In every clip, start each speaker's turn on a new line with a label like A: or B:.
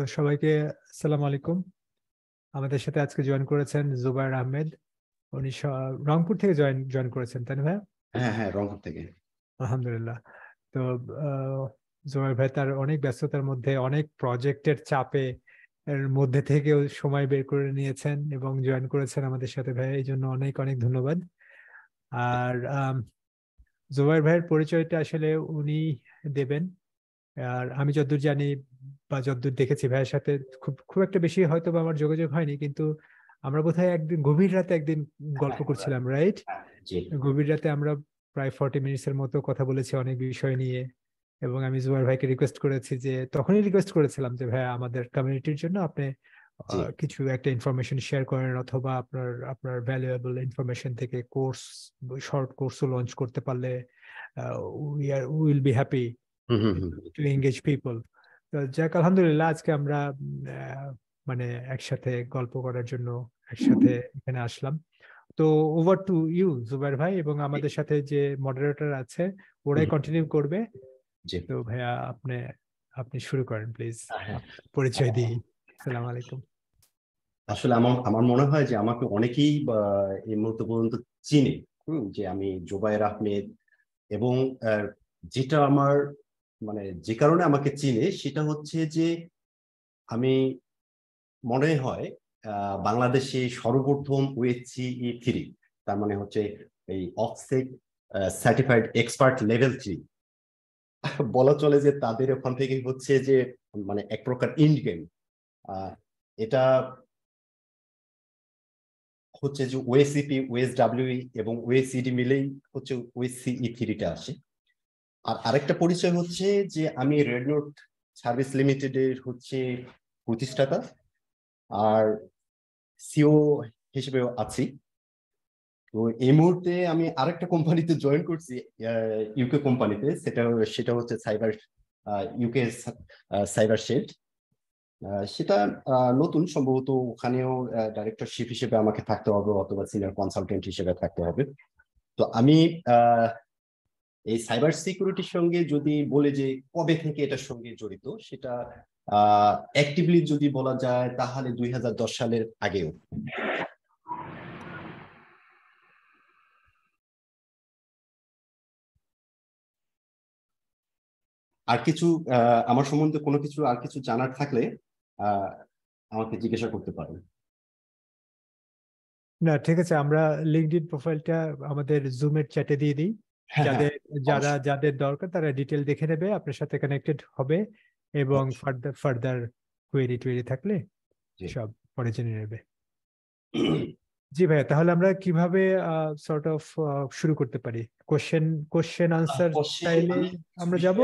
A: তো সবাইকে আসসালাম আলাইকুম আমাদের সাথে আজকে জয়েন করেছেন জুবাইর আহমেদ উনি রংপুর থেকে জয়েন জয়েন করেছেন তাই না ভাই
B: হ্যাঁ হ্যাঁ রংপুর থেকে
A: আলহামদুলিল্লাহ তো জুবাইর ভাই তার অনেক ব্যস্ততার মধ্যে অনেক প্রজেক্টের চাপে এর মধ্যে থেকেও সময় বের করে নিয়েছেন এবং জয়েন করেছেন আমাদের সাথে ভাই এই জন্য অনেক অনেক ধন্যবাদ আর জুবাইর ভাইয়ের পরিচয়টা আসলে উনি দেবেন আর আমি যতদূর জানি বা যতদূর দেখেছি ভাইয়ের সাথে খুব খুব একটা বেশি হয়তো বা আমার যোগাযোগ হয়নি কিন্তু আমরা বোধ হয় একদিন গভীর রাতে একদিন গল্প হ্যাঁ, করছিলাম রাইট হ্যাঁ, হ্যাঁ, গভীর রাতে আমরা প্রায় ফর্টি মিনিটস এর মতো কথা বলেছি অনেক বিষয় নিয়ে এবং আমি জুয়ার ভাইকে রিকোয়েস্ট করেছি যে তখনই রিকোয়েস্ট করেছিলাম যে ভাইয়া আমাদের কমিউনিটির জন্য আপনি কিছু একটা ইনফরমেশন শেয়ার করেন অথবা আপনার আপনার ভ্যালুয়েবল ইনফরমেশন থেকে কোর্স শর্ট কোর্সও লঞ্চ করতে পারলে we are will be happy to engage people যাক আলহামদুলিল্লাহ আজকে আমরা মানে একসাথে গল্প করার জন্য একসাথে এখানে আসলাম তো ওভার টু ইউ জুবাইর ভাই এবং আমাদের সাথে যে মডারেটর আছে ওরাই কন্টিনিউ করবে তো ভাইয়া আপনি আপনি শুরু করেন প্লিজ হ্যাঁ। পরিচয় দিই আসসালামু আলাইকুম
B: আসলে আমার আমার মনে হয় যে আমাকে অনেকেই এই মুহূর্ত পর্যন্ত চিনে যে আমি জোবায়ের আহমেদ এবং যেটা আমার মানে যে কারণে আমাকে চিনে সেটা হচ্ছে যে আমি মনে হয় বাংলাদেশে সর্বপ্রথম ওয়েসি ই থ্রি তার মানে হচ্ছে এই OffSec certified expert level three
C: বলা চলে যে তাদের ওখান থেকে হচ্ছে যে মানে এক প্রকার ইন্ড গেম এটা হচ্ছে যে
B: ওয়েসিপি ওয়েস ডাব্লিউ এবং ওয়েসিডি মিলেই হচ্ছে ই থ্রিটা e আসে আর আরেকটা পরিচয় হচ্ছে যে আমি রেডনোট সার্ভিস লিমিটেডের হচ্ছে প্রতিষ্ঠাতা আর সিও e হিসেবেও আছি তো এই মুহূর্তে আমি আরেকটা কোম্পানিতে জয়েন করছি ইউকে কোম্পানিতে সেটা সেটা হচ্ছে সাইবার ইউকে সাইবার শেড সেটা নতুন সম্ভবত ওখানেও ডাইরেক্টরশিপ হিসেবে আমাকে থাকতে হবে অথবা সিনিয়র কনসালটেন্ট হিসেবে থাকতে হবে তো আমি এই সাইবার সিকিউরিটির সঙ্গে যদি বলে যে কবে থেকে এটার সঙ্গে জড়িত সেটা অ্যাক্টিভলি যদি বলা যায় তাহলে দুই সালের আগেও
C: আর কিছু আমার সম্বন্ধে কোনো কিছু আর কিছু জানার থাকলে আমাকে জিজ্ঞাসা করতে পারেন
A: না ঠিক আছে আমরা লিঙ্কড প্রোফাইলটা আমাদের জুমের চ্যাটে দিয়ে দিই হ্যাঁ, হ্যাঁ। যাদের যারা যাদের দরকার তারা ডিটেল দেখে নেবে আপনার সাথে কানেক্টেড হবে এবং ফার্দার ফার্দার কোয়েরি টুয়েরি থাকলে সব পরে জেনে নেবে জি ভাইয়া তাহলে আমরা কিভাবে সর্ট অফ শুরু করতে পারি কোশ্চেন কোশ্চেন আনসার স্টাইলে আমরা যাব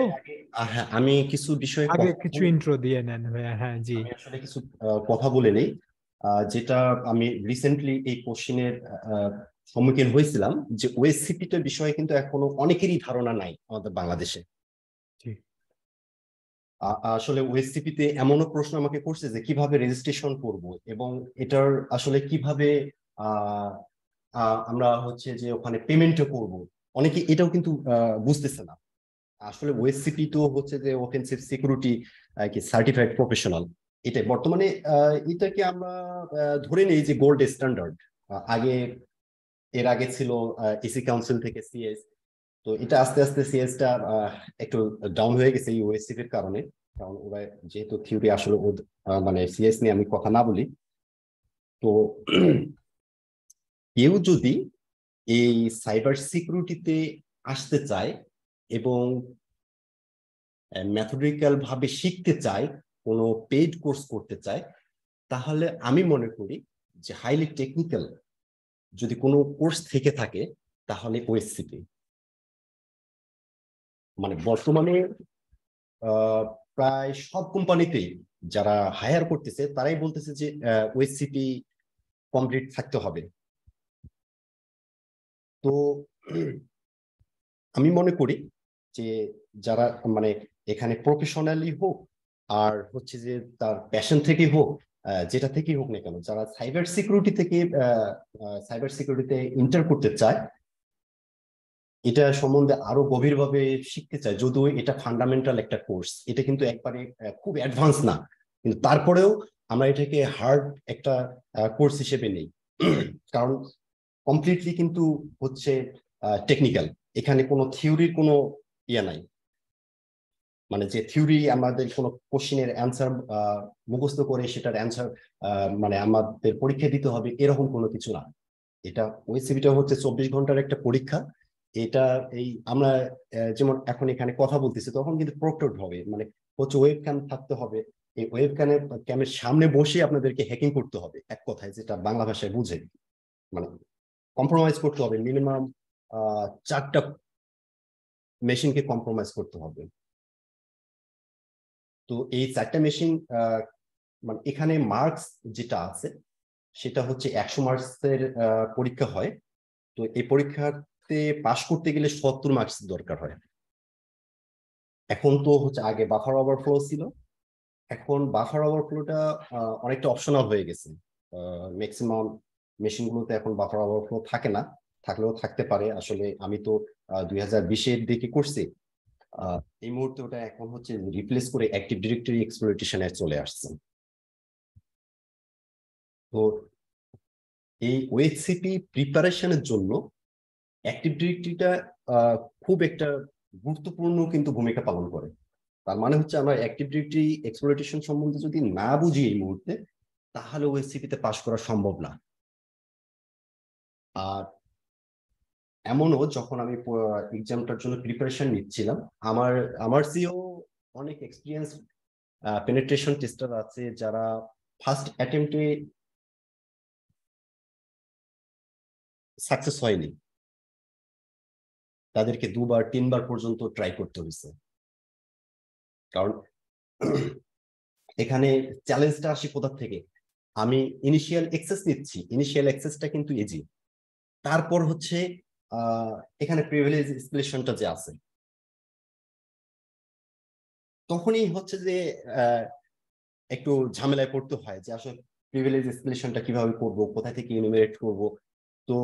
A: হ্যাঁ আমি কিছু বিষয় আগে কিছু ইন্ট্রো দিয়ে নেন ভাইয়া হ্যাঁ জি আসলে কিছু
B: কথা বলে নেই যেটা আমি রিসেন্টলি এই কোশ্চেনের সম্মুখীন হয়েছিলাম যে ওয়েসিপিটার বিষয়ে কিন্তু এখনো অনেকেরই ধারণা নাই আমাদের বাংলাদেশে আসলে ওয়েসিপিতে এমনও প্রশ্ন আমাকে করছে যে কিভাবে রেজিস্ট্রেশন করব এবং এটার আসলে কিভাবে আমরা হচ্ছে যে ওখানে পেমেন্ট করব অনেকে এটাও কিন্তু বুঝতেছে না আসলে ওয়েসিপি তো হচ্ছে যে অফেন্সিভ সিকিউরিটি কি সার্টিফাইড প্রফেশনাল এটাই বর্তমানে এটাকে আমরা ধরে নিই যে গোল্ড স্ট্যান্ডার্ড আগে এর আগে ছিল এসি কাউন্সিল থেকে সিএস তো এটা আস্তে আস্তে সিএসটা একটু ডাউন হয়ে গেছে ইউএসসিফ এর কারণে কারণ ওরা যেহেতু থিওরি আসলে মানে সিএস নিয়ে আমি কথা না বলি তো কেউ যদি এই সাইবার সিকিউরিটিতে আসতে চায় এবং ম্যাথডিক্যাল ভাবে শিখতে চায় কোনো পেইড কোর্স করতে চায় তাহলে আমি মনে করি যে হাইলি টেকনিক্যাল যদি কোনো কোর্স থেকে থাকে তাহলে ওএসসিপি মানে বর্তমানে প্রায় সব কোম্পানিতেই যারা হায়ার করতেছে তারাই বলতেছে যে ওএসসিপি কমপ্লিট থাকতে হবে তো আমি মনে করি যে যারা মানে এখানে প্রফেশনালি হোক আর হচ্ছে যে তার প্যাশন থেকে হোক যেটা থেকেই হোক না কেন যারা সাইবার সিকিউরিটি থেকে সাইবার সিকিউরিটিতে ইন্টার করতে চায় এটা সম্বন্ধে আরো গভীরভাবে শিখতে চায় যদিও এটা ফান্ডামেন্টাল একটা কোর্স এটা কিন্তু একবারে খুব অ্যাডভান্স না কিন্তু তারপরেও আমরা এটাকে হার্ড একটা কোর্স হিসেবে নেই কারণ কমপ্লিটলি কিন্তু হচ্ছে টেকনিক্যাল এখানে কোনো থিওরির কোনো ইয়ে নাই মানে যে থিওরি আমাদের কোনো কোশ্চিনের অ্যান্সার মুখস্থ করে সেটার অ্যান্সার মানে আমাদের পরীক্ষা দিতে হবে এরকম কোনো কিছু না এটা ওই সিবিটা হচ্ছে চব্বিশ ঘন্টার একটা পরীক্ষা এটা এই আমরা যেমন এখন এখানে কথা বলতেছি তখন কিন্তু প্রক্টড হবে মানে হচ্ছে ওয়েব ক্যাম্প থাকতে হবে এই ওয়েব ক্যামের ক্যামের সামনে বসে আপনাদেরকে হ্যাকিং করতে হবে এক কথায় যেটা বাংলা ভাষায় বুঝে মানে কম্প্রোমাইজ করতে হবে মিনিমাম চারটা মেশিনকে কম্প্রোমাইজ করতে হবে তো এই চারটা মেশিন মানে এখানে মার্কস যেটা আছে সেটা হচ্ছে একশো মার্কসের পরীক্ষা হয় তো এই পরীক্ষাতে পাশ করতে গেলে সত্তর মার্কস দরকার হয় এখন তো হচ্ছে আগে বাফার ওভারফ্লো ছিল এখন বাফার ওভারফ্লোটা অনেকটা অপশনাল হয়ে গেছে ম্যাক্সিমাম মেশিনগুলোতে এখন বাফার ওভারফ্লো থাকে না থাকলেও থাকতে পারে আসলে আমি তো দুই হাজার বিশের দিকে করছি এই মুহূর্তে ওটা এখন হচ্ছে রিপ্লেস করে অ্যাক্টিভ ডিরেক্টরি এক্সপ্লোরেশনে চলে আসছে
C: তো এই ওয়েসিপি প্রিপারেশনের জন্য অ্যাক্টিভ ডিরেক্টরিটা খুব একটা গুরুত্বপূর্ণ
B: কিন্তু ভূমিকা পালন করে তার মানে হচ্ছে আমরা অ্যাক্টিভ ডিরেক্টরি এক্সপ্লোরেশন সম্বন্ধে যদি না বুঝি এই মুহূর্তে তাহলে ওয়েসিপিতে পাশ করা সম্ভব না আর এমনও যখন আমি এক্সামটার জন্য প্রিপারেশন নিচ্ছিলাম আমার আমার সিও e অনেক এক্সপিরিয়েন্স পেনিট্রেশন টেস্টার আছে
C: যারা ফার্স্ট অ্যাটেম্পটে সাকসেস হয়নি তাদেরকে দুবার তিনবার পর্যন্ত ট্রাই করতে হয়েছে কারণ এখানে
B: চ্যালেঞ্জটা আসি কোথার থেকে আমি ইনিশিয়াল এক্সেস নিচ্ছি ইনিশিয়াল এক্সেসটা কিন্তু এজি
C: তারপর হচ্ছে এখানে প্রিভিলেজ স্প্লেশনটা যে আছে তখনই হচ্ছে যে একটু
B: ঝামেলায় পড়তে হয় যে আসলে প্রিভিলেজ স্প্লেশনটা কিভাবে করব কোথা থেকে ইনুমেরেট করব তো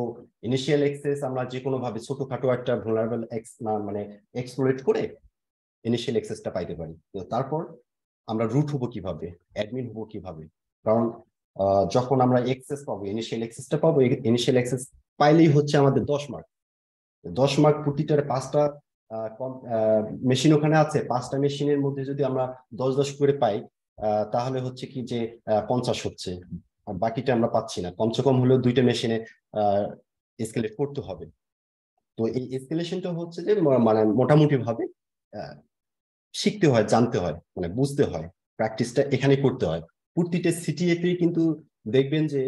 B: ইনিশিয়াল এক্সেস আমরা যে কোনো ভাবে ছোটখাটো একটা ভুলারবেল এক্স না মানে এক্সপ্লোরেট করে ইনিশিয়াল এক্সেসটা পাইতে পারি তারপর আমরা রুট হব কিভাবে অ্যাডমিন হব কিভাবে কারণ যখন আমরা এক্সেস পাবো ইনিশিয়াল এক্সেসটা পাবো ইনিশিয়াল এক্সেস পাইলেই হচ্ছে আমাদের দশ মার্ক দশ মার্ক প্রতিটার পাঁচটা মেশিন ওখানে আছে পাঁচটা মেশিনের মধ্যে যদি আমরা দশ দশ করে পাই তাহলে হচ্ছে কি যে পঞ্চাশ হচ্ছে আর বাকিটা আমরা পাচ্ছি না কমসে কম হলেও দুইটা মেশিনে এসকেলেট করতে হবে তো এই এসকেলেশনটা হচ্ছে যে মানে মোটামুটি ভাবে শিখতে হয় জানতে হয় মানে বুঝতে হয় প্র্যাকটিসটা এখানে করতে হয় প্রতিটা সিটিএতে কিন্তু দেখবেন যে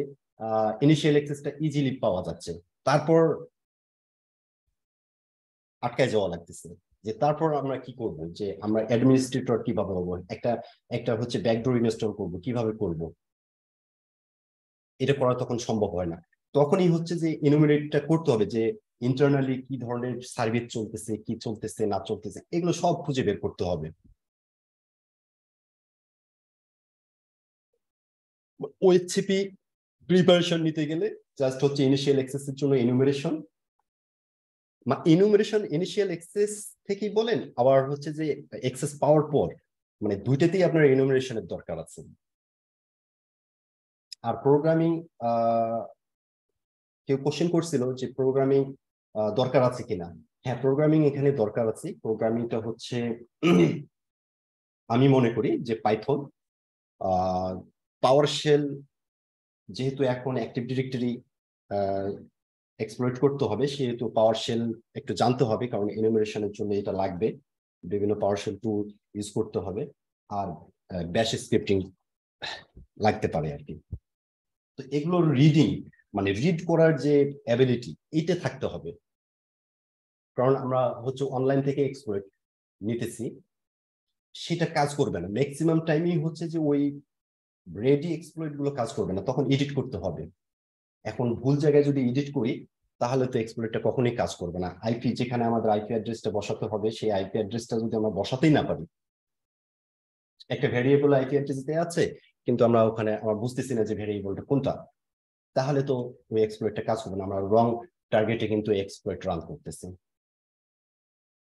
B: ইনিশিয়াল অ্যাক্সেসটা ইজিলি পাওয়া যাচ্ছে তারপর আটকায় যাওয়া লাগতেছে যে তারপর আমরা কি করব যে আমরা অ্যাডমিনিস্ট্রেটর কিভাবে হবো একটা একটা হচ্ছে ব্যাকডোর ইনস্টল করব কিভাবে করব এটা করা তখন সম্ভব হয় না তখনই হচ্ছে যে ইনোমিনেটটা করতে হবে যে ইন্টারনালি কি ধরনের সার্ভিস চলতেছে কি চলতেছে না চলতেছে
C: এগুলো সব খুঁজে বের করতে হবে ওএচসিপি প্রিপারেশন নিতে গেলে জাস্ট হচ্ছে ইনিশিয়াল অ্যাক্সেসের
B: জন্য এনুমিনেশন ইনুমেরেশন ইনিশিয়াল এক্সেস থেকেই বলেন আবার হচ্ছে যে এক্সেস পাওয়ার পর মানে দুইটাতেই আপনার ইনুমেরেশনের দরকার আছে আর প্রোগ্রামিং কেউ কোশ্চেন করছিল যে প্রোগ্রামিং দরকার আছে কিনা হ্যাঁ প্রোগ্রামিং এখানে দরকার আছে প্রোগ্রামিংটা হচ্ছে আমি মনে করি যে পাইথন পাওয়ার শেল যেহেতু এখন অ্যাক্টিভ ডিরেক্টরি এক্সপ্লোর করতে হবে সেহেতু পাওয়ার সেল একটু জানতে হবে কারণ এনিমেশনের জন্য এটা লাগবে বিভিন্ন পাওয়ার সেল টু ইউজ করতে হবে আর ব্যাশ স্ক্রিপ্টিং লাগতে পারে আর কি তো এগুলোর রিডিং মানে রিড করার যে অ্যাবিলিটি এইটা থাকতে হবে কারণ আমরা হচ্ছে অনলাইন থেকে এক্সপ্লোয়েট নিতেছি সেটা কাজ করবে না ম্যাক্সিমাম টাইমই হচ্ছে যে ওই রেডি এক্সপ্লোয়েট গুলো কাজ করবে না তখন এডিট করতে হবে এখন ভুল জায়গায় যদি এডিট করি তাহলে তো এক্সপ্লোরেটটা কখনোই কাজ করবে না আইপি যেখানে আমাদের আইপি অ্যাড্রেসটা বসাতে হবে সেই আইপি অ্যাড্রেসটা যদি আমরা বসাতেই না পারি একটা ভেরিয়েবল আইপি অ্যাড্রেস আছে কিন্তু আমরা ওখানে আমরা বুঝতেছি না যে ভেরিয়েবলটা কোনটা তাহলে তো ওই এক্সপ্লোরেটটা কাজ করবে না আমরা রং টার্গেটে কিন্তু এক্সপ্লোরেট রান করতেছি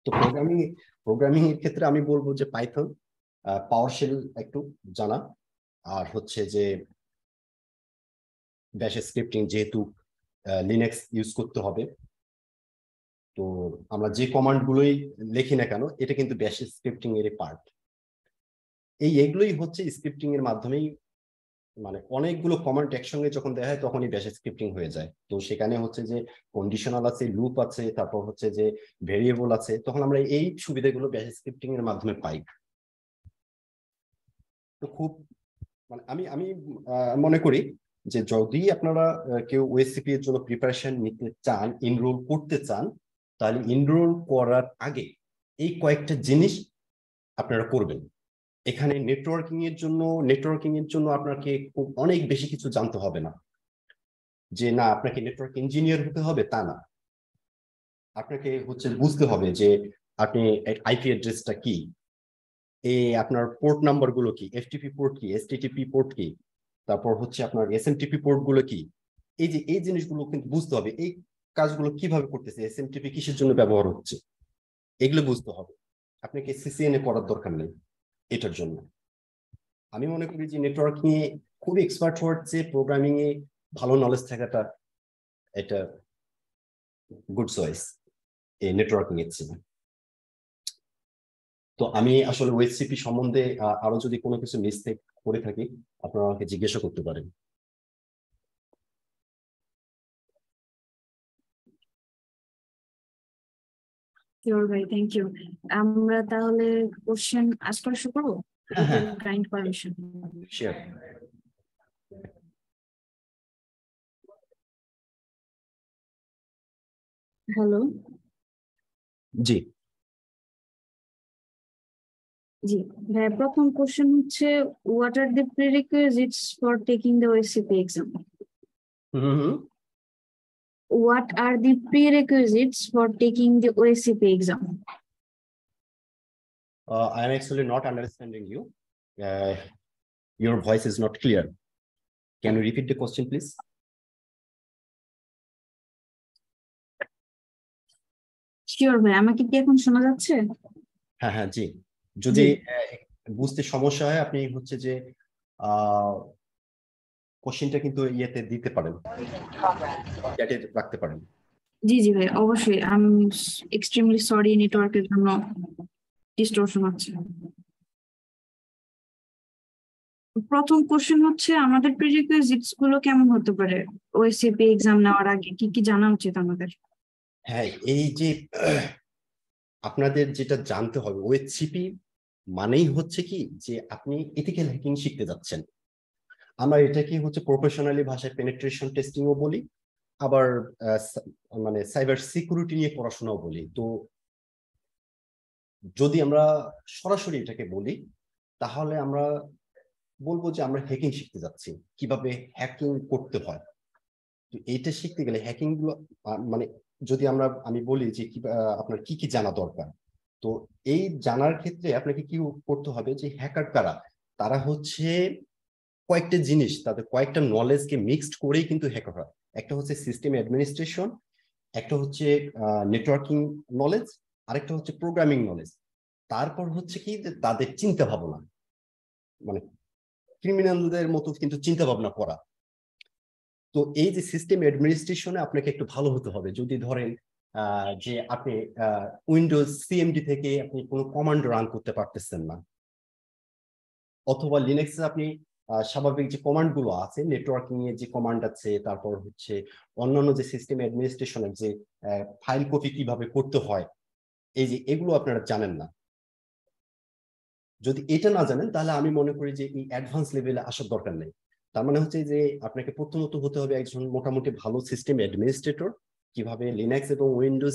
B: তো প্রোগ্রামিং প্রোগ্রামিং এর ক্ষেত্রে আমি বলবো যে পাইথন পাওয়ার শেল একটু জানা আর হচ্ছে যে ব্যাশের স্ক্রিপ্টিং যেহেতু লিনেক্স ইউজ করতে হবে তো আমরা যে কমান্ডগুলোই লিখি না কেন এটা কিন্তু ব্যাশের স্ক্রিপ্টিং এর পার্ট এই এগুলোই হচ্ছে স্ক্রিপ্টিং এর মাধ্যমেই মানে অনেকগুলো কমান্ড একসঙ্গে যখন দেখা হয় তখনই ব্যাশ স্ক্রিপ্টিং হয়ে যায় তো সেখানে হচ্ছে যে কন্ডিশনাল আছে লুপ আছে তারপর হচ্ছে যে ভেরিয়েবল আছে তখন আমরা এই সুবিধাগুলো ব্যাশ স্ক্রিপ্টিং এর মাধ্যমে পাই তো খুব মানে আমি আমি মনে করি যে যদি আপনারা কেউ ওয়েসিপি এর জন্য প্রিপারেশন নিতে চান ইনরোল করতে চান তাহলে ইনরোল করার আগে এই কয়েকটা জিনিস আপনারা করবেন এখানে নেটওয়ার্কিং এর জন্য নেটওয়ার্কিং এর জন্য আপনাকে খুব অনেক বেশি কিছু জানতে হবে না যে না আপনাকে নেটওয়ার্ক ইঞ্জিনিয়ার হতে হবে তা না আপনাকে হচ্ছে বুঝতে হবে যে আপনি আইপি অ্যাড্রেসটা কি এ আপনার পোর্ট নাম্বার গুলো কি এফটিপি পোর্ট কি এসটিটিপি পোর্ট কি তারপর হচ্ছে আপনার পোর্ট গুলো কি এই যে এই জিনিসগুলো কিন্তু বুঝতে হবে এই কাজগুলো কিভাবে করতেছে এসএমটিপি কিসের জন্য ব্যবহার হচ্ছে এগুলো বুঝতে হবে আপনাকে সিসিএন এ করার দরকার নেই এটার জন্য আমি মনে করি যে নেটওয়ার্ক নিয়ে খুব এক্সপার্ট হওয়ার চেয়ে প্রোগ্রামিং এ ভালো নলেজ থাকাটা
C: এটা গুড চয়েস এই নেটওয়ার্কিং এর চেয়ে তো আমি আসলে ওয়েবসিপি সম্বন্ধে আরো যদি কোনো কিছু মিস্টেক করে থাকি আপনারা আমাকে জিজ্ঞাসা করতে পারেন ভাই থ্যাংক ইউ আমরা তাহলে কোশ্চেন আজ করা শুরু করবো গ্রাইন্ড পারমিশন হ্যালো জি জি ভাইয়া প্রথম কোশ্চেন হচ্ছে what are the prerequisites for taking the OSCP exam
D: what are the prerequisites for taking the OSCP exam
C: I am actually not understanding you Uh, your voice is not clear. Can you repeat the question, please? Sure ভাই আমাকে কি এখন শোনা যাচ্ছে
B: হ্যাঁ হ্যাঁ জি যদি বুঝতে সমস্যা হয় আপনি হচ্ছে যে কোশ্চেনটা কিন্তু ইয়েতে দিতে পারেন চ্যাটে রাখতে
C: পারেন জি জি ভাই অবশ্যই আই এম এক্সট্রিমলি সরি নেটওয়ার্কের জন্য ডিস্টরশন হচ্ছে প্রথম কোশ্চেন হচ্ছে আমাদের প্রিরিকুইজিটস গুলো কেমন হতে পারে ওএসএপি এক্সাম নেওয়ার আগে কি কি
D: জানা উচিত আমাদের
B: হ্যাঁ এই যে আপনাদের যেটা জানতে হবে ওএসসিপি মানেই হচ্ছে কি যে আপনি ইথিক্যাল হ্যাকিং শিখতে যাচ্ছেন আমরা এটাকে হচ্ছে প্রফেশনালি ভাষায় পেনেট্রেশন টেস্টিংও বলি আবার মানে সাইবার সিকিউরিটি নিয়ে পড়াশোনাও বলি তো যদি আমরা সরাসরি এটাকে বলি তাহলে আমরা বলবো যে আমরা হ্যাকিং শিখতে যাচ্ছি কিভাবে হ্যাকিং করতে হয় তো এইটা শিখতে গেলে হ্যাকিং গুলো মানে যদি আমরা আমি বলি যে আপনার কি কি জানা দরকার তো এই জানার ক্ষেত্রে আপনাকে কি করতে হবে যে হ্যাকার কারা তারা হচ্ছে কয়েকটা জিনিস তাদের কয়েকটা নলেজকে মিক্সড করেই কিন্তু হ্যাকার হয় একটা হচ্ছে সিস্টেম অ্যাডমিনিস্ট্রেশন একটা হচ্ছে নেটওয়ার্কিং নলেজ আরেকটা হচ্ছে প্রোগ্রামিং নলেজ তারপর হচ্ছে কি যে তাদের চিন্তা ভাবনা মানে ক্রিমিনালদের মতো কিন্তু চিন্তা ভাবনা করা তো এই যে সিস্টেম অ্যাডমিনিস্ট্রেশনে আপনাকে একটু ভালো হতে হবে যদি ধরেন যে আপনি উইন্ডোজ সিএমডি থেকে আপনি কোনো কমান্ড রান করতে পারতেছেন না অথবা লিনেক্সে আপনি স্বাভাবিক যে কমান্ডগুলো আছে নেটওয়ার্কিং এর যে কমান্ড আছে তারপর হচ্ছে অন্যান্য যে সিস্টেম অ্যাডমিনিস্ট্রেশনের যে ফাইল কপি কিভাবে করতে হয় এই যে এগুলো আপনারা জানেন না যদি এটা না জানেন তাহলে আমি মনে করি যে এই অ্যাডভান্স লেভেলে আসার দরকার নেই তার মানে হচ্ছে যে আপনাকে প্রথমত হতে হবে একজন মোটামুটি ভালো সিস্টেম অ্যাডমিনিস্ট্রেটর কিভাবে লিনাক্স এবং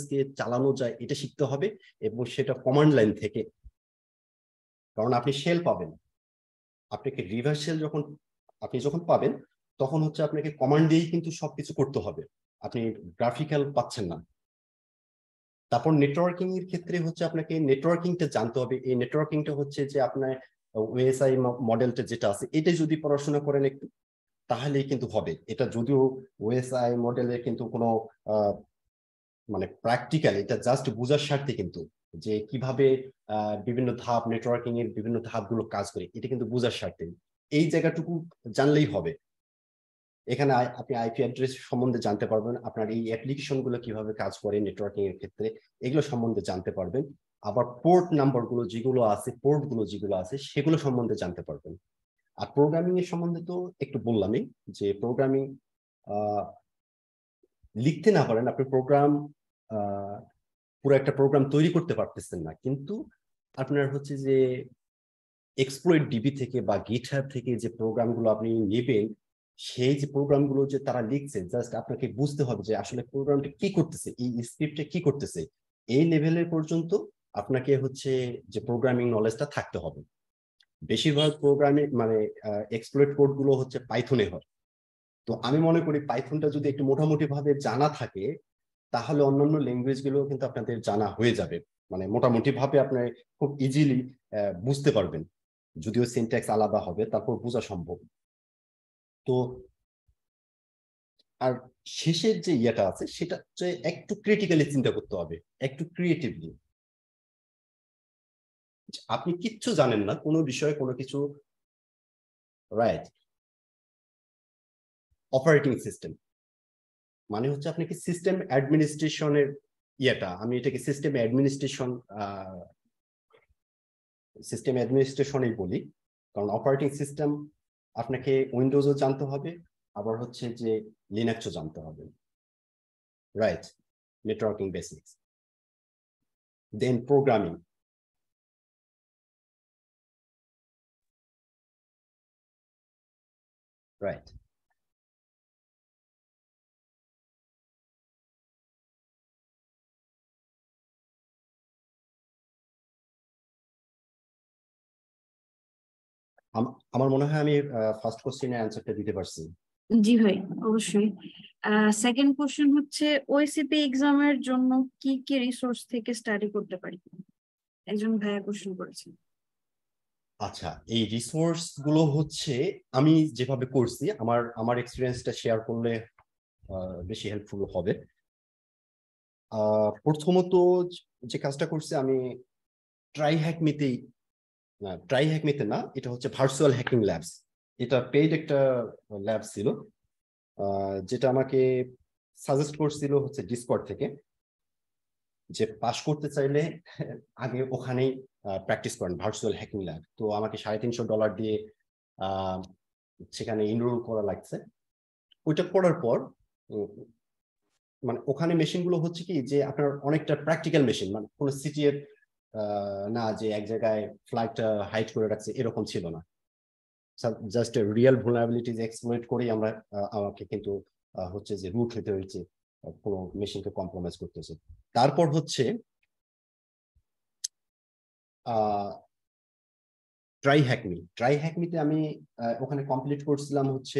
B: দিয়ে চালানো যায় এটা শিখতে হবে এবং সেটা কমান্ড লাইন থেকে কারণ আপনি শেল পাবেন আপনাকে রিভার শেল যখন আপনি যখন পাবেন তখন হচ্ছে আপনাকে কমান্ড দিয়েই কিন্তু সবকিছু করতে হবে আপনি গ্রাফিক্যাল পাচ্ছেন না তারপর নেটওয়ার্কিং এর ক্ষেত্রে হচ্ছে আপনাকে নেটওয়ার্কিংটা জানতে হবে এই নেটওয়ার্কিংটা হচ্ছে যে আপনার ওয়েসআই মডেলটা যেটা আছে এটা যদি পড়াশোনা করেন একটু তাহলে কিন্তু হবে এটা যদিও ওএসআই মডেলের কিন্তু কোনো মানে প্র্যাকটিক্যাল এটা জাস্ট বোঝার স্বার্থে কিন্তু যে কিভাবে বিভিন্ন ধাপ নেটওয়ার্কিং এর বিভিন্ন ধাপগুলো কাজ করে এটা কিন্তু বোঝার স্বার্থে এই জায়গাটুকু জানলেই হবে এখানে আপনি আইপি অ্যাড্রেস সম্বন্ধে জানতে পারবেন আপনার এই অ্যাপ্লিকেশনগুলো কিভাবে কাজ করে নেটওয়ার্কিং এর ক্ষেত্রে এগুলো সম্বন্ধে জানতে পারবেন আবার পোর্ট নাম্বারগুলো যেগুলো আছে পোর্টগুলো যেগুলো আছে সেগুলো সম্বন্ধে জানতে পারবেন আর প্রোগ্রামিং এর সম্বন্ধে তো একটু বললামই যে প্রোগ্রামিং লিখতে না পারেন আপনি প্রোগ্রাম পুরো একটা প্রোগ্রাম তৈরি করতে পারতেছেন না কিন্তু আপনার হচ্ছে যে এক্সপ্লোয়েড ডিবি থেকে বা গিটহাব থেকে যে প্রোগ্রামগুলো আপনি নেবেন সেই যে প্রোগ্রামগুলো যে তারা লিখছে জাস্ট আপনাকে বুঝতে হবে যে আসলে প্রোগ্রামটা কি করতেছে এই স্ক্রিপ্টটা কি করতেছে এই লেভেলের পর্যন্ত আপনাকে হচ্ছে যে প্রোগ্রামিং নলেজটা থাকতে হবে বেশিরভাগ প্রোগ্রামে মানে কোড কোডগুলো হচ্ছে পাইথনে হয় তো আমি মনে করি পাইথনটা যদি একটু মোটামুটি ভাবে জানা থাকে তাহলে অন্যান্য ল্যাঙ্গুয়েজগুলো কিন্তু আপনাদের জানা হয়ে যাবে মানে মোটামুটি ভাবে আপনার খুব ইজিলি বুঝতে পারবেন যদিও সিনট্যাক্স আলাদা হবে তারপর বোঝা সম্ভব
C: তো আর শেষের যে ইয়েটা আছে সেটা একটু ক্রিটিক্যালি চিন্তা করতে হবে একটু ক্রিয়েটিভলি আপনি কিচ্ছু জানেন না কোনো বিষয়ে কোনো কিছু রাইট অপারেটিং সিস্টেম মানে হচ্ছে আপনি কি
B: সিস্টেম অ্যাডমিনিস্ট্রেশনের ইয়েটা আমি এটাকে সিস্টেম অ্যাডমিনিস্ট্রেশন সিস্টেম অ্যাডমিনিস্ট্রেশনেই বলি কারণ অপারেটিং সিস্টেম আপনাকে
C: উইন্ডোজও জানতে হবে আবার হচ্ছে যে লিনাক্সও জানতে হবে right networking basics then programming Right আমার মনে হয় আমি ফার্স্ট কোশ্চেনের অ্যানসারটা দিতে পারছি জি ভাই অবশ্যই সেকেন্ড কোশ্চেন হচ্ছে
D: ওএসিপি e এক্সামের জন্য কি কি রিসোর্স থেকে স্টাডি করতে পারি একজন ভাইয়া কোশ্চেন করেছেন
B: আচ্ছা এই রিসোর্স গুলো হচ্ছে আমি যেভাবে করছি আমার আমার এক্সপিরিয়েন্সটা শেয়ার করলে বেশি হেল্পফুল হবে প্রথমত যে কাজটা করছি আমি ট্রাই হ্যাক মিতে ট্রাই হ্যাক মিতে না এটা হচ্ছে ভার্চুয়াল হ্যাকিং ল্যাবস এটা পেইড একটা ল্যাব ছিল যেটা আমাকে সাজেস্ট করছিল হচ্ছে ডিসকর্ড থেকে যে পাস করতে চাইলে আগে ওখানেই প্র্যাকটিস করেন ভার্চুয়াল হ্যাকিং ল্যাব তো আমাকে সাড়ে তিনশো ডলার দিয়ে সেখানে ইনরোল করা লাগছে ওইটা করার পর মানে ওখানে মেশিনগুলো হচ্ছে কি যে আপনার অনেকটা প্র্যাকটিক্যাল মেশিন মানে কোনো সিটির না যে এক জায়গায় ফ্লাইটটা হাইট করে রাখছে এরকম ছিল না জাস্ট রিয়েল ভুলাবিলিটিজ এক্সপ্লোয়েট করেই আমরা আমাকে কিন্তু হচ্ছে যে রুট হতে হয়েছে পুরো মেশিনকে কম্প্রোমাইজ করতেছে তারপর হচ্ছে
C: ট্রাই হ্যাকমি ট্রাই হ্যাকমিতে আমি ওখানে কমপ্লিট করছিলাম হচ্ছে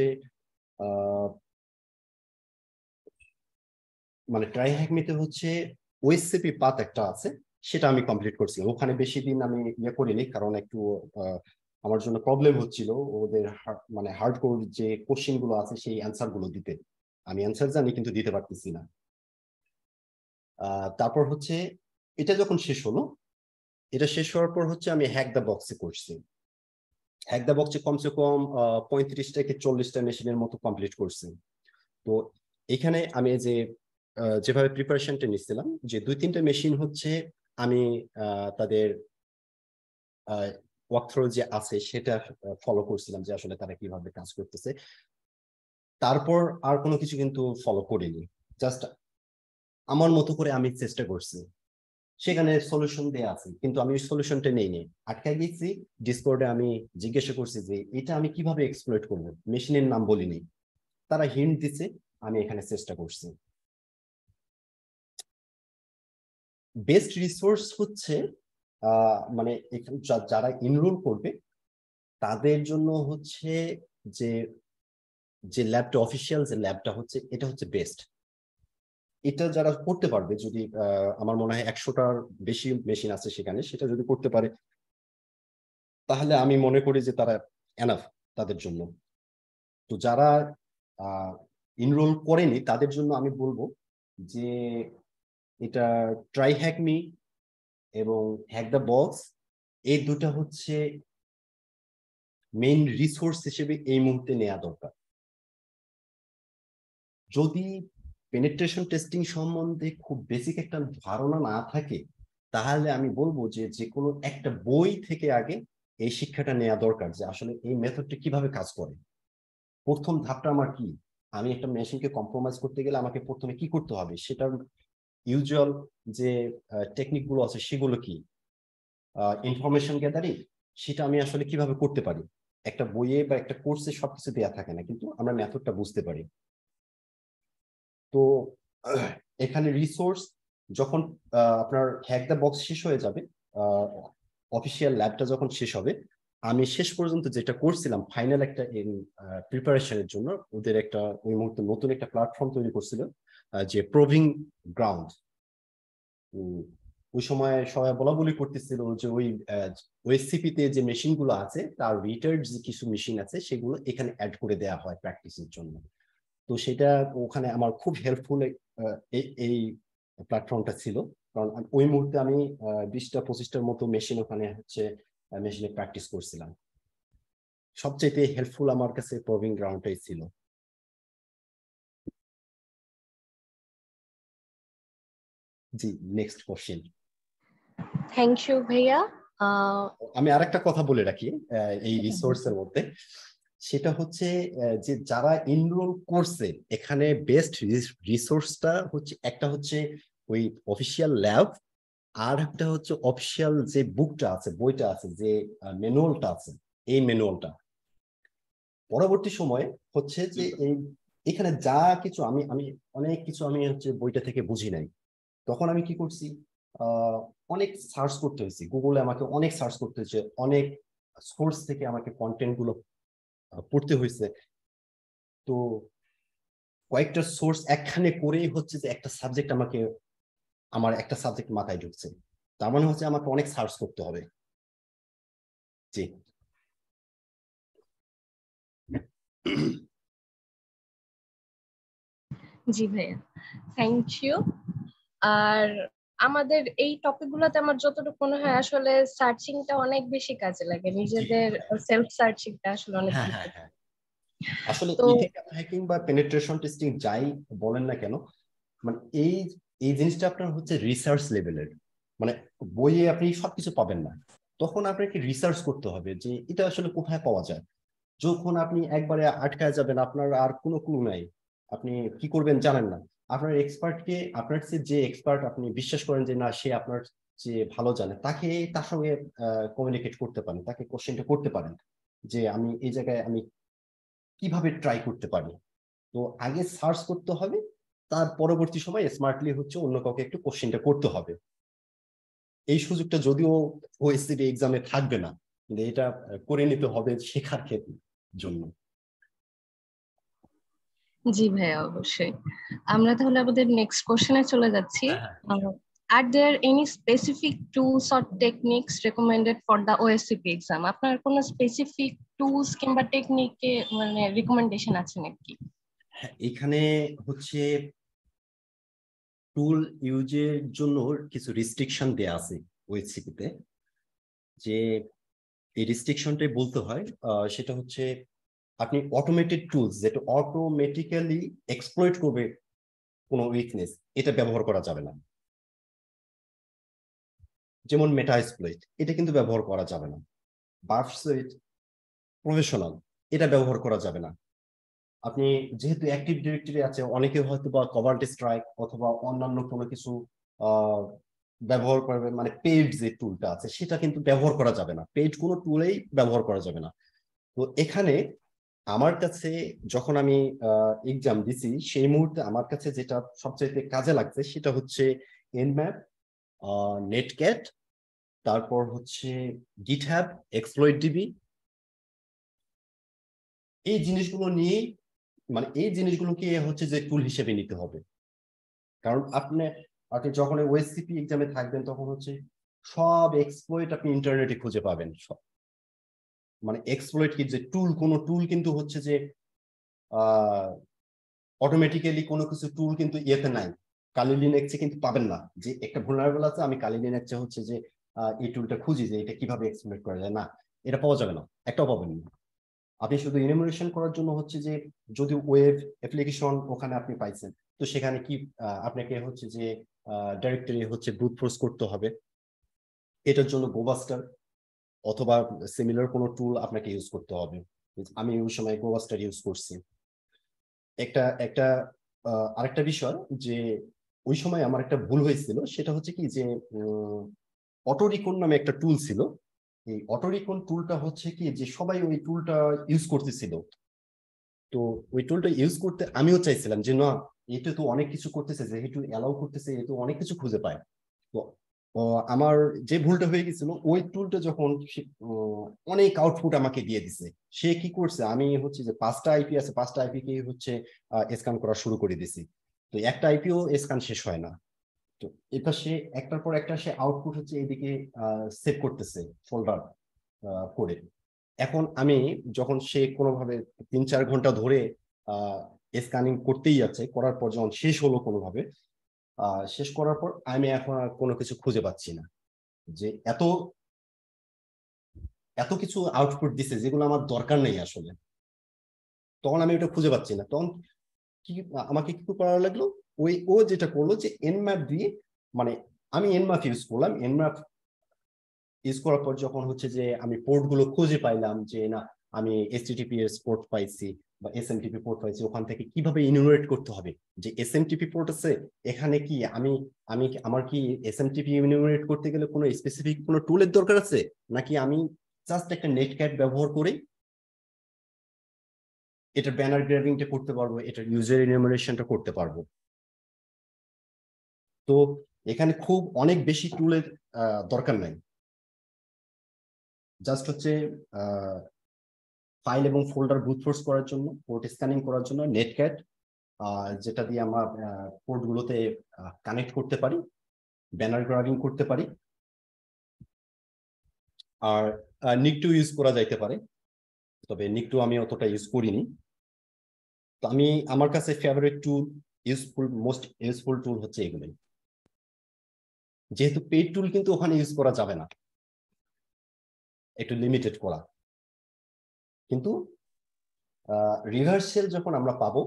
B: মানে ট্রাই হ্যাকমিতে হচ্ছে ওএসসিপি পাত একটা আছে সেটা আমি কমপ্লিট করছিলাম ওখানে বেশি দিন আমি ইয়ে করিনি কারণ একটু আমার জন্য প্রবলেম হচ্ছিল ওদের মানে হার্ড কোর যে কোশ্চেন গুলো আছে সেই অ্যান্সার গুলো দিতে আমি অ্যান্সার জানি কিন্তু দিতে পারতেছি না তারপর হচ্ছে এটা যখন শেষ হলো এটা শেষ হওয়ার পর হচ্ছে আমি হ্যাক দ্য বক্সে করছি হ্যাক দ্য বক্সে কমসে কম পঁয়ত্রিশ থেকে চল্লিশটা মেশিনের মতো কমপ্লিট করছি তো এখানে আমি যে যেভাবে প্রিপারেশনটা নিচ্ছিলাম যে দুই তিনটা মেশিন হচ্ছে আমি তাদের ওয়ার্কথ্রো যে আছে সেটা ফলো করছিলাম যে আসলে তারা কিভাবে কাজ করতেছে তারপর আর কোনো কিছু কিন্তু ফলো করিনি জাস্ট আমার মতো করে আমি চেষ্টা করছি সেখানে সলিউশন দেয়া আছে কিন্তু আমি সলিউশনটা নেই নেই আটকা গেছি ডিসকোর্ডে আমি জিজ্ঞাসা করছি যে এটা আমি কিভাবে এক্সপ্লোর করব
C: মেশিনের নাম বলিনি তারা হিন্ট দিছে আমি এখানে চেষ্টা করছি বেস্ট রিসোর্স হচ্ছে
B: মানে যারা ইনরোল করবে তাদের জন্য হচ্ছে যে যে ল্যাবটা অফিসিয়াল যে ল্যাবটা হচ্ছে এটা হচ্ছে বেস্ট এটা যারা করতে পারবে যদি আমার মনে হয় একশোটার বেশি মেশিন আছে সেখানে সেটা যদি করতে পারে তাহলে আমি মনে করি যে তারা এনাফ তাদের জন্য তো যারা ইনরোল করেনি তাদের জন্য আমি বলবো যে এটা ট্রাই হ্যাক মি এবং হ্যাক দ্য বক্স
C: এই দুটা হচ্ছে মেইন রিসোর্স হিসেবে এই মুহূর্তে নেওয়া দরকার যদি পেনিট্রেশন টেস্টিং
B: সম্বন্ধে খুব বেসিক একটা ধারণা না থাকে তাহলে আমি বলবো যে যে কোনো একটা বই থেকে আগে এই শিক্ষাটা নেওয়া দরকার যে আসলে এই মেথডটা কিভাবে কাজ করে প্রথম ধাপটা আমার কি আমি একটা মেশিনকে কম্প্রোমাইজ করতে গেলে আমাকে প্রথমে কি করতে হবে সেটার ইউজুয়াল যে টেকনিকগুলো আছে সেগুলো কি ইনফরমেশন গ্যাদারিং সেটা আমি আসলে কিভাবে করতে পারি একটা বইয়ে বা একটা কোর্সে সবকিছু দেওয়া থাকে না কিন্তু আমরা মেথডটা বুঝতে পারি তো এখানে রিসোর্স যখন আপনার হ্যাক দ্য বক্স শেষ হয়ে যাবে অফিসিয়াল ল্যাবটা যখন শেষ হবে আমি শেষ পর্যন্ত যেটা করছিলাম ফাইনাল একটা প্রিপারেশনের জন্য ওদের একটা ওই মুহূর্তে নতুন একটা প্ল্যাটফর্ম তৈরি করছিল যে প্রভিং গ্রাউন্ড ওই সময় সবাই বলা বলি করতেছিল যে ওই ওয়েসিপিতে যে মেশিনগুলো আছে তার রিটার্ড যে কিছু মেশিন আছে সেগুলো এখানে অ্যাড করে দেওয়া হয় প্র্যাকটিসের জন্য তো সেটা ওখানে আমার খুব হেল্পফুল এই প্ল্যাটফর্মটা ছিল কারণ ওই মুহূর্তে আমি বিশটা পঁচিশটার মতো মেশিন
C: ওখানে হচ্ছে মেশিনে প্র্যাকটিস করছিলাম সবচেয়ে হেল্পফুল আমার কাছে প্রবিং গ্রাউন্ডটাই ছিল জি নেক্সট কোশ্চেন থ্যাংক ইউ ভাইয়া
B: আমি আরেকটা কথা বলে রাখি এই রিসোর্সের মধ্যে সেটা হচ্ছে যে যারা ইনরোল করছে এখানে বেস্ট রিসোর্সটা হচ্ছে একটা হচ্ছে ওই অফিসিয়াল ল্যাব আর একটা হচ্ছে অফিসিয়াল যে বুকটা আছে বইটা আছে যে ম্যানুয়ালটা আছে এই ম্যানুয়ালটা পরবর্তী সময়ে হচ্ছে যে এই এখানে যা কিছু আমি আমি অনেক কিছু আমি হচ্ছে বইটা থেকে বুঝি নাই তখন আমি কি করছি অনেক সার্চ করতে হয়েছি গুগলে আমাকে অনেক সার্চ করতে হয়েছে অনেক সোর্স থেকে আমাকে কন্টেন্টগুলো পড়তে হয়েছে তো কয়েকটা সোর্স একখানে করেই হচ্ছে যে একটা
C: সাবজেক্ট আমাকে আমার একটা সাবজেক্ট মাথায় ঢুকছে তার মানে হচ্ছে আমাকে অনেক সার্চ করতে হবে জি জি ভাইয়া থ্যাংক
D: ইউ আর আমাদের এই টপিক গুলাতে আমার যতটুকু মনে হয় আসলে সার্চিংটা অনেক বেশি কাজে লাগে নিজেদের সেলফ সার্চিংটা আসলে অনেক হ্যাঁ, হ্যাঁ,
B: হ্যাঁ। আসলে হ্যাকিং বা পেনিট্রেশন টেস্টিং যাই বলেন না কেন মানে এই এই জিনিসটা আপনার হচ্ছে রিসার্চ লেভেলের মানে বইয়ে আপনি সবকিছু পাবেন না তখন আপনাকে রিসার্চ করতে হবে যে এটা আসলে কোথায় পাওয়া যায় যখন আপনি একবারে আটকায় যাবেন আপনার আর কোনো ক্লু নাই আপনি কি করবেন জানেন না আপনার এক্সপার্টকে আপনার যে এক্সপার্ট আপনি বিশ্বাস করেন যে না সে আপনার যে ভালো জানে তাকে তার সঙ্গে কমিউনিকেট করতে পারেন তাকে কোশ্চেনটা করতে পারেন যে আমি এই জায়গায় আমি কিভাবে ট্রাই করতে পারি তো আগে সার্চ করতে হবে তার পরবর্তী সময় স্মার্টলি হচ্ছে অন্য কাউকে একটু কোশ্চেনটা করতে হবে এই সুযোগটা যদিও ওএসসিডি এক্সামে থাকবে না কিন্তু এটা করে নিতে হবে শেখার ক্ষেত্রে জন্য
D: জি ভাইয়া অবশ্যই আমরা তাহলে আমাদের নেক্সট কোশ্চেনে চলে যাচ্ছি are there any specific tools or techniques recommended for the OSCP exam আপনার কোনো স্পেসিফিক টুলস কিংবা টেকনিকে মানে রিকমেন্ডেশন আছে নাকি
B: হ্যাঁ, এখানে হচ্ছে টুল ইউজের জন্য কিছু রেস্ট্রিকশন দেয়া আছে ওএসসিপিতে যে এই রেস্ট্রিকশনটাই বলতে হয় সেটা হচ্ছে আপনি অটোমেটেড টুলস যেটা অটোমেটিক্যালি এক্সপ্লয়েট করবে কোনো উইকনেস এটা
C: ব্যবহার করা যাবে না যেমন মেটা এক্সপ্লয়েট এটা কিন্তু ব্যবহার করা যাবে না বাফ প্রফেশনাল এটা ব্যবহার করা যাবে
B: না আপনি যেহেতু অ্যাক্টিভ ডিরেক্টরি আছে অনেকে হয়তো বা কভার স্ট্রাইক অথবা অন্যান্য কোনো কিছু ব্যবহার করবে মানে পেড যে টুলটা আছে সেটা কিন্তু ব্যবহার করা যাবে না পেড কোনো টুলেই ব্যবহার করা যাবে না তো এখানে আমার কাছে যখন আমি এক্সাম দিছি সেই মুহূর্তে আমার কাছে যেটা সবচেয়ে কাজে লাগছে সেটা হচ্ছে এনম্যাপ নেটক্যাট তারপর হচ্ছে
C: হ্যাপ এক্সপ্লয়েড ডিবি এই জিনিসগুলো নিয়ে মানে এই জিনিসগুলোকে হচ্ছে যে টুল হিসেবে নিতে হবে কারণ
B: আপনি আপনি যখন ওয়েসিপি এক্সামে থাকবেন তখন হচ্ছে সব এক্সপ্লয়েট আপনি ইন্টারনেটে খুঁজে পাবেন সব মানে এক্সপ্লোয়েট কি যে টুল কোন টুল কিন্তু হচ্ছে যে অটোমেটিক্যালি কোনো কিছু টুল কিন্তু ইয়েতে নাই কালি লিনেক্সে কিন্তু পাবেন না যে একটা ভুলনারেবল আছে আমি কালি লিনেক্সে হচ্ছে যে এই টুলটা খুঁজি যে এটা কিভাবে এক্সপ্লোয়েট করা যায় না এটা পাওয়া যাবে না একটাও পাবেন না আপনি শুধু ইনমোরেশন করার জন্য হচ্ছে যে যদি ওয়েব অ্যাপ্লিকেশন ওখানে আপনি পাইছেন তো সেখানে কি আপনাকে হচ্ছে যে ডাইরেক্টরি হচ্ছে ব্রুট ফোর্স করতে হবে এটার জন্য গোবাস্টার অথবা সিমিলার কোনো টুল আপনাকে ইউজ করতে হবে আমি ওই সময় গোবাস্টার ইউজ করছি একটা একটা আরেকটা বিষয় যে ওই সময় আমার একটা ভুল হয়েছিল সেটা হচ্ছে কি যে অটোরিকন নামে একটা টুল ছিল এই অটোরিকন টুলটা হচ্ছে কি যে সবাই ওই টুলটা ইউজ করতেছিল তো ওই টুলটা ইউজ করতে আমিও চাইছিলাম যে না এটা তো অনেক কিছু করতেছে যেহেতু অ্যালাউ করতেছে এতে অনেক কিছু খুঁজে পায় তো আমার যে ভুলটা হয়ে গেছিল ওই টুলটা যখন অনেক আউটপুট আমাকে দিয়ে দিছে সে কি করছে আমি হচ্ছে যে পাঁচটা আইপি আছে পাঁচটা আইপি কে হচ্ছে স্ক্যান করা শুরু করে দিছি তো একটা আইপিও স্ক্যান শেষ হয় না তো এটা সে একটার পর একটা সে আউটপুট হচ্ছে এদিকে সেভ করতেছে ফোল্ডার করে এখন আমি যখন সে কোনোভাবে তিন চার ঘন্টা ধরে স্ক্যানিং করতেই যাচ্ছে করার পর যখন শেষ হলো কোনোভাবে শেষ করার পর আমি এখন আর কোনো কিছু খুঁজে পাচ্ছি না যে এত এত কিছু আউটপুট দিছে যেগুলো আমার দরকার নেই আসলে তখন আমি ওটা খুঁজে পাচ্ছি না তখন কি আমাকে কি করা লাগলো ওই ও যেটা করলো যে এনম্যাপ দিয়ে মানে আমি এনম্যাপ ইউজ করলাম এনম্যাপ ইউজ করার পর যখন হচ্ছে যে আমি পোর্টগুলো খুঁজে পাইলাম যে না আমি এস পোর্ট পাইছি বা এসএমটিপি পোর্ট হয়েছে ওখান থেকে কিভাবে ইনোভেট করতে হবে যে এসএমটিপি পোর্ট আছে এখানে কি আমি আমি আমার কি এসএমটিপি ইনোভেট করতে গেলে কোনো স্পেসিফিক কোনো টুলের দরকার আছে নাকি আমি জাস্ট একটা নেট ক্যাট ব্যবহার করে এটা ব্যানার গ্রেভিংটা করতে পারবো এটা ইউজার ইনোমিনেশনটা করতে পারবো
C: তো এখানে খুব অনেক বেশি টুলের দরকার নাই জাস্ট হচ্ছে ফাইল এবং ফোল্ডার বুথ ফোর্স করার জন্য
B: পোর্ট স্ক্যানিং করার জন্য নেটক্যাট যেটা দিয়ে আমরা পোর্টগুলোতে কানেক্ট করতে পারি ব্যানার গ্রাবিং করতে পারি আর নিকটু ইউজ করা যাইতে পারে তবে নিকটু আমি অতটা ইউজ করিনি তো আমি আমার কাছে favourite tool useful most useful tool হচ্ছে
C: এগুলোই যেহেতু পেড টুল কিন্তু ওখানে ইউজ করা যাবে না একটু লিমিটেড করা কিন্তু
B: রিভার্সেল যখন আমরা পাবো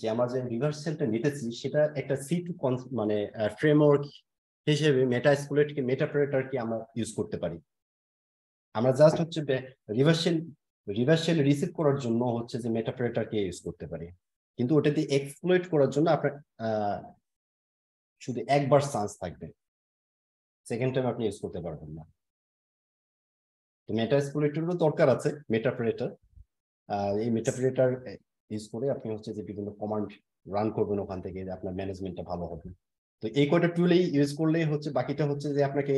B: যে আমরা যে রিভার্সেলটা নিতেছি সেটা একটা সি টু মানে ফ্রেমওয়ার্ক হিসেবে মেটা স্কুলেটকে কি আমরা ইউজ করতে পারি আমরা জাস্ট হচ্ছে রিভার্সেল রিভার্সেল রিসিভ করার জন্য হচ্ছে যে মেটাপ্রেটারকে ইউজ করতে পারি কিন্তু ওটাতে এক্সপ্লোইট করার জন্য আপনার শুধু একবার চান্স থাকবে সেকেন্ড টাইম আপনি ইউজ করতে পারবেন না মেটা এক্সপ্লোরেটরেরও দরকার আছে এই ইউজ করে আপনি হচ্ছে যে বিভিন্ন কমান্ড রান করবেন ওখান থেকে আপনার ম্যানেজমেন্টটা ভালো হবে তো এই কয়টা টুলেই ইউজ করলেই হচ্ছে বাকিটা হচ্ছে যে আপনাকে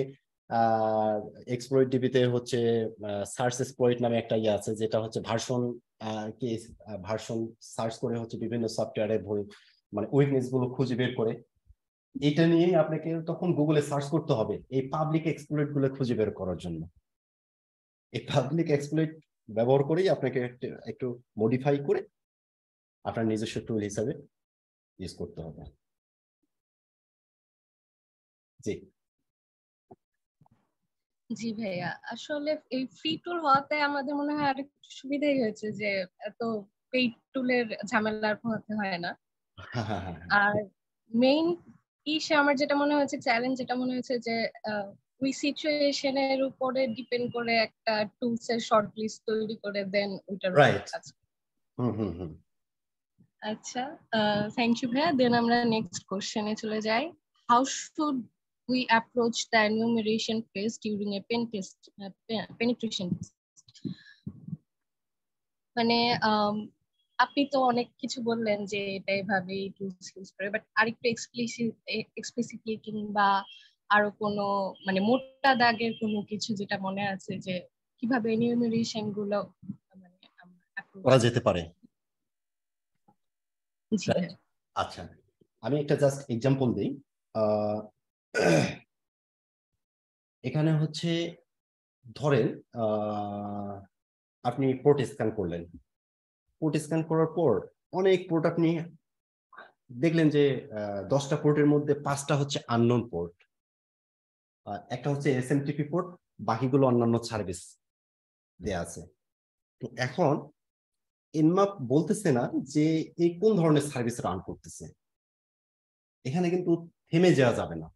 B: ডিবিতে হচ্ছে সার্চ নামে একটা ইয়ে আছে যেটা হচ্ছে ভার্সন কে ভার্সন সার্চ করে হচ্ছে বিভিন্ন সফটওয়্যারের মানে উইকনেস গুলো খুঁজে বের করে এটা নিয়ে আপনাকে তখন গুগলে সার্চ করতে হবে এই পাবলিক এক্সপ্লোর গুলো খুঁজে বের করার জন্য এই পাবলিক এক্সপ্লয়েট ব্যবহার করেই আপনাকে একটু মডিফাই করে
C: আপনার নিজস্ব টুল হিসাবে ইউজ করতে হবে জি জি ভাইয়া
D: আসলে এই ফ্রি টুল হওয়াতে আমাদের মনে হয় আরেকটু সুবিধাই হয়েছে যে এত পেইড টুলের ঝামেলার পোহাতে হয় না হ্যাঁ, হ্যাঁ, হ্যাঁ। আর মেইন ইসে আমার যেটা মনে হয়েছে চ্যালেঞ্জ যেটা মনে হয়েছে যে ওই সিচুয়েশনের উপরে ডিপেন্ড করে একটা টুলস এর শর্ট লিস্ট তৈরি করে দেন ওইটার রাইট আচ্ছা থ্যাংক ইউ ভাইয়া দেন আমরা নেক্সট কোশ্চেনে চলে যাই how should we approach the enumeration phase during a pen test penetration মানে আপনি তো অনেক কিছু বললেন যে এটা এভাবে টুলস ইউজ করে বাট আরেকটু এক্সপ্লিসিট এক্সপ্লিসিটলি কিংবা আরো কোনো মানে মোটা দাগের কোনো কিছু যেটা মনে আছে যে কিভাবে এনিউমেরেশন গুলো মানে
B: করা যেতে পারে হ্যাঁ। আচ্ছা আমি একটা জাস্ট এক্সাম্পল দিই এখানে হচ্ছে ধরেন আপনি পোর্ট স্ক্যান করলেন পোর্ট স্ক্যান করার পর অনেক পোর্ট আপনি দেখলেন যে দশটা পোর্টের মধ্যে পাঁচটা হচ্ছে আননোন পোর্ট একটা হচ্ছে এস এম টিপি পোর্ট বাকিগুলো অন্যান্য সার্ভিস দেয়া আছে তো এখন এনমাপ বলতেছে না যে এই কোন ধরনের সার্ভিস রান করতেছে এখানে কিন্তু থেমে যাওয়া যাবে না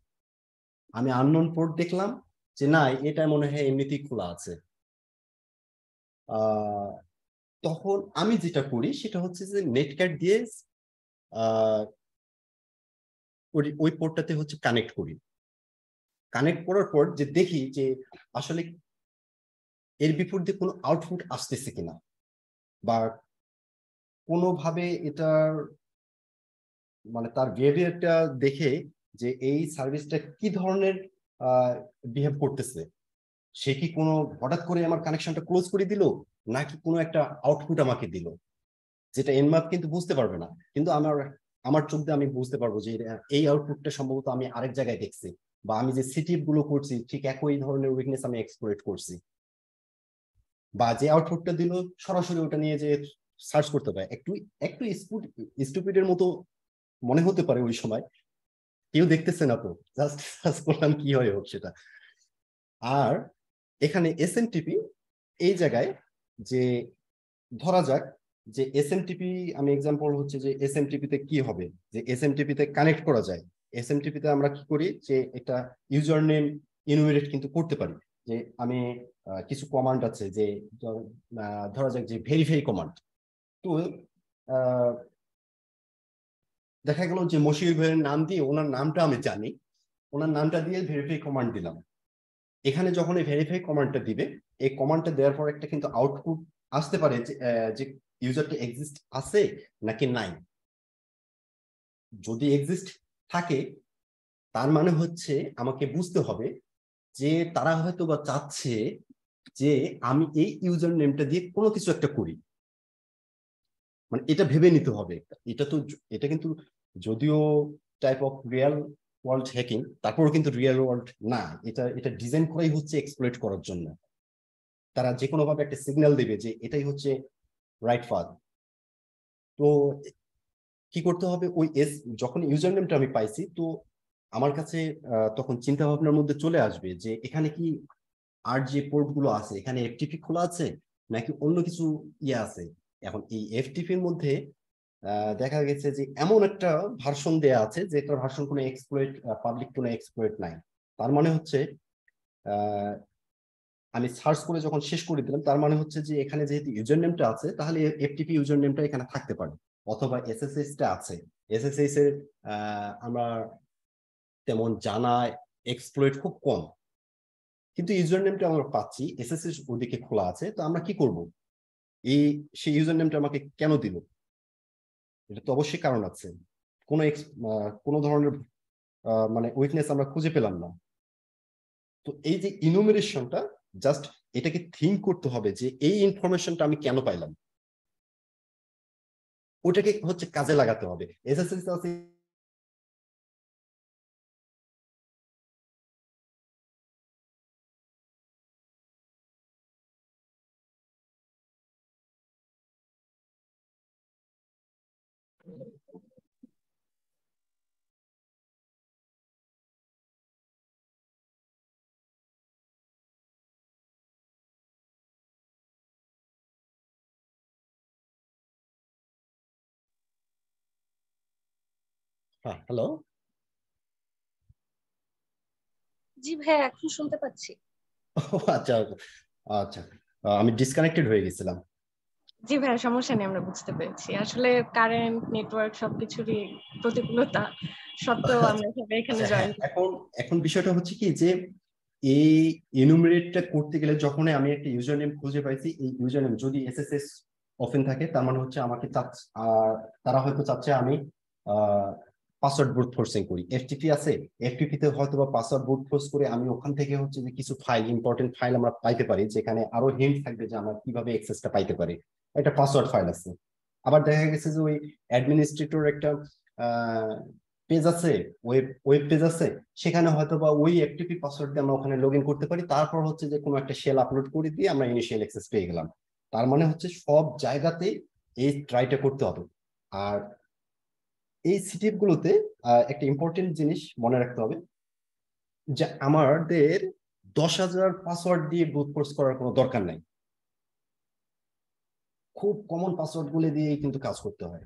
B: আমি আননোন পোর্ট দেখলাম যে না এটা মনে হয় এমনিতেই খোলা
C: আছে তখন আমি যেটা করি সেটা হচ্ছে যে নেটক্যাট দিয়ে ওই পোর্টটাতে হচ্ছে কানেক্ট করি কানেক্ট করার পর যে দেখি যে আসলে এর বিপরীতে কোনো আউটপুট আসতেছে কিনা বা
B: কোনোভাবে এটার মানে তার বিহেভিয়ারটা দেখে যে এই সার্ভিসটা কি ধরনের বিহেভ করতেছে সে কি কোনো হঠাৎ করে আমার কানেকশনটা ক্লোজ করে দিল নাকি কোনো একটা আউটপুট আমাকে দিল যেটা এনমাপ কিন্তু বুঝতে পারবে না কিন্তু আমার আমার চোখ দিয়ে আমি বুঝতে পারবো যে এই আউটপুটটা সম্ভবত আমি আরেক জায়গায় দেখছি বা আমি যে সিটিপ গুলো করছি ঠিক একই ধরনের উইকনেস আমি এক্সপ্লোরেট করছি বা যে আউটপুটটা দিল সরাসরি ওটা নিয়ে যে সার্চ করতে পারে একটু একটু স্টুপিডের মতো মনে হতে পারে ওই সময় কেউ দেখতেছে না তো জাস্ট সার্চ করলাম কি হয় হোক সেটা আর এখানে এস এই জায়গায় যে ধরা যাক যে এস আমি এক্সাম্পল হচ্ছে যে এস তে কি হবে যে এস তে কানেক্ট করা যায় এসএমটিপি তে আমরা কি করি যে এটা ইউজার নেম ইনুমিনেট কিন্তু করতে পারি যে আমি কিছু কমান্ড আছে যে ধরা যাক যে ভেরিফাই কমান্ড তো দেখা গেল যে মশিউর ভাইয়ের নাম দিয়ে ওনার নামটা আমি জানি ওনার নামটা দিয়ে ভেরিফাই কমান্ড দিলাম এখানে যখন এই ভেরিফাই কমান্ডটা দিবে এই কমান্ডটা দেওয়ার পর একটা কিন্তু আউটপুট আসতে পারে যে ইউজারটা এক্সিস্ট আছে নাকি নাই যদি এক্সিস্ট থাকে তার মানে হচ্ছে আমাকে বুঝতে হবে যে তারা হয়তো বা চাচ্ছে যে আমি এই ইউজার নেমটা দিয়ে কোনো কিছু একটা করি মানে এটা ভেবে নিতে হবে এটা তো এটা কিন্তু যদিও type of real world hacking তারপরও কিন্তু রিয়েল ওয়ার্ল্ড না এটা এটা ডিজাইন করাই হচ্ছে এক্সপ্লোর করার জন্য তারা যে কোনোভাবে একটা সিগন্যাল দেবে যে এটাই হচ্ছে রাইট ফাদ তো কি করতে হবে ওই এস যখন ইউজার নেমটা আমি পাইছি তো আমার কাছে তখন চিন্তা ভাবনার মধ্যে চলে আসবে যে এখানে কি আর যে গুলো আছে এখানে এফটিপি খোলা আছে নাকি অন্য কিছু ইয়ে আছে এখন এই এফটিপির মধ্যে দেখা গেছে যে এমন একটা ভার্সন দেয়া আছে যেটার ভার্সন কোনো এক্সপ্লয়েট পাবলিক কোনো এক্সপ্লয়েট নাই তার মানে হচ্ছে আমি সার্চ করে যখন শেষ করে দিলাম তার মানে হচ্ছে যে এখানে যেহেতু ইউজার নেমটা আছে তাহলে এফটিপি ইউজার নেমটা এখানে থাকতে পারে অথবা টা আছে এসএসএস এর আমরা তেমন জানা এক্সপ্লোয়েট খুব কম কিন্তু ইউজার নেমটা আমরা পাচ্ছি এসএসএস ওদিকে খোলা আছে তো আমরা কি করব এই সেই ইউজার নেমটা আমাকে কেন দিল এটা তো অবশ্যই কারণ আছে কোনো কোনো ধরনের মানে উইকনেস আমরা খুঁজে পেলাম না তো এই যে ইনোমিনেশনটা জাস্ট
C: এটাকে থিঙ্ক করতে হবে যে এই ইনফরমেশনটা আমি কেন পাইলাম ওটাকে হচ্ছে কাজে লাগাতে হবে এসএসসি হ্যালো
D: জি ভাই এখন শুনতে পাচ্ছি
C: আচ্ছা আচ্ছা,
B: আচ্ছা। আমি ডিসকানেক্টেড হয়ে গেছিলাম
D: জি ভাই সমস্যা নেই আমরা বুঝতে পেরেছি আসলে কারেন্ট নেটওয়ার্ক সবকিছুরই প্রতিকূলতা সত্ত্বেও আচ্ছা, আমরা আচ্ছা, এখানে জয়েন হ্যাঁ,
B: এখন এখন বিষয়টা হচ্ছে কি যে এই এনুমিরেটটা করতে গেলে যখনই আমি একটা ইউজার নেম খুঁজে পাইছি এই ইউজার নেম যদি এসএসএস অফেন থাকে তার মানে হচ্ছে আমাকে তারা হয়তো চাচ্ছে আমি পাসওয়ার্ড বুট ফোর্সিং করি এফটিপি আছে এফটিপি তে হয়তো বা পাসওয়ার্ড বুট ফোর্স করে আমি ওখান থেকে হচ্ছে যে কিছু ফাইল ইম্পর্টেন্ট ফাইল আমরা পাইতে পারি যেখানে আরো হিন্ট থাকবে যে আমরা কিভাবে অ্যাক্সেসটা পাইতে পারি একটা পাসওয়ার্ড ফাইল আছে আবার দেখা গেছে যে ওই অ্যাডমিনিস্ট্রেটর একটা পেজ আছে ওয়েব ওয়েব পেজ আছে সেখানে হয়তো বা ওই এফটিপি পাসওয়ার্ড দিয়ে আমরা ওখানে লগ ইন করতে পারি তারপর হচ্ছে যে কোনো একটা শেল আপলোড করে দিয়ে আমরা ইনিশিয়াল অ্যাক্সেস পেয়ে গেলাম তার মানে হচ্ছে সব জায়গাতেই এই ট্রাইটা করতে হবে আর এই সিটিপগুলোতে একটা ইম্পর্টেন্ট জিনিস মনে রাখতে হবে যে আমাদের দশ হাজার পাসওয়ার্ড দিয়ে ব্রুথ ফোর্স করার কোনো দরকার নাই খুব কমন পাসওয়ার্ড গুলো দিয়ে কিন্তু কাজ করতে হয়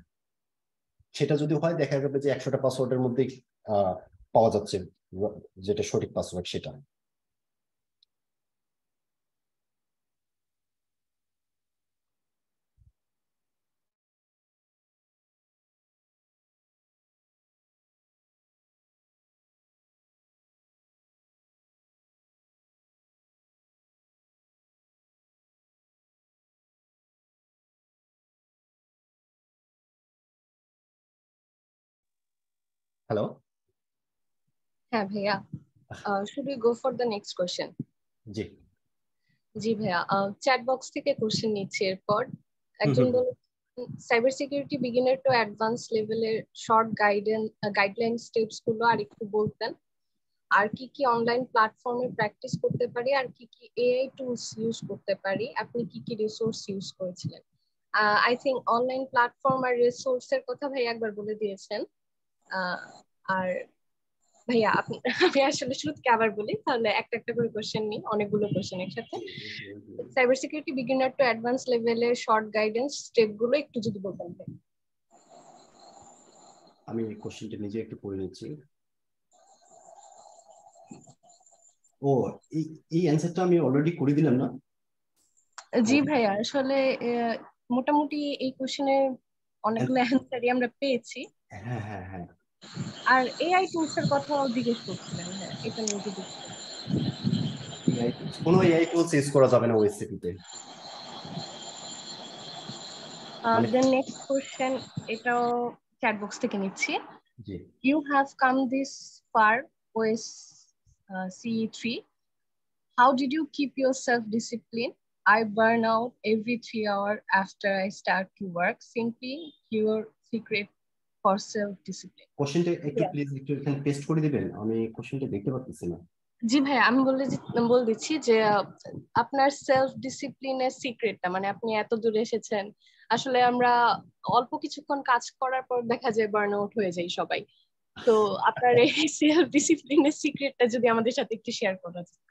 B: সেটা যদি হয় দেখা যাবে যে একশোটা পাসওয়ার্ডের মধ্যে পাওয়া
C: যাচ্ছে যেটা সঠিক পাসওয়ার্ড সেটা হ্যালো হ্যাঁ ভাইয়া should we go for the next question জি
D: জি ভাইয়া চ্যাট বক্স থেকে কোশ্চেন নিচ্ছি এরপর একজন বলেন cyber security beginner to advance লেভেলের শর্ট গাইডেন গাইডলাইন স্টেপস গুলো আর একটু বলতেন আর কি কি অনলাইন প্ল্যাটফর্মে প্র্যাকটিস করতে পারি আর কি কি এআই টুলস ইউজ করতে পারি আপনি কি কি রিসোর্স ইউজ করেছিলেন আই থিঙ্ক অনলাইন প্ল্যাটফর্ম আর রিসোর্সের কথা ভাই একবার বলে দিয়েছেন আর ভাইয়া আপনি আসলে শুধু আবার বলি তাহলে একটা একটা করে কোশ্চেন নিই অনেকগুলো কোশ্চেন একসাথে cyber security beginner to advance লেভেলের শর্ট গাইডেন্স স্টেপ গুলো একটু যদি বলতেন
B: আমি কোশ্চেনটা নিজে একটু পড়ে নিচ্ছি ও এই এই অ্যানসারটা আমি অলরেডি করে দিলাম না জি
D: ভাইয়া আসলে মোটামুটি এই কোশ্চেনে অনেকগুলো অ্যানসারই আমরা পেয়েছি হ্যাঁ হ্যাঁ হ্যাঁ আর এআই টুলস এর কথাও জিজ্ঞেস করছিলেন হ্যাঁ এটা নিয়ে জিজ্ঞেস
B: কোনো এআই টুলস ইউজ করা যাবে না ওয়েবসাইটে দেন
D: নেক্সট কোশ্চেন এটাও চ্যাট বক্স থেকে নিচ্ছি জি you have come this far OS C three how did you keep yourself discipline I burn out every three hours after I start to work. Simply your secret for self discipline
B: কোশ্চেনটা একটু please একটু এখানে paste করে দিবেন আমি কোশ্চেনটা দেখতে পাচ্ছি না
D: জি ভাই আমি বলে বল দিচ্ছি যে আপনার সেলফ ডিসিপ্লিনের সিক্রেটটা মানে আপনি এত দূরে এসেছেন আসলে আমরা অল্প কিছুক্ষণ কাজ করার পর দেখা যায় বার্ন আউট হয়ে যাই সবাই তো আপনার এই সেলফ ডিসিপ্লিনের সিক্রেটটা যদি আমাদের সাথে একটু শেয়ার করা যায়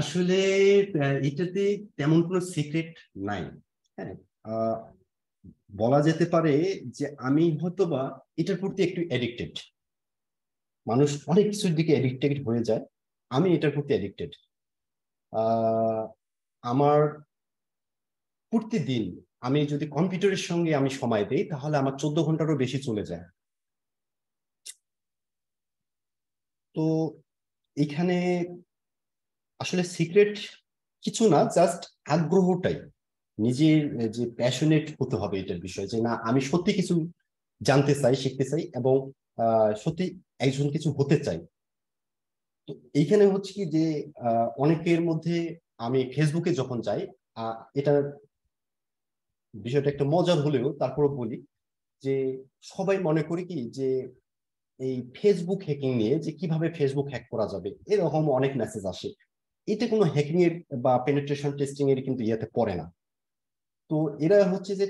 C: আসলে
B: এটাতে তেমন কোনো সিক্রেট নাই হ্যাঁ বলা যেতে পারে যে আমি হয়তো বা এটার প্রতি একটু অ্যাডিক্টেড মানুষ অনেক কিছুর দিকে অ্যাডিক্টেড হয়ে যায় আমি এটার প্রতি অ্যাডিক্টেড আমার প্রতিদিন আমি যদি কম্পিউটারের সঙ্গে আমি সময় দিই তাহলে আমার চোদ্দ ঘন্টারও বেশি চলে যায় তো এখানে আসলে সিক্রেট কিছু না জাস্ট আগ্রহটাই নিজের যে প্যাশনেট হতে হবে এটার বিষয়ে যে না আমি সত্যি কিছু জানতে চাই শিখতে চাই এবং সত্যি একজন কিছু হতে চাই তো এইখানে হচ্ছে কি যে অনেকের মধ্যে আমি ফেসবুকে যখন যাই এটা বিষয়টা একটা মজার হলেও তারপর বলি যে সবাই মনে করি কি যে এই ফেসবুক হ্যাকিং নিয়ে যে কিভাবে ফেসবুক হ্যাক করা যাবে এরকম অনেক মেসেজ আসে এতে কোনো হ্যাকিং এর বা পেনিট্রেশন টেস্টিং এর কিন্তু ইয়েতে পড়ে না তো এরা হচ্ছে যে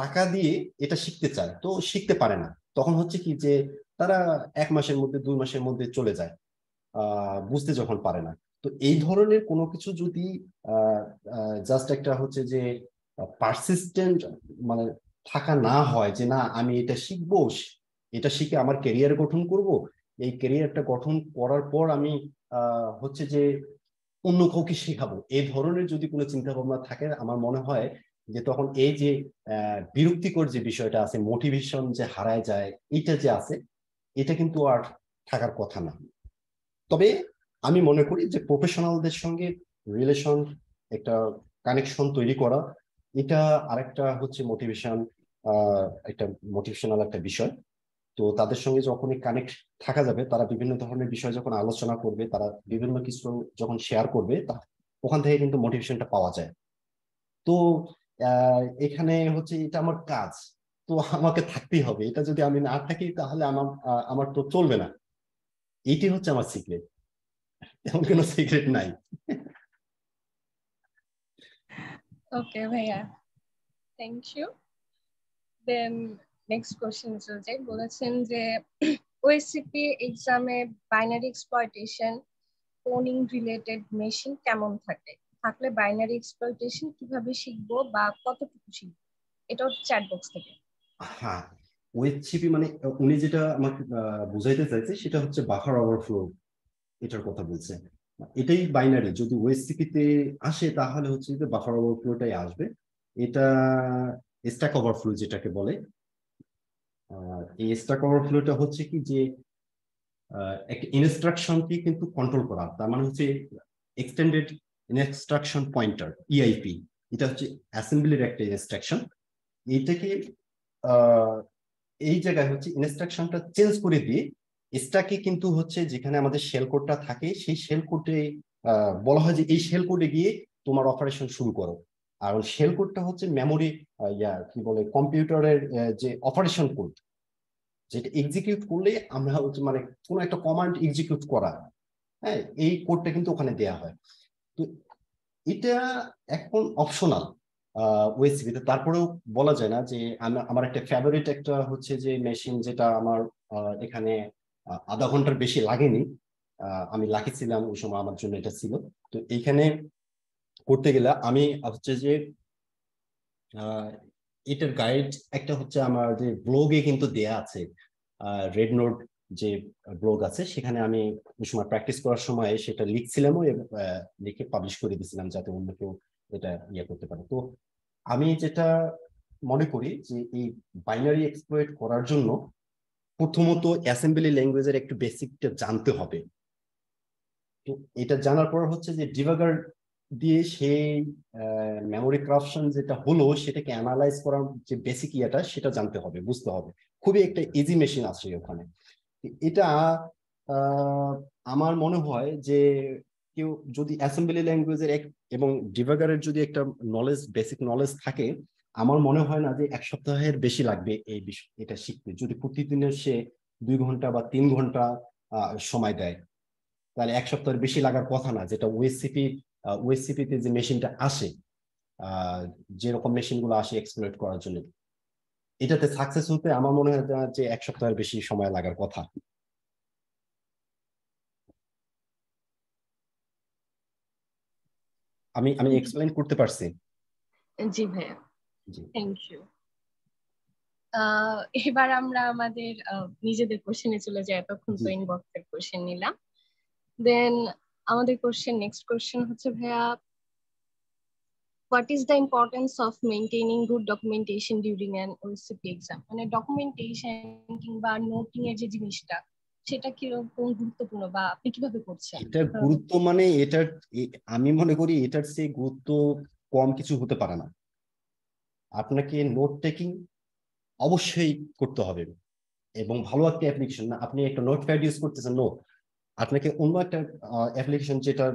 B: টাকা দিয়ে এটা শিখতে চায় তো শিখতে পারে না তখন হচ্ছে কি যে তারা এক মাসের মধ্যে দুই মাসের মধ্যে চলে যায় বুঝতে যখন পারে না তো এই ধরনের কোনো কিছু যদি জাস্ট একটা হচ্ছে যে পারসিস্টেন্ট মানে থাকা না হয় যে না আমি এটা শিখবো এটা শিখে আমার কেরিয়ার গঠন করব এই কেরিয়ারটা গঠন করার পর আমি হচ্ছে যে অন্য কাউকে শেখাবো এই ধরনের যদি কোনো চিন্তা ভাবনা থাকে আমার মনে হয় যে তখন এই যে বিরক্তিকর যে বিষয়টা আছে মোটিভেশন যে হারায় যায় এটা যে আছে এটা কিন্তু আর থাকার কথা না তবে আমি মনে করি যে প্রফেশনালদের সঙ্গে রিলেশন একটা কানেকশন তৈরি করা এটা আরেকটা হচ্ছে মোটিভেশন একটা মোটিভেশনাল একটা বিষয় তো তাদের সঙ্গে যখনই কানেক্ট থাকা যাবে তারা বিভিন্ন ধরনের বিষয় যখন আলোচনা করবে তারা বিভিন্ন কিছু যখন শেয়ার করবে ওখান থেকে কিন্তু মোটিভেশনটা পাওয়া যায় তো এখানে হচ্ছে এটা আমার কাজ তো আমাকে থাকতেই হবে এটা যদি আমি না থাকি তাহলে আমার আমার তো চলবে না এটি হচ্ছে আমার সিক্রেট এমন কোনো সিক্রেট নাই
D: ওকে ভাইয়া thank you then next question যে বলেছেন যে ওএসসিপি এক্সামে বাইনারি এক্সপ্লয়টেশন কোনিং রিলেটেড মেশিন কেমন থাকে থাকলে বাইনারি এক্সপ্লয়টেশন কিভাবে শিখবো বা কতটুকু শিখবো এটাও চ্যাট বক্স
C: থেকে
B: হ্যাঁ ওয়েবসিপি মানে উনি যেটা আমাকে বোঝাইতে চাইছে সেটা হচ্ছে বাফার ওভারফ্লো এটার কথা বলছে এটাই বাইনারি যদি ওয়েবসিপিতে আসে তাহলে হচ্ছে যে বাফার ওভারফ্লোটাই আসবে এটা স্ট্যাক ওভারফ্লো যেটাকে বলে এই স্ট্যাক ওভারফ্লোটা হচ্ছে কি যে একটা ইনস্ট্রাকশনকে কিন্তু কন্ট্রোল করা তার মানে হচ্ছে এক্সটেন্ডেড ইনস্ট্রাকশন পয়েন্টার ইআইপি এটা হচ্ছে অ্যাসেম্বলির একটা ইনস্ট্রাকশন এইটাকে এই জায়গায় হচ্ছে ইনস্ট্রাকশনটা চেঞ্জ করে দিয়ে এটাকে কিন্তু হচ্ছে যেখানে আমাদের শেল কোডটা থাকে সেই শেল কোডে বলা হয় যে এই শেল কোডে গিয়ে তোমার অপারেশন শুরু করো আর শেল কোডটা হচ্ছে মেমোরি ইয়া কি বলে কম্পিউটারের যে অপারেশন কোড যেটা এক্সিকিউট করলে আমরা হচ্ছে মানে কোনো একটা কমান্ড এক্সিকিউট করা হ্যাঁ এই কোডটা কিন্তু ওখানে দেয়া হয় তো এটা এখন অপশনাল ওয়েসিপিতে তারপরেও বলা যায় না যে আমার একটা ফেভারিট একটা হচ্ছে যে মেশিন যেটা আমার এখানে আধা ঘন্টার বেশি লাগেনি আমি লাকি ছিলাম ওই সময় আমার জন্য এটা ছিল তো এইখানে করতে গেলে আমি হচ্ছে যে এটার গাইড একটা হচ্ছে আমার যে ব্লগে কিন্তু দেয়া আছে রেড নোট যে ব্লগ আছে সেখানে আমি ওই সময় প্র্যাকটিস করার সময় সেটা লিখছিলামও লিখে পাবলিশ করে দিয়েছিলাম যাতে অন্য কেউ এটা ইয়ে করতে পারে তো আমি যেটা মনে করি যে এই বাইনারি এক্সপ্লোয়েট করার জন্য প্রথমত অ্যাসেম্বলি ল্যাঙ্গুয়েজের একটু বেসিকটা জানতে হবে তো এটা জানার পর হচ্ছে যে ডিভাগার দিয়ে সেই মেমোরি ক্রাপশন যেটা হলো সেটাকে অ্যানালাইজ করার যে বেসিক ইয়াটা সেটা জানতে হবে বুঝতে হবে খুবই একটা ইজি মেশিন আছে ওখানে এটা আমার মনে হয় যে কেউ যদি অ্যাসেম্বলি ল্যাঙ্গুয়েজের এক এবং ডিভাগারের যদি একটা নলেজ বেসিক নলেজ থাকে আমার মনে হয় না যে এক সপ্তাহের বেশি লাগবে এই বিষয় এটা শিখতে যদি প্রতিদিনে সে দুই ঘন্টা বা তিন ঘন্টা সময় দেয় তাহলে এক সপ্তাহের বেশি লাগার কথা না যেটা ওয়েসিপি ওয়েসিপিতে যে মেশিনটা আসে যেরকম মেশিনগুলো আসে এক্সপ্লোর করার জন্য এটাতে সাকসেস হতে আমার মনে হয় যে এক সপ্তাহের বেশি সময় লাগার কথা আমি আমি এক্সপ্লেইন করতে পারছি
D: জি ভাইয়া থ্যাংক ইউ এবার আমরা আমাদের নিজেদের কোশ্চেনে চলে যাই এতক্ষণ তো ইনবক্সের কোশ্চেন নিলাম দেন আমাদের কোশ্চেন নেক্সট কোশ্চেন হচ্ছে ভাইয়া what is the importance of maintaining good documentation during an OSCP exam মানে ডকুমেন্টেশন কিংবা নোটিং এর যে জিনিসটা সেটা কিরকম গুরুত্বপূর্ণ বা আপনি কিভাবে করছেন এটার গুরুত্ব
B: মানে এটার আমি মনে করি এটার চেয়ে গুরুত্ব কম কিছু হতে পারে না আপনাকে নোট টেকিং অবশ্যই করতে হবে এবং ভালো একটা অ্যাপ্লিকেশন না আপনি একটা নোট নোটপ্যাড ইউজ করতেছেন নো আপনাকে অন্য একটা অ্যাপ্লিকেশন যেটা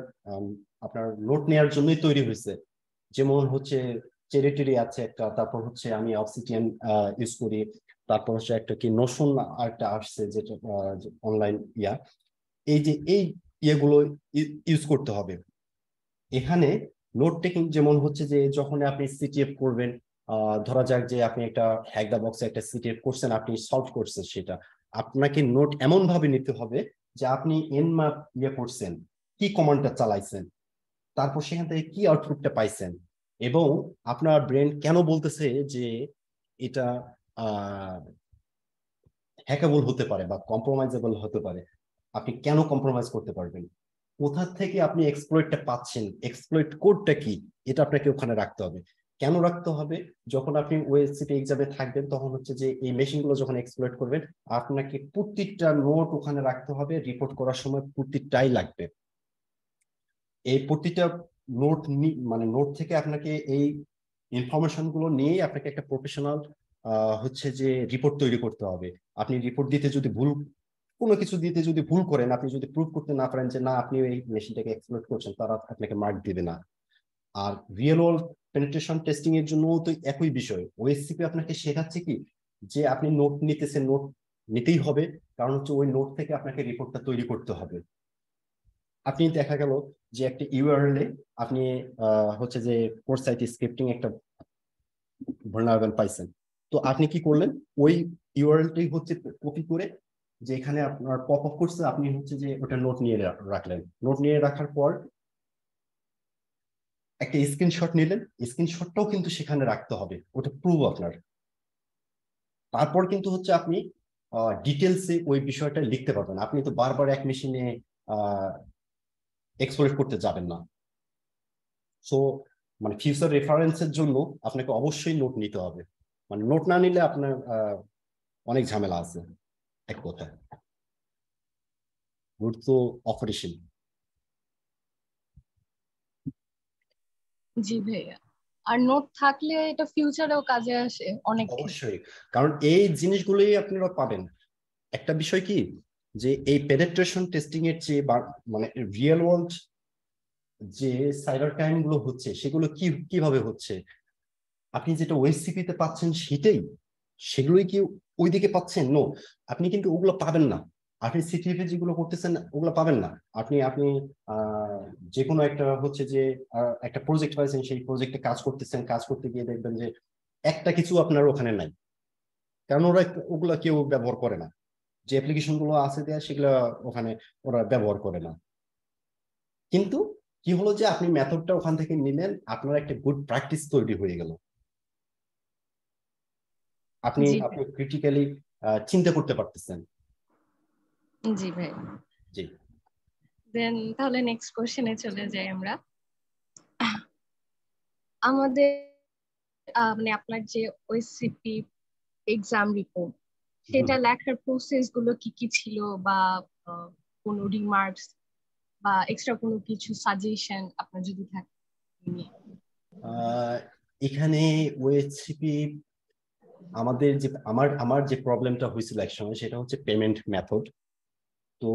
B: আপনার নোট নেওয়ার জন্যই তৈরি হয়েছে যেমন হচ্ছে চেরিটেরি আছে একটা তারপর হচ্ছে আমি অক্সিজেন ইউজ করি তারপর হচ্ছে একটা কি নোশন আরেকটা আসছে যেটা অনলাইন ইয়া এই যে এই ইয়েগুলো ইউজ করতে হবে এখানে নোট টেকিং যেমন হচ্ছে যে যখন আপনি সিটিএফ করবেন ধরা যাক যে আপনি একটা হ্যাক দা বক্সে একটা সিটিএফ করছেন আপনি সলভ করছেন সেটা আপনাকে নোট এমন ভাবে নিতে হবে যে আপনি এন মার্ক ইয়ে করছেন কি কমান্ডটা চালাইছেন তারপর সেখান থেকে কি আউটপুটটা পাইছেন এবং আপনার ব্রেন কেন বলতেছে যে এটা হ্যাকেবল হতে পারে বা কম্প্রোমাইজেবল হতে পারে আপনি কেন কম্প্রোমাইজ করতে পারবেন কোথা থেকে আপনি এক্সপ্লয়েটটা পাচ্ছেন এক্সপ্লয়েট কোডটা কি এটা আপনাকে ওখানে রাখতে হবে কেন রাখতে হবে যখন আপনি ওয়েবসাইটে এক্সামে থাকবেন তখন হচ্ছে যে এই মেশিনগুলো যখন এক্সপ্লয়েট করবেন আপনাকে প্রত্যেকটা নোট ওখানে রাখতে হবে রিপোর্ট করার সময় প্রত্যেকটাই লাগবে এই প্রতিটা নোট মানে নোট থেকে আপনাকে এই ইনফরমেশন গুলো নিয়েই আপনাকে একটা প্রফেশনাল হচ্ছে যে রিপোর্ট তৈরি করতে হবে আপনি রিপোর্ট দিতে যদি ভুল কোনো কিছু দিতে যদি ভুল করেন আপনি যদি প্রুভ করতে না পারেন যে না আপনি এই মেশিনটাকে এক্সপ্লোর করছেন তারা আপনাকে মার্ক দিবে না আর রিয়েল ওয়ার্ল্ড পেনিট্রেশন টেস্টিং এর জন্য তো একই বিষয় ওএসসিপি আপনাকে শেখাচ্ছে কি যে আপনি নোট নিতেছেন নোট নিতেই হবে কারণ হচ্ছে ওই নোট থেকে আপনাকে রিপোর্টটা তৈরি করতে হবে আপনি দেখা গেল যে একটা ইউআরএল এ আপনি হচ্ছে যে কোর্স সাইট স্ক্রিপ্টিং একটা ভালনারেবল পাইছেন তো আপনি কি করলেন ওই ইউআরএলটি হচ্ছে কপি করে যে এখানে আপনার পপ আপ করছে আপনি হচ্ছে যে ওটা নোট নিয়ে রাখলেন নোট নিয়ে রাখার পর একটা স্ক্রিনশট নিলেন স্ক্রিনশটটাও কিন্তু সেখানে রাখতে হবে ওটা প্রুভ আপনার তারপর কিন্তু হচ্ছে আপনি ডিটেলসে ওই বিষয়টা লিখতে পারবেন আপনি তো বারবার এক মেশিনে এক্সপ্লোর করতে যাবেন না সো মানে ফিউচার রেফারেন্সের জন্য আপনাকে অবশ্যই নোট নিতে হবে মানে নোট না নিলে আপনার অনেক ঝামেলা আছে এক কথায় তো অপরিসীম
D: জি ভাইয়া আর নোট থাকলে এটা ফিউচারেও কাজে আসে অনেক অবশ্যই
B: কারণ এই জিনিসগুলোই আপনারা পাবেন একটা বিষয় কি যে এই পেনেট্রেশন টেস্টিং এর চেয়ে মানে রিয়েল ওয়ার্ল্ড যে সাইবার ক্রাইম গুলো হচ্ছে সেগুলো কি কিভাবে হচ্ছে আপনি যেটা ওয়েসিপি তে পাচ্ছেন সেটাই সেগুলোই কি ওইদিকে পাচ্ছেন নো আপনি কিন্তু ওগুলো পাবেন না আপনি সিটিভি যেগুলো করতেছেন ওগুলো পাবেন না আপনি আপনি যে কোনো একটা হচ্ছে যে একটা প্রজেক্ট পাইছেন সেই প্রজেক্টে কাজ করতেছেন কাজ করতে গিয়ে দেখবেন যে একটা কিছু আপনার ওখানে নাই কারণ ওরা ওগুলা কেউ ব্যবহার করে না যে অ্যাপ্লিকেশনগুলো আছে দেয়া সেগুলো ওখানে ওরা ব্যবহার করে না কিন্তু কি হলো যে আপনি মেথডটা ওখান থেকে নিলেন আপনার একটা গুড প্র্যাকটিস তৈরি হয়ে গেল আপনি আপনি ক্রিটিক্যালি চিন্তা করতে পারতেছেন
D: জি ভাই জি দেন তাহলে নেক্সট কোশ্চেনে চলে যাই আমরা আমাদের মানে আপনার যে ওএসসিপি এক্সাম রিপোর্ট সেটা লেখার প্রসেস গুলো কি কি ছিল বা কোনো রিমার্কস বা এক্সট্রা কোনো কিছু সাজেশন আপনার যদি থাকে
B: এখানে ওএসসিপি আমাদের যে আমার আমার যে প্রবলেমটা হয়েছিল একসময় সেটা হচ্ছে পেমেন্ট মেথড তো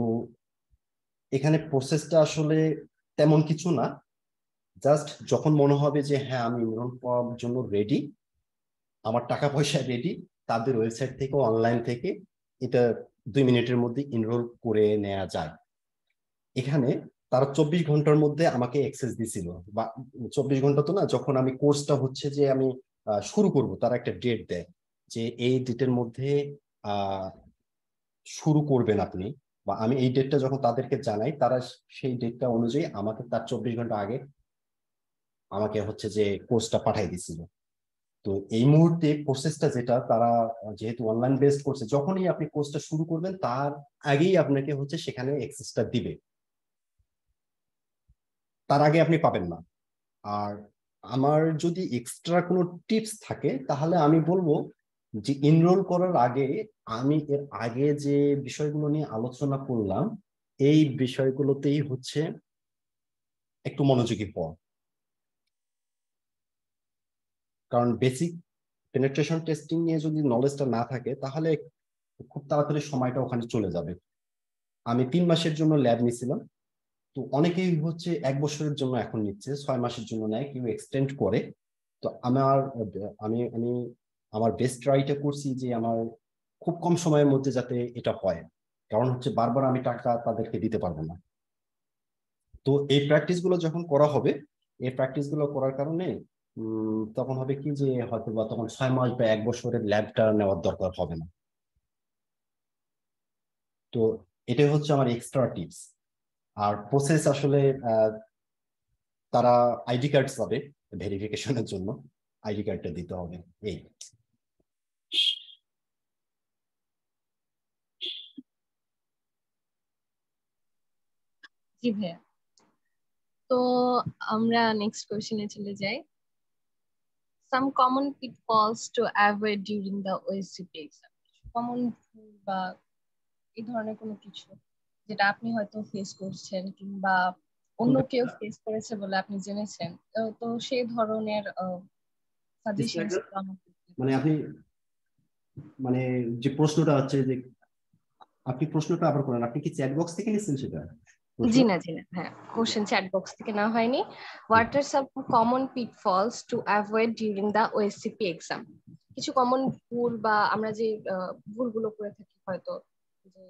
B: এখানে প্রসেসটা আসলে তেমন কিছু না জাস্ট যখন মনে হবে যে হ্যাঁ আমি ইমরান পাওয়ার জন্য রেডি আমার টাকা পয়সা রেডি তাদের ওয়েবসাইট থেকে অনলাইন থেকে এটা দুই মিনিটের মধ্যে ইনরোল করে নেওয়া যায় এখানে তারা চব্বিশ ঘন্টার মধ্যে আমাকে অ্যাক্সেস দিছিল বা চব্বিশ ঘন্টা তো না যখন আমি কোর্সটা হচ্ছে যে আমি শুরু করব তারা একটা ডেট দেয় যে এই ডেটের মধ্যে শুরু করবেন আপনি বা আমি এই ডেটটা যখন তাদেরকে জানাই তারা সেই ডেটটা অনুযায়ী আমাকে তার চব্বিশ ঘন্টা আগে আমাকে হচ্ছে যে কোর্সটা পাঠাই দিছিল তো এই মুহূর্তে প্রসেসটা যেটা তারা যেহেতু অনলাইন বেসড করছে যখনই আপনি কোর্সটা শুরু করবেন তার আগেই আপনাকে হচ্ছে সেখানে অ্যাক্সেসটা দিবে তার আগে আপনি পাবেন না আর আমার যদি এক্সট্রা কোনো টিপস থাকে তাহলে আমি বলবো যে এনরোল করার আগে আমি এর আগে যে বিষয়গুলো নিয়ে আলোচনা করলাম এই বিষয়গুলোতেই হচ্ছে একটু মনোযোগী পথ কারণ বেসিক পেনেট্রেশন টেস্টিং নিয়ে যদি নলেজটা না থাকে তাহলে খুব তাড়াতাড়ি সময়টা ওখানে চলে যাবে আমি তিন মাসের জন্য ল্যাব নিয়েছিলাম তো অনেকেই হচ্ছে এক বছরের জন্য এখন নিচ্ছে ছয় মাসের জন্য নেয় কেউ এক্সটেন্ড করে তো আমার আমি আমি আমার বেস্ট ট্রাইটা করছি যে আমার খুব কম সময়ের মধ্যে যাতে এটা হয় কারণ হচ্ছে বারবার আমি টাকা তাদেরকে দিতে পারবো না তো এই প্র্যাকটিসগুলো যখন করা হবে এই প্র্যাকটিসগুলো করার কারণে তখন হবে কি যে হয়তো বা তখন ছয় মাস বা এক বছরের ল্যাবটা নেওয়ার দরকার হবে না তো এটাই হচ্ছে আমার এক্সট্রা টিপস আর প্রসেস আসলে তারা আইডি কার্ড পাবে ভেরিফিকেশনের জন্য আইডি কার্ডটা দিতে হবে এই
D: জি ভাইয়া তো আমরা নেক্সট কোয়েশ্চেনে চলে যাই some common pitfalls to avoid during the OSCP exam common ভুল বা এই ধরনের কোনো কিছু যেটা আপনি হয়তো ফেস করছেন কিংবা
B: অন্য কেউ ফেস
D: করেছে বলে আপনি জেনেছেন তো সেই ধরনের সাজেশন
B: মানে আপনি মানে যে প্রশ্নটা হচ্ছে যে আপনি প্রশ্নটা আবার করেন আপনি কি চ্যাট বক্স
C: থেকে নিয়েছেন সেটা জি না
D: জি না হ্যাঁ কোশ্চেন চ্যাট বক্স থেকে না হয়নি what are some common falls to avoid during the OSCP exam কিছু কমন ভুল বা আমরা যে ভুলগুলো করে থাকি হয়তো যে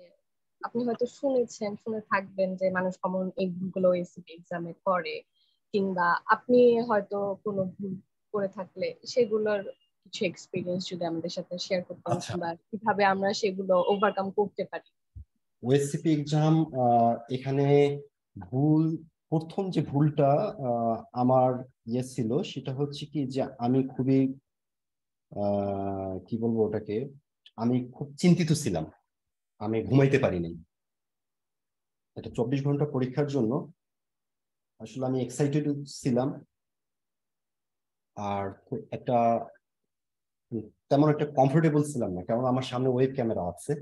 D: আপনি হয়তো শুনেছেন শুনে থাকবেন যে মানুষ কমন এই ভুলগুলো ওএসসিপি এক্সামে করে কিংবা আপনি হয়তো কোনো ভুল করে থাকলে সেগুলোর কিছু এক্সপিরিয়েন্স যদি আমাদের সাথে শেয়ার করতেন আচ্ছা। কিংবা কিভাবে আমরা সেগুলো ওভারকাম করতে পারি
B: ওএসসিপি এক্সাম এখানে ভুল প্রথম যে ভুলটা আমার ইয়ে ছিল সেটা হচ্ছে কি যে আমি খুবই কি বলবো ওটাকে আমি খুব চিন্তিত ছিলাম আমি ঘুমাইতে পারিনি এটা চব্বিশ ঘন্টা পরীক্ষার জন্য আসলে আমি এক্সাইটেড ছিলাম আর একটা তেমন একটা কমফোর্টেবল ছিলাম না কারণ আমার সামনে ওয়েব ক্যামেরা আছে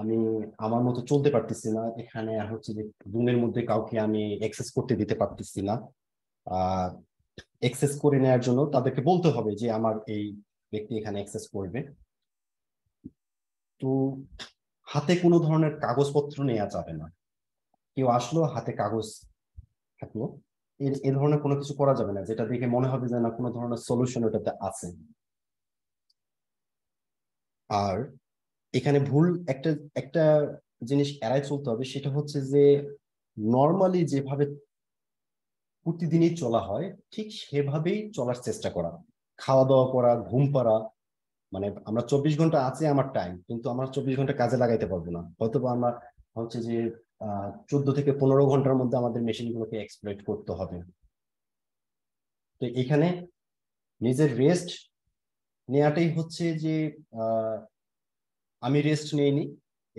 B: আমি আমার মতো চলতে পারতেছি না এখানে আর হচ্ছে যে রুমের মধ্যে কাউকে আমি এক্সেস করতে দিতে পারতেছি না এক্সেস করে নেওয়ার জন্য তাদেরকে বলতে হবে যে আমার এই ব্যক্তি এখানে অ্যাক্সেস করবে তো হাতে কোনো ধরনের কাগজপত্র নেওয়া যাবে না কেউ আসলো হাতে কাগজ থাকলো এ ধরনের কোনো কিছু করা যাবে না যেটা দেখে মনে হবে যে না কোনো ধরনের সলিউশন ওটাতে আছে আর এখানে ভুল একটা একটা জিনিস এড়াই চলতে হবে সেটা হচ্ছে যে নর্মালি যেভাবে প্রতিদিনই চলা হয় ঠিক সেভাবেই চলার চেষ্টা করা খাওয়া দাওয়া করা ঘুম পাড়া মানে আমরা চব্বিশ ঘন্টা আছে আমার টাইম কিন্তু আমরা চব্বিশ ঘন্টা কাজে লাগাইতে পারবো না হয়তো আমরা হচ্ছে যে চোদ্দ থেকে পনেরো ঘন্টার মধ্যে আমাদের মেশিনগুলোকে এক্সপ্লোর করতে হবে তো এখানে নিজের রেস্ট নেওয়াটাই হচ্ছে যে আমি রেস্ট নিইনি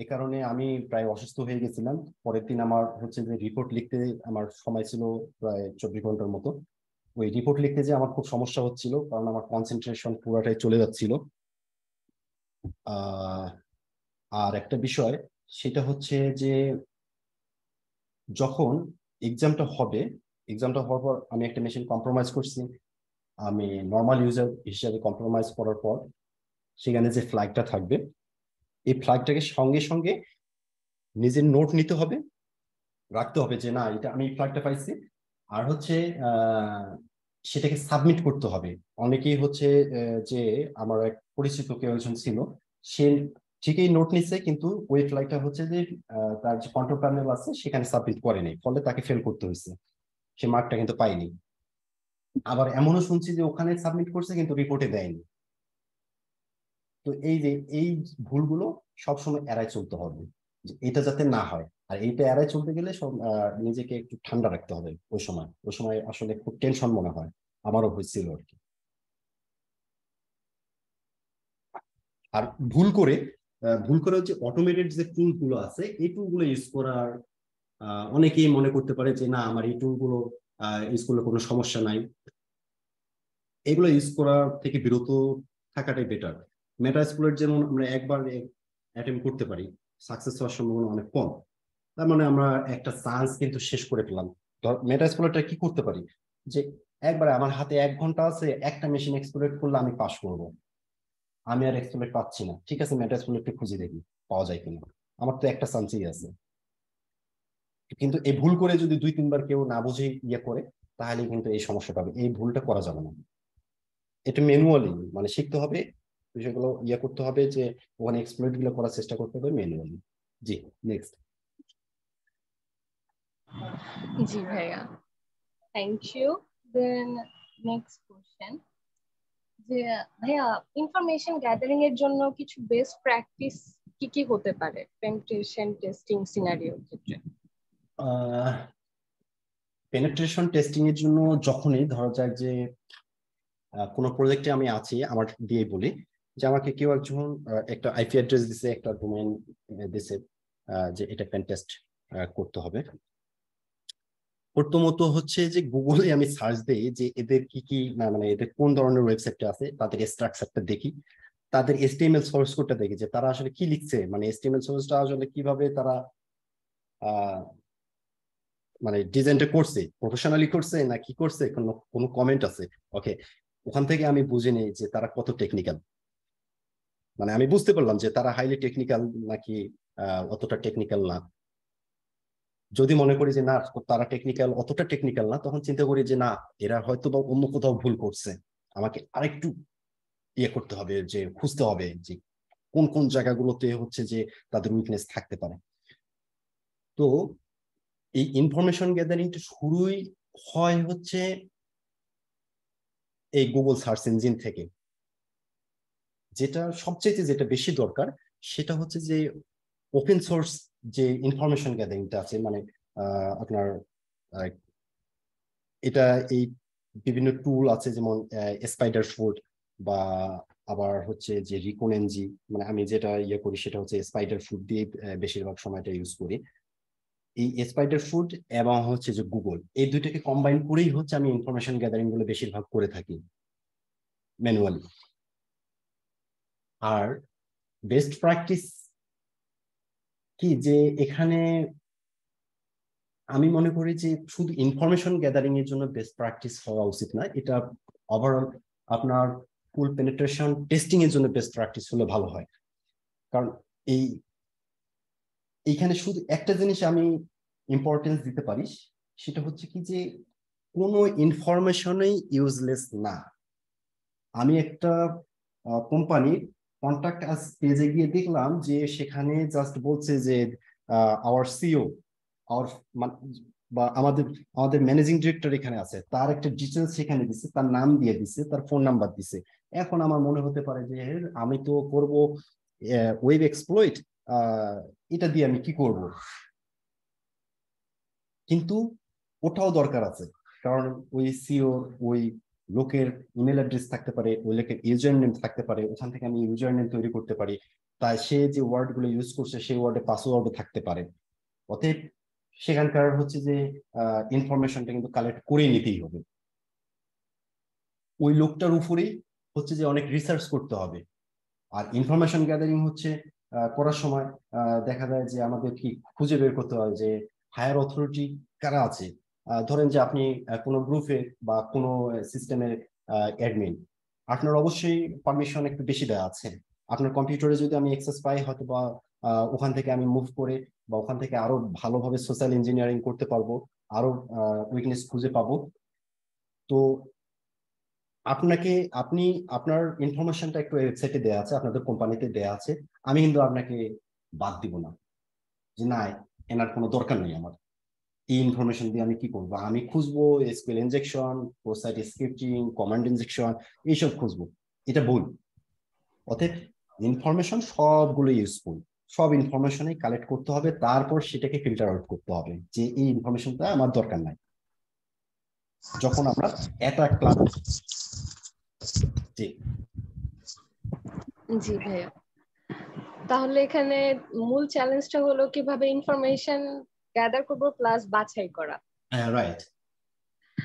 B: এ কারণে আমি প্রায় অসুস্থ হয়ে গেছিলাম পরের দিন আমার হচ্ছে যে রিপোর্ট লিখতে আমার সময় ছিল প্রায় চব্বিশ ঘন্টার মতো ওই রিপোর্ট লিখতে যে আমার খুব সমস্যা হচ্ছিল কারণ আমার কনসেন্ট্রেশন পুরোটাই চলে যাচ্ছিল আর একটা বিষয় সেটা হচ্ছে যে যখন এক্সামটা হবে এক্সামটা হওয়ার পর আমি একটা মেশিন কম্প্রোমাইজ করছি আমি নর্মাল ইউজার হিসাবে কম্প্রোমাইজ করার পর সেখানে যে ফ্লাইটটা থাকবে এই ফ্ল্যাগটাকে সঙ্গে সঙ্গে নিজের নোট নিতে হবে রাখতে হবে যে না এটা আমি ফ্ল্যাগটা পাইছি আর হচ্ছে সেটাকে সাবমিট করতে হবে অনেকেই হচ্ছে যে আমার এক পরিচিত কেউ একজন ছিল সে ঠিকই নোট নিচ্ছে কিন্তু ওই ফ্লাইটটা হচ্ছে যে তার যে কন্ট্রোল প্যানেল আছে সেখানে সাবমিট করেনি ফলে তাকে ফেল করতে হয়েছে সে মার্কটা কিন্তু পায়নি আবার এমনও শুনছি যে ওখানে সাবমিট করছে কিন্তু রিপোর্টে দেয়নি তো এই যে এই ভুলগুলো সবসময় এড়ায় চলতে হবে যে এটা যাতে না হয় আর এইটা এড়ায় চলতে গেলে সব নিজেকে একটু ঠান্ডা রাখতে হবে ওই সময় ওই সময় আসলে খুব টেনশন মনে হয় আমারও হয়েছিল আর কি আর ভুল করে ভুল করে হচ্ছে অটোমেটেড যে টুল গুলো আছে এই টুল গুলো ইউজ করার অনেকেই মনে করতে পারে যে না আমার এই টুল গুলো ইউজ করলে কোনো সমস্যা নাই এগুলো ইউজ করার থেকে বিরত থাকাটাই বেটার স্কুলের যেমন আমরা একবার অ্যাটেম্প করতে পারি সাকসেস হওয়ার সম্ভাবনা অনেক কম তার মানে আমরা একটা চান্স কিন্তু শেষ করে পেলাম মেটাস্প্লোয়েটটা কি করতে পারি যে একবার আমার হাতে এক ঘন্টা আছে একটা মেশিন এক্সপ্লোরেট করলে আমি পাস করব আমি আর এক্সপ্লোরেট পাচ্ছি না ঠিক আছে একটু খুঁজে দেখি পাওয়া যায় কিনা আমার তো একটা চান্সই আছে কিন্তু এই ভুল করে যদি দুই তিনবার কেউ না বুঝে ইয়ে করে তাহলে কিন্তু এই সমস্যাটা হবে এই ভুলটা করা যাবে না এটা ম্যানুয়ালি মানে শিখতে হবে বিষয়গুলো ইয়ে করতে হবে যে ওখানে এক্সপ্লোর গুলো করার চেষ্টা করতে হবে ম্যানুয়ালি জি নেক্সট
D: জি ভাইয়া thank you then next question যে ভাইয়া ইনফরমেশন গ্যাদারিং এর জন্য কিছু বেস্ট প্র্যাকটিস কি কি হতে পারে পেনট্রেশন টেস্টিং সিনারিওর
B: ক্ষেত্রে পেনিট্রেশন টেস্টিং এর জন্য যখনই ধরা যাক যে কোনো প্রজেক্টে আমি আছি আমার দিয়ে বলি যে আমাকে কেউ একজন একটা আইপি অ্যাড্রেস দিছে একটা ডোমেন দিছে যে এটা প্যান্টেস্ট করতে হবে প্রথমত হচ্ছে যে গুগলে আমি সার্চ দেই যে এদের কি কি মানে এদের কোন ধরনের ওয়েবসাইটটা আছে তাদের স্ট্রাকচারটা দেখি তাদের এসটিএমএল সোর্স কোডটা দেখি যে তারা আসলে কি লিখছে মানে এসটিএমএল সোর্সটা আসলে কিভাবে তারা মানে ডিজাইনটা করছে প্রফেশনালি করছে না কি করছে কোনো কোনো কমেন্ট আছে ওকে ওখান থেকে আমি বুঝে নিই যে তারা কত টেকনিক্যাল মানে আমি বুঝতে পারলাম যে তারা হাইলি টেকনিক্যাল নাকি অতটা টেকনিক্যাল না যদি মনে করি যে না তারা টেকনিক্যাল অতটা টেকনিক্যাল না তখন চিন্তা করি যে না এরা হয়তো বা অন্য কোথাও ভুল করছে আমাকে আরেকটু ইয়ে করতে হবে যে খুঁজতে হবে যে কোন কোন জায়গাগুলোতে হচ্ছে যে তাদের উইকনেস থাকতে পারে তো এই ইনফরমেশন গ্যাদারিংটা শুরুই হয় হচ্ছে এই গুগল সার্চ ইঞ্জিন থেকে যেটা সবচেয়ে যেটা বেশি দরকার সেটা হচ্ছে যে ওপেন সোর্স যে ইনফরমেশন গ্যাদারিংটা আছে মানে আপনার এটা এই বিভিন্ন টুল আছে যেমন স্পাইডার ফুড বা আবার হচ্ছে যে রিকোনেনজি মানে আমি যেটা ইয়ে করি সেটা হচ্ছে স্পাইডার ফুড দিয়ে বেশিরভাগ সময়টা ইউজ করি এই স্পাইডার ফুড এবং হচ্ছে যে গুগল এই দুইটাকে কম্বাইন করেই হচ্ছে আমি ইনফরমেশন গ্যাদারিং গুলো বেশিরভাগ করে থাকি ম্যানুয়ালি আর বেস্ট প্র্যাকটিস কি যে এখানে আমি মনে করি যে শুধু ইনফরমেশন গ্যাদারিং এর জন্য বেস্ট প্র্যাকটিস হওয়া উচিত না এটা ওভারঅল আপনার ফুল পেনিট্রেশন টেস্টিং এর জন্য বেস্ট প্র্যাকটিস হলে ভালো হয় কারণ এই এখানে শুধু একটা জিনিস আমি ইম্পর্টেন্স দিতে পারি সেটা হচ্ছে কি যে কোনো ইনফরমেশনই ইউজলেস না আমি একটা কোম্পানির কন্ট্যাক্ট আস পেজে গিয়ে দেখলাম যে সেখানে জাস্ট বলছে যে আওয়ার সিও আওয়ার বা আমাদের আমাদের ম্যানেজিং ডিরেক্টর এখানে আছে তার একটা ডিটেলস সেখানে দিছে তার নাম দিয়ে দিছে তার ফোন নাম্বার দিছে এখন আমার মনে হতে পারে যে আমি তো করব ওয়েব এক্সপ্লয়েট এটা দিয়ে আমি কি করব কিন্তু ওটাও দরকার আছে কারণ ওই সিওর e ওই লোকের ইমেল অ্যাড্রেস থাকতে পারে ওই লোকের ইউজার নেম থাকতে পারে ওখান থেকে আমি ইউজার নেম তৈরি করতে পারি তাই সে যে ওয়ার্ডগুলো ইউজ করছে সেই ওয়ার্ডে পাসওয়ার্ডও থাকতে পারে অতএব সেখানকার হচ্ছে যে ইনফরমেশনটা কিন্তু কালেক্ট করে নিতেই হবে ওই লোকটার উপরেই হচ্ছে যে অনেক রিসার্চ করতে হবে আর ইনফরমেশন গ্যাদারিং হচ্ছে করার সময় দেখা যায় যে আমাদের কি খুঁজে বের করতে হয় যে হায়ার অথরিটি কারা আছে ধরেন যে আপনি কোনো গ্রুপে বা কোনো সিস্টেমের অ্যাডমিন আপনার অবশ্যই পারমিশন একটু বেশি দেওয়া আছে আপনার কম্পিউটারে যদি আমি এক্সেস পাই হয়তো বা ওখান থেকে আমি মুভ করে বা ওখান থেকে আরো ভালোভাবে সোশ্যাল ইঞ্জিনিয়ারিং করতে পারবো আরো উইকনেস খুঁজে পাবো তো আপনাকে আপনি আপনার ইনফরমেশনটা একটু ওয়েবসাইটে দেওয়া আছে আপনাদের কোম্পানিতে দেওয়া আছে আমি কিন্তু আপনাকে বাদ দিব না যে না এনার কোনো দরকার নেই আমার এই ইনফরমেশন দিয়ে আমি কি করবো আমি খুঁজবো SQL injection cross site scripting command injection এইসব খুঁজবো এটা ভুল অতএব ইনফরমেশন সবগুলো ইউজফুল সব ইনফরমেশনই কালেক্ট করতে হবে তারপর সেটাকে ফিল্টার আউট করতে হবে যে এই ইনফরমেশনটা আমার দরকার নাই যখন আমরা এটা ক্লাস জি
C: জি
D: ভাইয়া তাহলে এখানে মূল চ্যালেঞ্জটা হলো কিভাবে ইনফরমেশন গ্যাদার করব প্লাস বাছাই করা
B: হ্যাঁ রাইট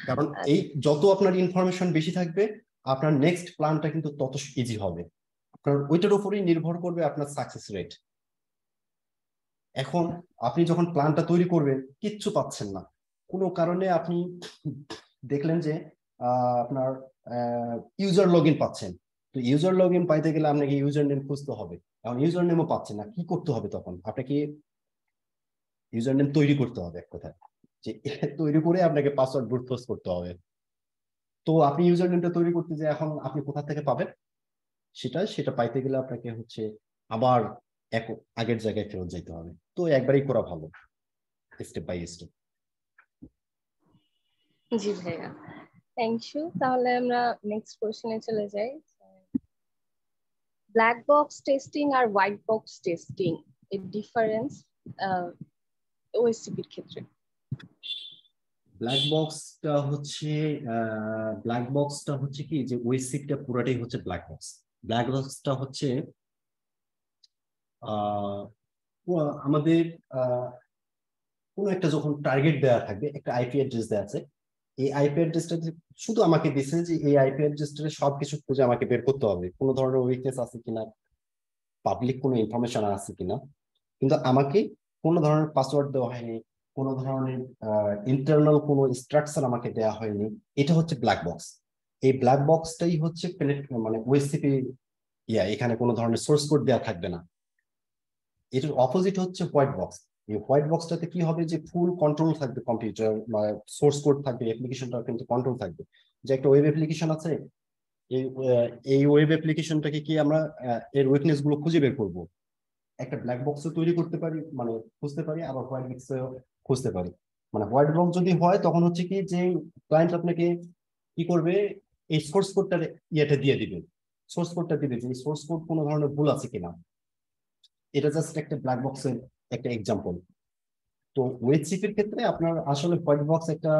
B: কারণ আচ্ছা। এই যত আপনার ইনফরমেশন বেশি থাকবে আপনার নেক্সট প্ল্যানটা কিন্তু তত ইজি হবে আপনার ওইটার উপরেই নির্ভর করবে আপনার সাকসেস রেট এখন আপনি যখন প্ল্যানটা তৈরি করবেন কিচ্ছু পাচ্ছেন না কোনো কারণে আপনি দেখলেন যে আপনার ইউজার লগ ইন পাচ্ছেন তো ইউজার লগ ইন পাইতে গেলে আপনাকে ইউজার নেম খুঁজতে হবে এখন ইউজার নেমও পাচ্ছেন না কি করতে হবে তখন আপনাকে ইউজার নেম তৈরি করতে হবে এক কথায় যে তৈরি করে আপনাকে পাসওয়ার্ড ব্রুটফোর্স করতে হবে তো আপনি ইউজার নেমটা তৈরি করতে যে এখন আপনি কোথা থেকে পাবেন সেটা সেটা পাইতে গেলে আপনাকে হচ্ছে আবার এক আগের জায়গায় ফেরত যেতে হবে তো একবারই করা ভালো স্টেপ বাই স্টেপ
D: জি ভাইয়া থ্যাংক ইউ তাহলে আমরা নেক্সট কোশ্চেনে চলে যাই ব্ল্যাক বক্স টেস্টিং আর হোয়াইট বক্স টেস্টিং এর ডিফারেন্স এর ক্ষেত্রে
B: ব্ল্যাক বক্সটা হচ্ছে ব্ল্যাক বক্সটা হচ্ছে কি যে ওএসসিপিটা পুরাটাই হচ্ছে ব্ল্যাক বক্স ব্ল্যাক বক্সটা হচ্ছে আমাদের কোনো একটা যখন টার্গেট দেওয়া থাকবে একটা আইপি অ্যাড্রেস দেওয়া আছে এই আইপি অ্যাড্রেসটা শুধু আমাকে দিচ্ছে যে এই আইপি অ্যাড্রেসটা সবকিছু খুঁজে আমাকে বের করতে হবে কোনো ধরনের উইকনেস আছে কিনা পাবলিক কোনো ইনফরমেশন আছে কিনা কিন্তু আমাকে কোনো ধরনের পাসওয়ার্ড দেওয়া হয়নি কোনো ধরনের ইন্টারনাল কোনো ইনস্ট্রাকশন আমাকে দেওয়া হয়নি এটা হচ্ছে ব্ল্যাক বক্স এই ব্ল্যাক বক্সটাই হচ্ছে মানে ওয়েসিপি ইয়া এখানে কোনো ধরনের সোর্স কোড দেওয়া থাকবে না এটার অপোজিট হচ্ছে হোয়াইট বক্স এই হোয়াইট বক্সটাতে কি হবে যে ফুল কন্ট্রোল থাকবে কম্পিউটার মানে সোর্স কোড থাকবে অ্যাপ্লিকেশনটা কিন্তু কন্ট্রোল থাকবে যে একটা ওয়েব অ্যাপ্লিকেশন আছে এই ওয়েব অ্যাপ্লিকেশনটাকে কি আমরা এর উইকনেস গুলো খুঁজে বের করবো একটা ব্ল্যাক বক্স তৈরি করতে পারি মানে খুঁজতে পারি আবার হোয়াইট বক্স খুঁজতে পারি মানে হোয়াইট বক্স যদি হয় তখন হচ্ছে কি যে ক্লায়েন্ট আপনাকে কি করবে এই সোর্স কোডটার ইয়েটা দিয়ে দিবে সোর্স কোডটা দিবে যে সোর্স কোড কোনো ধরনের ভুল আছে কিনা এটা জাস্ট একটা ব্ল্যাক বক্সের একটা এক্সাম্পল তো ওয়েব সিপের ক্ষেত্রে আপনার আসলে হোয়াইট বক্স একটা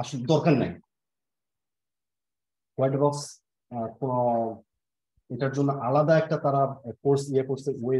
B: আসলে দরকার নাই হোয়াইট বক্স
C: এটার জন্য আলাদা একটা তারা কোর্স ইয়ে করছে ওয়ে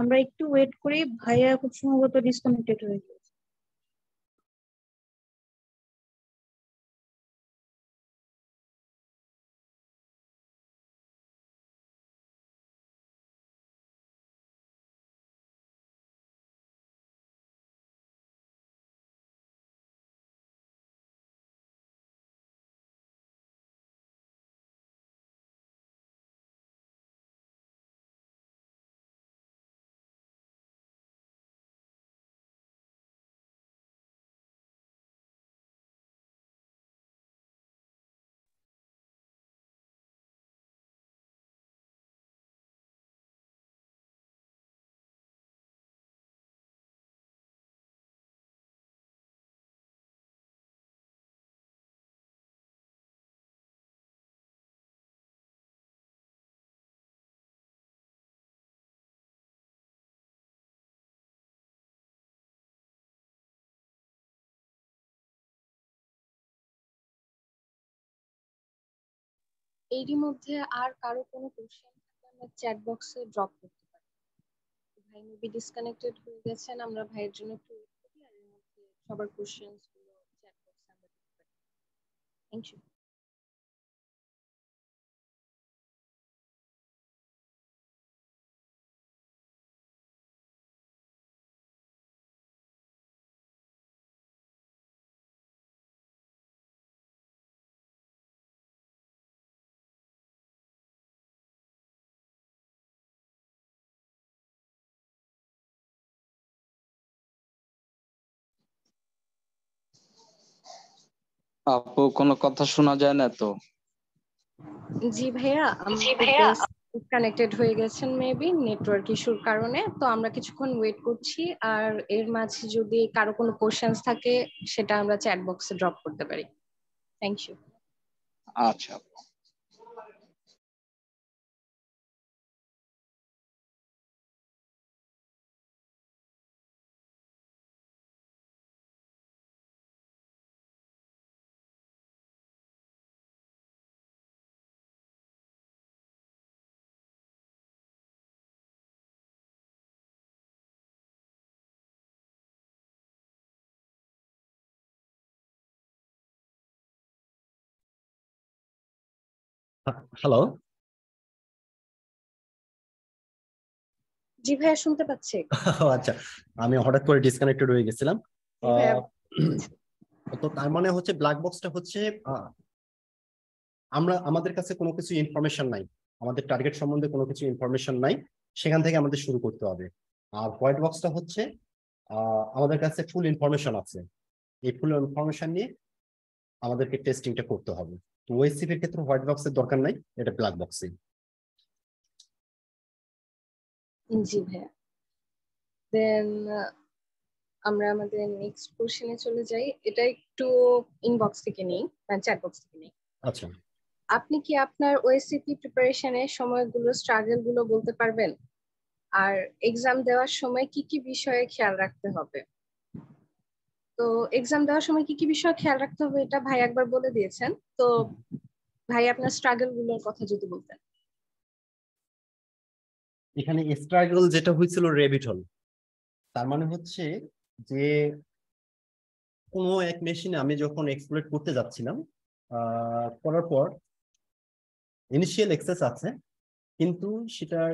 C: আমরা একটু ওয়েট করি ভাইয়া খুব সম্ভবত ডিসকানেক্টেড হয়ে এরই মধ্যে আর কারো কোনো কোশ্চেন থাকলে আমরা চ্যাট বক্সে ড্রপ করতে পারি
D: ভাই মেবি ডিসকানেক্টেড হয়ে গেছেন আমরা ভাইয়ের জন্য একটু ওয়েট করি আর এর মধ্যে সবার চ্যাট বক্সে
C: আমরা দিতে পারি থ্যাংক ইউ আপু কোনো কথা শোনা যায় না তো
D: জি ভাইয়া জি ভাইয়া কানেক্টেড হয়ে গেছেন মেবি নেটওয়ার্ক ইস্যুর কারণে তো আমরা কিছুক্ষণ ওয়েট করছি আর এর মাঝে যদি কারো কোনো কোশ্চেনস
C: থাকে সেটা আমরা চ্যাট বক্সে ড্রপ করতে পারি থ্যাংক ইউ আচ্ছা হ্যালো জি ভাইয়া শুনতে পাচ্ছি আচ্ছা আমি হঠাৎ করে ডিসকানেক্টেড হয়ে গেছিলাম
B: তো তার মানে হচ্ছে ব্ল্যাক বক্সটা হচ্ছে আমরা আমাদের কাছে কোনো কিছু ইনফরমেশন নাই আমাদের টার্গেট সম্বন্ধে কোনো কিছু ইনফরমেশন নাই সেখান থেকে আমাদের শুরু করতে হবে আর হোয়াইট বক্সটা হচ্ছে আমাদের কাছে ফুল ইনফরমেশন
C: আছে এই ফুল ইনফরমেশন নিয়ে আমাদেরকে টেস্টিংটা করতে হবে তো ওয়েসিপির ক্ষেত্রে হোয়াইট বক্সের দরকার নাই এটা ব্ল্যাক বক্সে জি ভাইয়া দেন আমরা আমাদের নেক্সট
D: কোশ্চেনে চলে যাই এটা একটু ইনবক্স থেকে নেই চ্যাট মানে বক্স থেকে নেই আচ্ছা আপনি কি আপনার ওএসসিপি প্রিপারেশনের সময়গুলো স্ট্রাগল গুলো বলতে পারবেন আর এক্সাম দেওয়ার সময় কি কি বিষয়ে খেয়াল রাখতে হবে তো এক্সাম দেওয়ার সময় কি কি বিষয় খেয়াল রাখতে হবে এটা ভাই একবার বলে দিয়েছেন তো ভাই আপনার স্ট্রাগল গুলোর কথা যদি বলতেন
C: এখানে স্ট্রাগল যেটা হয়েছিল রেবিট তার মানে হচ্ছে যে
B: কোনো এক মেশিনে আমি যখন এক্সপ্লোর করতে যাচ্ছিলাম করার পর ইনিশিয়াল এক্সেস আছে কিন্তু সেটার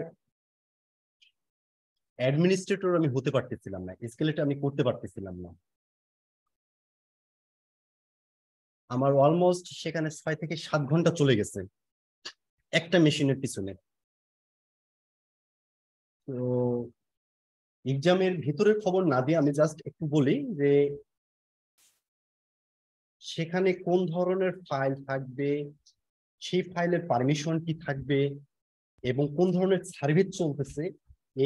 C: অ্যাডমিনিস্ট্রেটর আমি হতে পারতেছিলাম না স্কেলেটা আমি করতে পারতেছিলাম না আমার অলমোস্ট সেখানে ছয় থেকে সাত ঘন্টা চলে গেছে একটা মেশিনের পিছনে তো এক্সামের ভিতরের খবর না দিয়ে আমি জাস্ট একটু বলি যে
B: সেখানে কোন ধরনের ফাইল থাকবে সেই ফাইলের পারমিশন কি থাকবে এবং কোন ধরনের সার্ভিস চলতেছে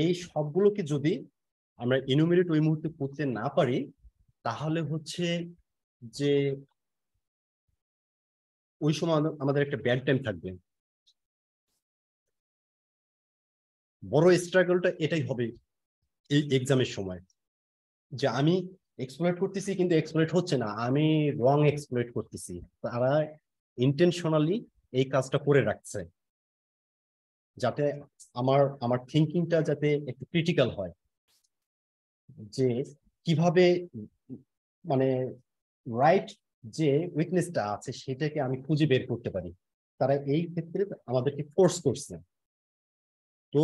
B: এই সবগুলোকে যদি আমরা ইনোমিনেট ওই মুহূর্তে করতে না পারি তাহলে
C: হচ্ছে যে ওই সময় আমাদের একটা ব্যাড টাইম থাকবে বড় স্ট্রাগলটা এটাই হবে এই এক্সামের সময় যে আমি এক্সপ্লোরেট করতেছি
B: কিন্তু এক্সপ্লোরেট হচ্ছে না আমি রং এক্সপ্লোরেট করতেছি তারা ইন্টেনশনালি এই কাজটা করে রাখছে যাতে আমার আমার থিঙ্কিংটা যাতে একটু ক্রিটিক্যাল হয় যে কিভাবে মানে রাইট যে উইকনেসটা আছে সেটাকে আমি খুঁজে বের করতে পারি তারা এই ক্ষেত্রে আমাদেরকে কোর্স করছে তো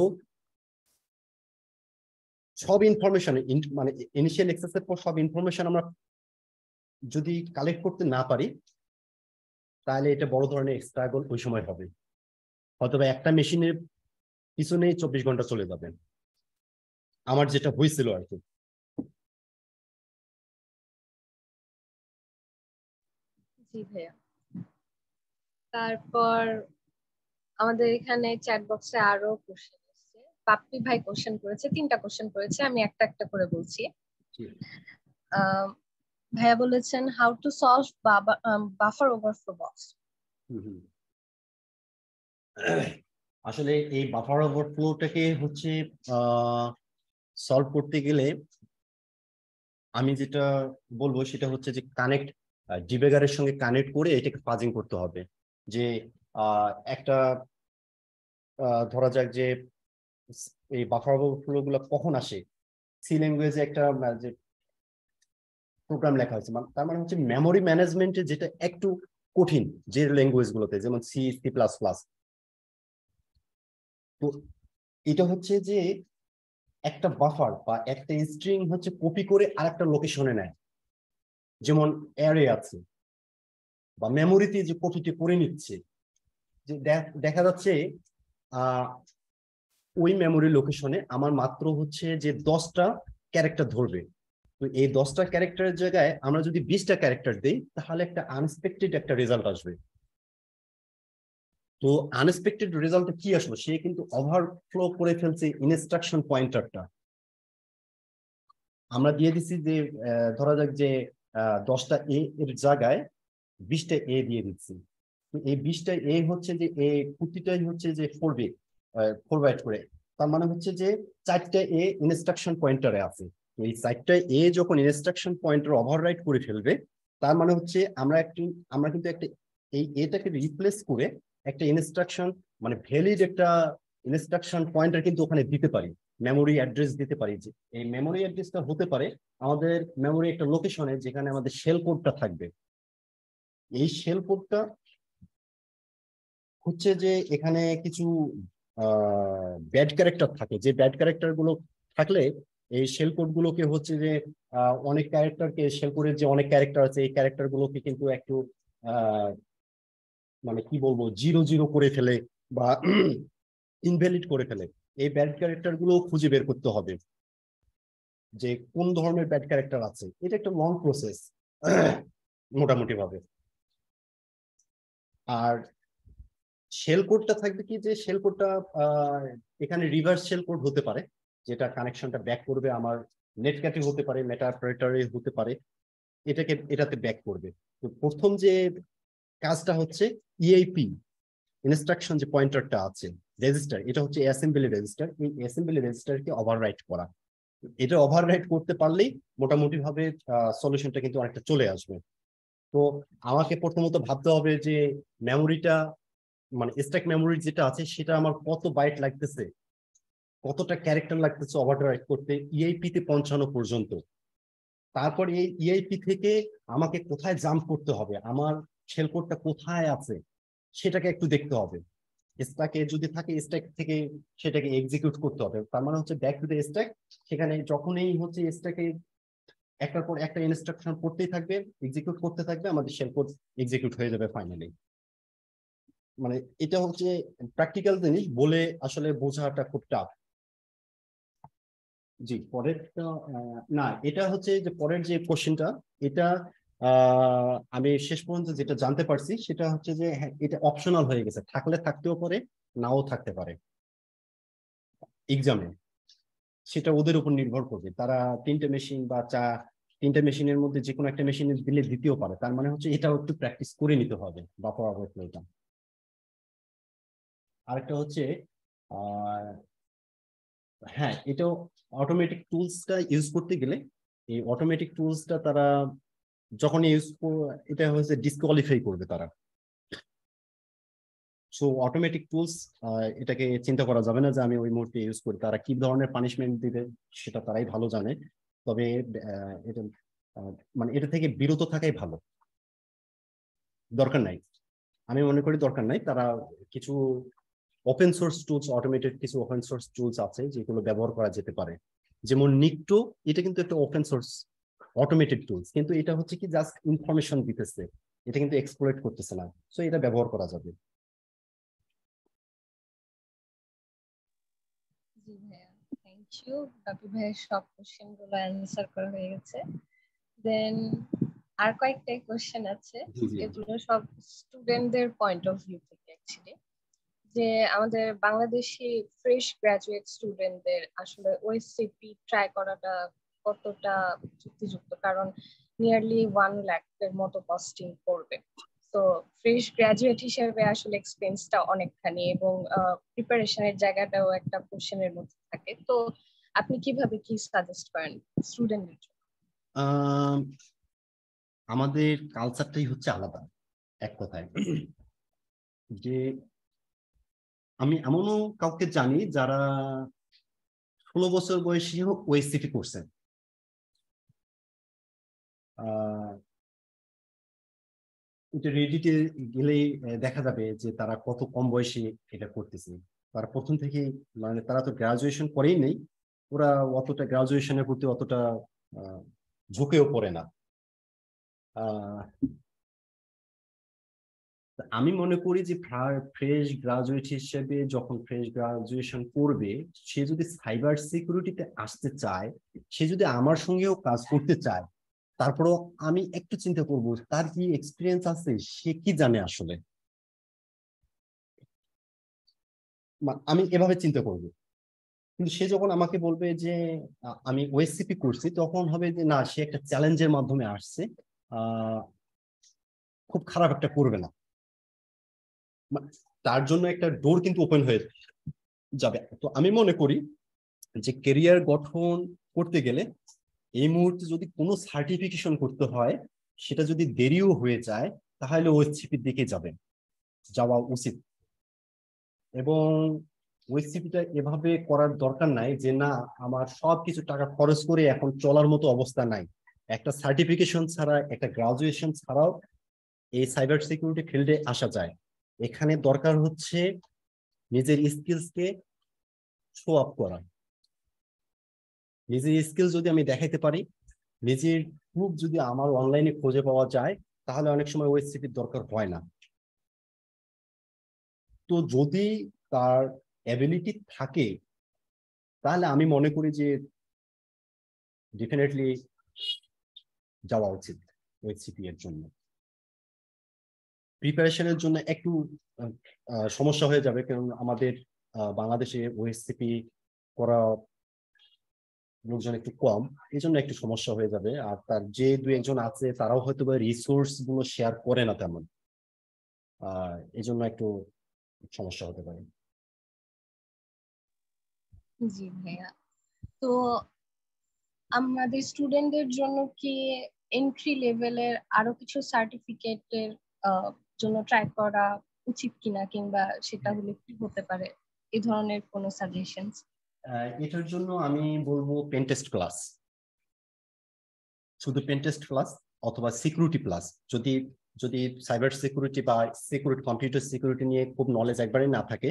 B: সব ইনফরমেশন মানে ইনিশিয়াল এক্সারসাইজ পর সব ইনফরমেশন আমরা যদি কালেক্ট করতে না পারি তাহলে এটা বড় ধরনের
C: স্ট্রাগল ওই সময় হবে হয়তো একটা মেশিনের পিছনেই চব্বিশ ঘন্টা চলে যাবেন আমার যেটা হয়েছিল আর কি জি ভাইয়া
D: তারপর আমাদের এখানে চ্যাট বক্সে আরো কোশ্চেন আছে পাপ্পি ভাই কোশ্চেন করেছে তিনটা কোশ্চেন করেছে আমি একটা একটা করে বলছি ভাইয়া বলেছেন how to solve buffer overflow box
B: আসলে এই বাফার ওভারফ্লোটাকে হচ্ছে সলভ করতে গেলে আমি যেটা বলবো সেটা হচ্ছে যে কানেক্ট ডিবেগারের সঙ্গে কানেক্ট করে এটাকে পাজিং করতে হবে যে একটা ধরা যাক যে এই বাফার গুলো কখন আসে সি ল্যাঙ্গুয়েজে একটা যে প্রোগ্রাম লেখা হয়েছে মানে, তার মানে হচ্ছে মেমোরি ম্যানেজমেন্টে যেটা একটু কঠিন যে ল্যাঙ্গুয়েজ গুলোতে যেমন সি সি প্লাস প্লাস তো এটা হচ্ছে যে একটা বাফার বা একটা স্ট্রিং হচ্ছে কপি করে আর একটা লোকেশনে নেয় যেমন অ্যারে আছে বা মেমোরিতে যে কপিটি করে নিচ্ছে যে দেখা যাচ্ছে ওই মেমোরি লোকেশনে আমার মাত্র হচ্ছে যে দশটা ক্যারেক্টার ধরবে তো এই দশটা ক্যারেক্টারের জায়গায় আমরা যদি বিশটা ক্যারেক্টার দিই তাহলে একটা আনএক্সপেক্টেড একটা রেজাল্ট আসবে তো আনএক্সপেক্টেড রেজাল্ট কি আসলো সে কিন্তু ওভারফ্লো করে ফেলছে ইনস্ট্রাকশন পয়েন্টারটা আমরা দিয়ে দিছি যে ধরা যাক যে দশটা এ এর জায়গায় বিশটা এ দিয়ে দিচ্ছি তো এই বিশটা এ হচ্ছে যে এ প্রতিটাই হচ্ছে যে ফোর বি করে তার মানে হচ্ছে যে চারটা এ ইনস্ট্রাকশন পয়েন্টারে আছে এই চারটা এ যখন ইনস্ট্রাকশন পয়েন্টার ওভাররাইট করে ফেলবে তার মানে হচ্ছে আমরা একটি আমরা কিন্তু একটা এই এটাকে রিপ্লেস করে একটা ইনস্ট্রাকশন মানে ভ্যালিড একটা ইনস্ট্রাকশন পয়েন্টার কিন্তু ওখানে দিতে পারি মেমোরি অ্যাড্রেস দিতে পারি যে এই মেমোরি অ্যাড্রেসটা হতে পারে আমাদের মেমোরি একটা লোকেশনে যেখানে আমাদের শেল কোডটা থাকবে এই শেল কোডটা হচ্ছে যে এখানে কিছু ব্যাড ক্যারেক্টার থাকে যে ব্যাড ক্যারেক্টার গুলো থাকলে এই শেল কোড গুলোকে হচ্ছে যে অনেক ক্যারেক্টারকে শেল কোডের যে অনেক ক্যারেক্টার আছে এই ক্যারেক্টার গুলোকে কিন্তু একটু মানে কি বলবো জিরো জিরো করে ফেলে বা ইনভ্যালিড করে ফেলে এই ব্যাড ক্যারেক্টার গুলো
C: খুঁজে বের করতে হবে যে
B: কোন ধরনের ব্যাড ক্যারেক্টার আছে এটা একটা লং প্রসেস
C: মোটামুটি ভাবে আর
B: শেল কোডটা থাকবে কি যে শেল কোডটা এখানে রিভার্স শেল কোড হতে পারে যেটা কানেকশনটা ব্যাক করবে আমার নেট ক্যাটে হতে পারে মেটা অপারেটরে হতে পারে এটাকে এটাতে ব্যাক করবে তো প্রথম যে কাজটা হচ্ছে ইআইপি e ইনস্ট্রাকশন যে পয়েন্টারটা আছে রেজিস্টার এটা হচ্ছে অ্যাসেম্বলি রেজিস্টার এই অ্যাসেম্বলি রেজিস্টারকে ওভাররাইট করা এটা ওভাররাইড করতে পারলেই মোটামুটি ভাবে সলিউশনটা কিন্তু অনেকটা চলে আসবে তো আমাকে প্রথমত ভাবতে হবে যে মেমোরিটা মানে স্ট্যাক মেমোরি যেটা আছে সেটা আমার কত বাইট লাগতেছে কতটা ক্যারেক্টার লাগতেছে ওভাররাইড করতে ইআইপি e তে পৌঁছানো পর্যন্ত তারপর এই ইআইপি e থেকে আমাকে কোথায় জাম্প করতে হবে আমার শেলকোডটা কোথায় আছে সেটাকে একটু দেখতে হবে স্ট্যাকে যদি থাকে স্ট্যাক থেকে সেটাকে এক্সিকিউট করতে হবে তার মানে হচ্ছে ব্যাক টু দ্য স্ট্যাক সেখানে যখনই হচ্ছে স্ট্যাকে একটার পর একটা ইনস্ট্রাকশন পড়তেই থাকবে এক্সিকিউট করতে থাকবে আমাদের শেল কোড এক্সিকিউট হয়ে যাবে ফাইনালি মানে এটা হচ্ছে প্র্যাকটিক্যাল জিনিস বলে আসলে বোঝাটা খুব টাফ জি পরেরটা না এটা হচ্ছে যে পরের যে কোশ্চেনটা এটা আমি শেষ পর্যন্ত যেটা জানতে পারছি সেটা হচ্ছে যে হ্যাঁ, এটা অপশনাল হয়ে গেছে থাকলে থাকতেও পারে নাও থাকতে পারে এক্সামে সেটা ওদের উপর নির্ভর করবে তারা তিনটে মেশিন বা চা তিনটে মেশিনের মধ্যে যে
C: কোনো একটা মেশিনে দিলে দিতেও পারে তার মানে হচ্ছে এটাও একটু প্র্যাকটিস করে নিতে হবে বা পড়াবো এটা আরেকটা হচ্ছে
B: হ্যাঁ এটাও অটোমেটিক টুলসটা ইউজ করতে গেলে এই অটোমেটিক টুলসটা তারা যখন ইউজ এটা হচ্ছে ডিসকোয়ালিফাই করবে তারা সো অটোমেটিক টুলস এটাকে চিন্তা করা যাবে না যে আমি ওই মুহূর্তে ইউজ করি তারা কি ধরনের পানিশমেন্ট দিবে সেটা তারাই ভালো জানে তবে এটা মানে এটা থেকে বিরত থাকাই ভালো দরকার নাই আমি মনে করি দরকার নাই তারা কিছু ওপেন সোর্স টুলস অটোমেটেড কিছু ওপেন সোর্স টুলস আছে যেগুলো ব্যবহার করা যেতে পারে যেমন নিকটো এটা কিন্তু একটা ওপেন সোর্স অটোমেটেড টুলস কিন্তু
C: এটা হচ্ছে কি জাস্ট ইনফরমেশন দিতেছে এটা কিন্তু এক্সপ্লোরেট করতেছে না সো এটা ব্যবহার করা যাবে দেন
D: আর কয়েকটা কোশ্চেন আছে এগুলো সব স্টুডেন্টদের পয়েন্ট অফ ভিউ থেকে অ্যাকচুয়ালি যে আমাদের বাংলাদেশি ফ্রেশ গ্রাজুয়েট স্টুডেন্টদের আসলে ওএসসিপি ট্রাই করাটা কতটা যুক্তিযুক্ত কারণ নিয়ারলি ওয়ান এর মতো কস্টিং করবে তো ফ্রেশ গ্রাজুয়েট হিসেবে আসলে এক্সপেন্সটা অনেকখানি এবং প্রিপারেশনের জায়গাটাও একটা কোশ্চেনের মধ্যে থাকে তো আপনি কিভাবে কি সাজেস্ট করেন স্টুডেন্টদের জন্য
B: আমাদের কালচারটাই হচ্ছে আলাদা এক কথায়
C: যে আমি এমনও কাউকে জানি যারা ষোলো বছর বয়সী হোক করছেন এটা গেলেই দেখা যাবে যে
B: তারা কত কম বয়সে এটা করতেছে তারা প্রথম থেকেই মানে তারা তো গ্রাজুয়েশন করেই নেই
C: ওরা অতটা গ্রাজুয়েশনের প্রতি অতটা ঝুঁকেও পড়ে না আমি মনে করি যে
B: ফ্রেশ গ্রাজুয়েট হিসেবে যখন ফ্রেশ গ্রাজুয়েশন করবে সে যদি সাইবার সিকিউরিটিতে আসতে চায় সে যদি আমার সঙ্গেও কাজ করতে চায় তারপরও
C: আমি একটু চিন্তা করব তার কি এক্সপিরিয়েন্স আছে সে কি জানে আসলে আমি এভাবে চিন্তা করব কিন্তু সে যখন
B: আমাকে বলবে যে আমি ওয়েসিপি করছি তখন হবে যে না সে একটা চ্যালেঞ্জের মাধ্যমে আসছে খুব খারাপ একটা করবে না তার জন্য একটা ডোর কিন্তু ওপেন হয়ে যাবে তো আমি মনে করি যে কেরিয়ার গঠন করতে গেলে এই মুহূর্তে যদি কোনো সার্টিফিকেশন করতে হয় সেটা যদি দেরিও হয়ে যায় তাহলে ওয়েসিপির দিকে যাবেন যাওয়া উচিত এবং ওয়েবসিপিটা এভাবে করার দরকার নাই যে না আমার সব কিছু টাকা খরচ করে এখন চলার মতো অবস্থা নাই একটা সার্টিফিকেশন ছাড়া একটা গ্রাজুয়েশন ছাড়াও এই সাইবার সিকিউরিটি ফিল্ডে আসা যায় এখানে দরকার হচ্ছে নিজের স্কিলসকে শো আপ করা নিজের স্কিল যদি আমি দেখাইতে পারি নিজের প্রুফ যদি আমার অনলাইনে খুঁজে পাওয়া যায় তাহলে অনেক সময় ওই সিটির দরকার হয় না তো যদি তার অ্যাবিলিটি থাকে তাহলে আমি
C: মনে করি যে ডেফিনেটলি যাওয়া উচিত ওই সিপি এর জন্য প্রিপারেশনের জন্য একটু
B: সমস্যা হয়ে যাবে কারণ আমাদের বাংলাদেশে ওয়েসিপি করা লোকজন একটু কম এই জন্য একটু সমস্যা হয়ে যাবে আর তার যে দু একজন আছে তারাও হয়তো বা রিসোর্স গুলো শেয়ার করে না তেমন এই জন্য একটু
C: সমস্যা হতে পারে জি ভাইয়া
D: তো আমাদের স্টুডেন্টদের জন্য কি এন্ট্রি লেভেলের আরো কিছু সার্টিফিকেটের জন্য ট্রাই করা উচিত কিনা কিংবা সেটা হলে কি হতে পারে এই ধরনের কোনো সাজেশনস
A: এটার
B: জন্য আমি বলবো পেনটেস্ট ক্লাস শুধু পেনটেস্ট ক্লাস অথবা সিকিউরিটি প্লাস যদি যদি সাইবার সিকিউরিটি বা সিকিউরিটি কম্পিউটার সিকিউরিটি নিয়ে খুব নলেজ একবারে না থাকে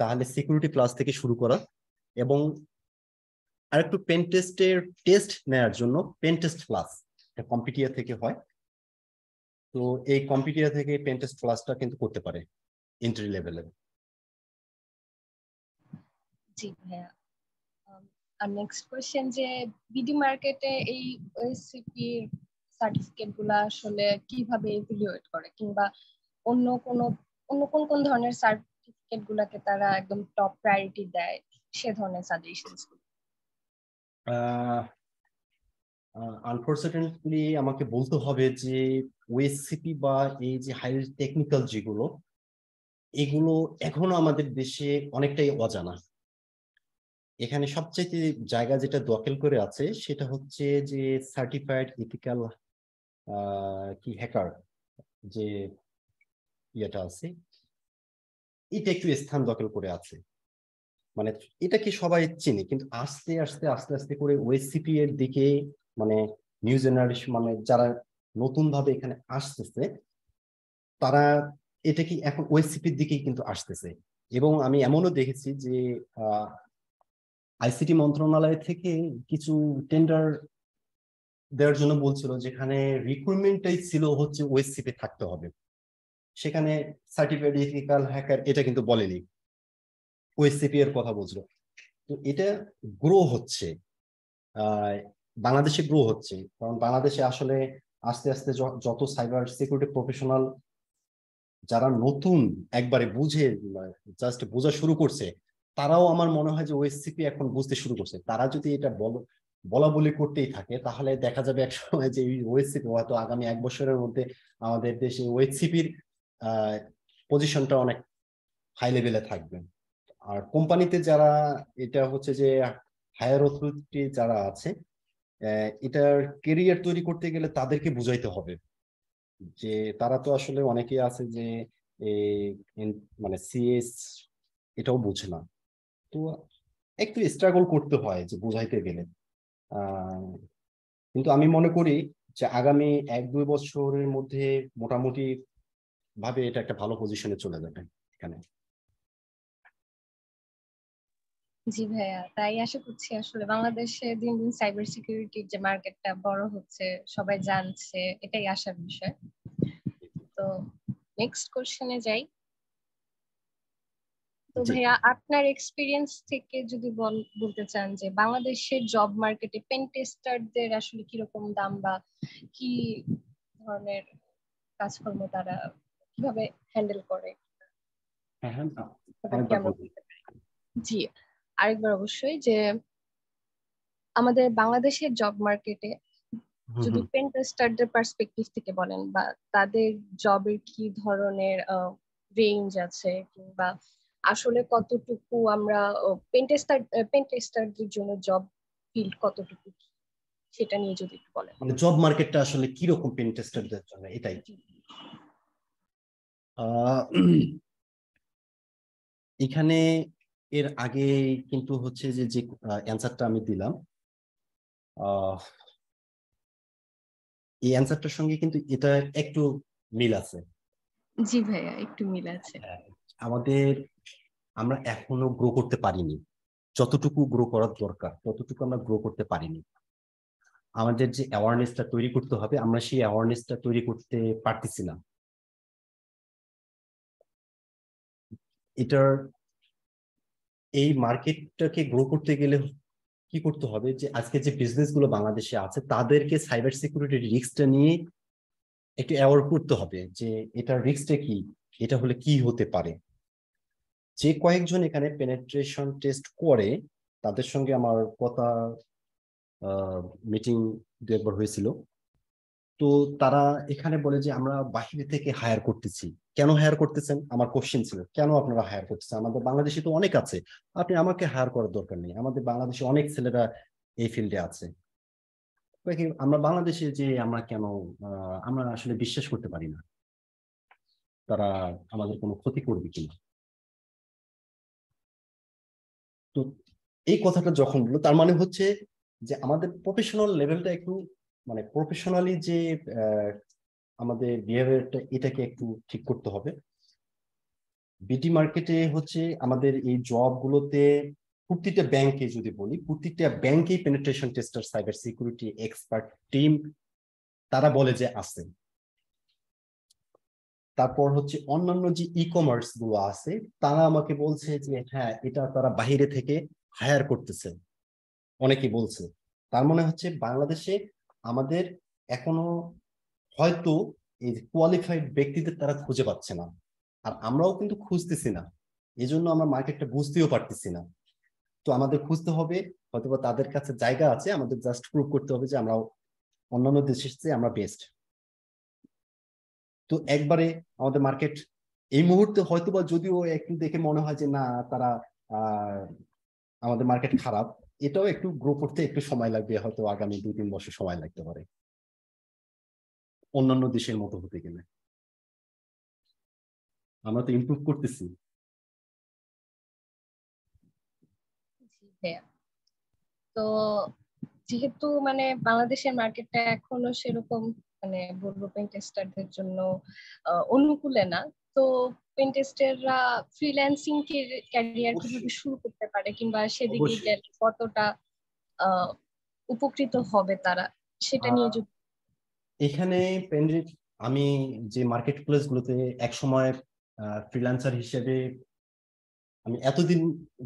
B: তাহলে সিকিউরিটি প্লাস থেকে শুরু করা এবং আরেকটু পেন টেস্টের টেস্ট নেওয়ার জন্য পেন টেস্ট ক্লাস এটা কম্পিটিয়া
C: থেকে হয় তো এই কম্পিটিয়া থেকে পেন টেস্ট ক্লাসটা কিন্তু করতে পারে এন্ট্রি লেভেলের জি ভাইয়া
D: আর নেক্সট কোয়েশ্চেন যে বিডি মার্কেটে এই ওএসসিপি সার্টিফিকেট গুলা আসলে কিভাবে ইভ্যালুয়েট করে কিংবা অন্য কোন অন্য কোন কোন ধরনের সার্টিফিকেট গুলাকে তারা একদম টপ প্রায়োরিটি দেয় সে ধরনের সাজেশনস
B: আনফরচুনেটলি আমাকে বলতে হবে যে ওএসসিপি বা এই যে হাই টেকনিক্যাল যেগুলো এগুলো এখনো আমাদের দেশে অনেকটাই অজানা এখানে সবচেয়ে জায়গা যেটা দখল করে আছে সেটা হচ্ছে যে সার্টিফাইড ইথিক্যাল কি হ্যাকার যে ইয়েটা আছে এটা একটু স্থান দখল করে আছে মানে এটাকে সবাই চিনে কিন্তু আস্তে আস্তে আস্তে আস্তে করে ওয়েসিপি এর দিকে মানে নিউ জেনারেশন মানে যারা নতুন ভাবে এখানে আসতেছে তারা এটা কি এখন ওয়েসিপির দিকেই কিন্তু আসতেছে এবং আমি এমনও দেখেছি যে আইসিটি মন্ত্রণালয় থেকে কিছু টেন্ডার দেওয়ার জন্য বলছিল যেখানে রিক্রুটমেন্টটাই ছিল হচ্ছে ওয়েসিপে থাকতে হবে সেখানে সার্টিফাইড হ্যাকার এটা কিন্তু বলেনি ওয়েসিপি এর কথা বলছিল তো এটা গ্রো হচ্ছে বাংলাদেশে গ্রো হচ্ছে কারণ বাংলাদেশে আসলে আস্তে আস্তে যত সাইবার সিকিউরিটি প্রফেশনাল যারা নতুন একবারে বুঝে জাস্ট মানে বোঝা শুরু করছে তারাও আমার মনে হয় যে ওএসসিপি এখন বুঝতে শুরু করছে তারা যদি এটা বল বলা বলি করতেই থাকে তাহলে দেখা যাবে এক সময় যে এই ওএসসিপি হয়তো আগামী এক বছরের মধ্যে আমাদের দেশে ওএসসিপির পজিশনটা অনেক হাই লেভেলে থাকবে আর কোম্পানিতে যারা এটা হচ্ছে যে হায়ার অথরিটি যারা আছে এটার কেরিয়ার তৈরি করতে গেলে তাদেরকে বুঝাইতে হবে যে তারা তো আসলে অনেকে আছে যে মানে সিএস এটাও বুঝে না একটু একটু স্ট্রাগল করতে হয় যে বোঝাইতে গেলে কিন্তু আমি মনে করি যে আগামী এক দুই বছরের মধ্যে মোটামুটি ভাবে এটা একটা ভালো পজিশনে চলে যাবে
C: এখানে জি ভাইয়া তাই আশা
D: করছি আসলে বাংলাদেশে দিন দিন সাইবার সিকিউরিটির যে মার্কেটটা বড় হচ্ছে সবাই জানছে এটাই আশার বিষয় তো নেক্সট কোশ্চেনে যাই তো ভাইয়া আপনার এক্সপিরিয়েন্স থেকে যদি বলতে চান যে বাংলাদেশের জব মার্কেটে পেন টেস্টারদের আসলে কিরকম দাম বা কি ধরনের কাজকর্ম তারা কিভাবে হ্যান্ডেল করে
C: হ্যাঁ, হ্যাঁ,
D: জি আরেকবার অবশ্যই যে আমাদের বাংলাদেশের জব মার্কেটে যদি পেন টেস্টারদের পার্সপেক্টিভ থেকে বলেন বা তাদের জবের কি ধরনের রেঞ্জ আছে কিংবা আসলে কতটুকু আমরা পেন্টেস্টার পেন্টেস্টারদের জন্য জব ফিল্ড কতটুকু সেটা নিয়ে যদি একটু বলেন
B: মানে জব মার্কেটটা আসলে কি রকম পেন্টেস্টারদের জন্য এটাই
C: এখানে এর আগে কিন্তু হচ্ছে যে যে অ্যান্সারটা আমি দিলাম এই
B: অ্যান্সারটার সঙ্গে কিন্তু এটা একটু মিল আছে
D: জি ভাইয়া একটু মিল আছে হ্যাঁ,
B: আমাদের আমরা এখনো গ্রো করতে পারিনি যতটুকু গ্রো করার দরকার ততটুকু আমরা গ্রো করতে পারিনি আমাদের যে অ্যাওয়ারনেসটা তৈরি করতে হবে আমরা সেই
C: অ্যাওয়ারনেসটা তৈরি করতে পারতেছি না এটার এই মার্কেটটাকে গ্রো করতে গেলে
B: কি করতে হবে যে আজকে যে বিজনেসগুলো বাংলাদেশে আছে তাদেরকে সাইবার সিকিউরিটি রিস্কটা নিয়ে একটু অ্যাওয়ার করতে হবে যে এটার রিস্কটা কি এটা হলে কি হতে পারে যে কয়েকজন এখানে পেনেট্রেশন টেস্ট করে তাদের সঙ্গে আমার কথা মিটিং দু একবার হয়েছিল তো তারা এখানে বলে যে আমরা বাহিরে থেকে হায়ার করতেছি কেন হায়ার করতেছেন আমার কোশ্চেন ছিল কেন আপনারা হায়ার করতেছেন আমাদের বাংলাদেশে তো অনেক আছে আপনি আমাকে হায়ার করার দরকার নেই আমাদের বাংলাদেশে অনেক ছেলেরা এই ফিল্ডে আছে আমরা বাংলাদেশে যে আমরা কেন
C: আমরা আসলে বিশ্বাস করতে পারি না তারা আমাদের কোনো ক্ষতি করবে কিনা তো এই কথাটা যখন বললো তার মানে হচ্ছে যে আমাদের প্রফেশনাল লেভেলটা একটু মানে প্রফেশনালি যে
B: আমাদের বিহেভিয়ারটা এটাকে একটু ঠিক করতে হবে বিটি মার্কেটে হচ্ছে আমাদের এই জবগুলোতে প্রতিটা ব্যাংকে যদি বলি প্রতিটা ব্যাংকেই penetration tester cyber security expert team তারা বলে যে আছে তারপর হচ্ছে অন্যান্য যে ই কমার্স গুলো আছে তারা আমাকে বলছে যে হ্যাঁ এটা তারা বাহিরে থেকে হায়ার করতেছে অনেকে বলছে তার মনে হচ্ছে বাংলাদেশে আমাদের এখনো হয়তো এই কোয়ালিফাইড ব্যক্তিদের তারা খুঁজে পাচ্ছে না আর আমরাও কিন্তু খুঁজতেছি না এই জন্য আমরা মার্কেটটা বুঝতেও পারতেছি না তো আমাদের খুঁজতে হবে হয়তোবা তাদের কাছে জায়গা আছে আমাদের জাস্ট প্রুভ করতে হবে যে আমরা অন্যান্য দেশের চেয়ে আমরা বেস্ট তো একবারে আমাদের মার্কেট এই মুহূর্তে হয়তো বা যদিও একটু দেখে মনে হয় যে না তারা আমাদের মার্কেট খারাপ এটাও একটু গ্রো করতে একটু সময় লাগবে হয়তো আগামী দুই তিন বছর সময় লাগতে পারে
C: অন্যান্য দেশের মতো হতে গেলে আমরা তো ইমপ্রুভ করতেছি
D: তো যেহেতু মানে বাংলাদেশের মার্কেটটা এখনো সেরকম মানে বলবো পেন্টেস্টারদের জন্য অনুকূলে না তো পেন্টেস্টাররা ফ্রিল্যান্সিং ক্যারিয়ার কিভাবে শুরু করতে পারে কিংবা সেদিকে গেলে কতটা উপকৃত হবে তারা সেটা নিয়ে যদি
B: এখানে পেন্ডিট আমি যে মার্কেট প্লেস গুলোতে একসময় ফ্রিল্যান্সার হিসেবে আমি এতদিন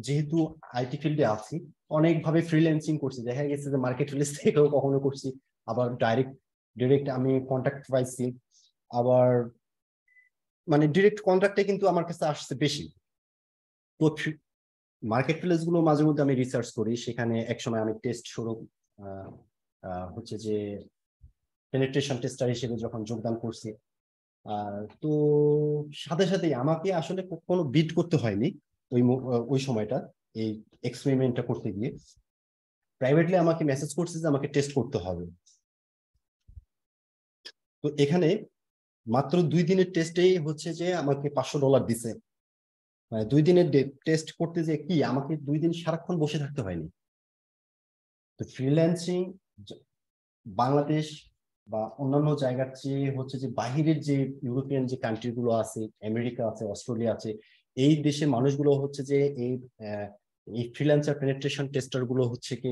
B: যেহেতু আইটি ফিল্ডে আছি অনেকভাবে ফ্রিল্যান্সিং করছি দেখা গেছে যে মার্কেট প্লেস থেকেও কখনো করছি আবার ডাইরেক্ট ডিরেক্ট আমি কন্ট্যাক্ট পাইছি আবার মানে ডিরেক্ট কন্ট্রাক্টে কিন্তু আমার কাছে আসছে বেশি তো মার্কেট প্লেস গুলো মাঝে মধ্যে আমি রিসার্চ করি সেখানে একসময় আমি টেস্ট শুরু হচ্ছে যে পেনিট্রেশন টেস্টার হিসেবে যখন যোগদান করছি তো সাথে সাথেই আমাকে আসলে কোনো বিট করতে হয়নি ওই ওই সময়টা এই এক্সপেরিমেন্টটা করতে গিয়ে প্রাইভেটলি আমাকে মেসেজ করছে যে আমাকে টেস্ট করতে হবে তো এখানে মাত্র দুই দিনের টেস্টেই হচ্ছে যে আমাকে পাঁচশো ডলার দিছে মানে দুই দিনের টেস্ট করতে যে কি আমাকে দুই দিন সারাক্ষণ বসে থাকতে হয়নি তো ফ্রিল্যান্সিং বাংলাদেশ বা অন্যান্য জায়গার চেয়ে হচ্ছে যে বাহিরের যে ইউরোপিয়ান যে কান্ট্রিগুলো আছে আমেরিকা আছে অস্ট্রেলিয়া আছে এই দেশে মানুষগুলো হচ্ছে যে এই এই ফ্রিল্যান্সার পেনেট্রেশন টেস্টার গুলো হচ্ছে কি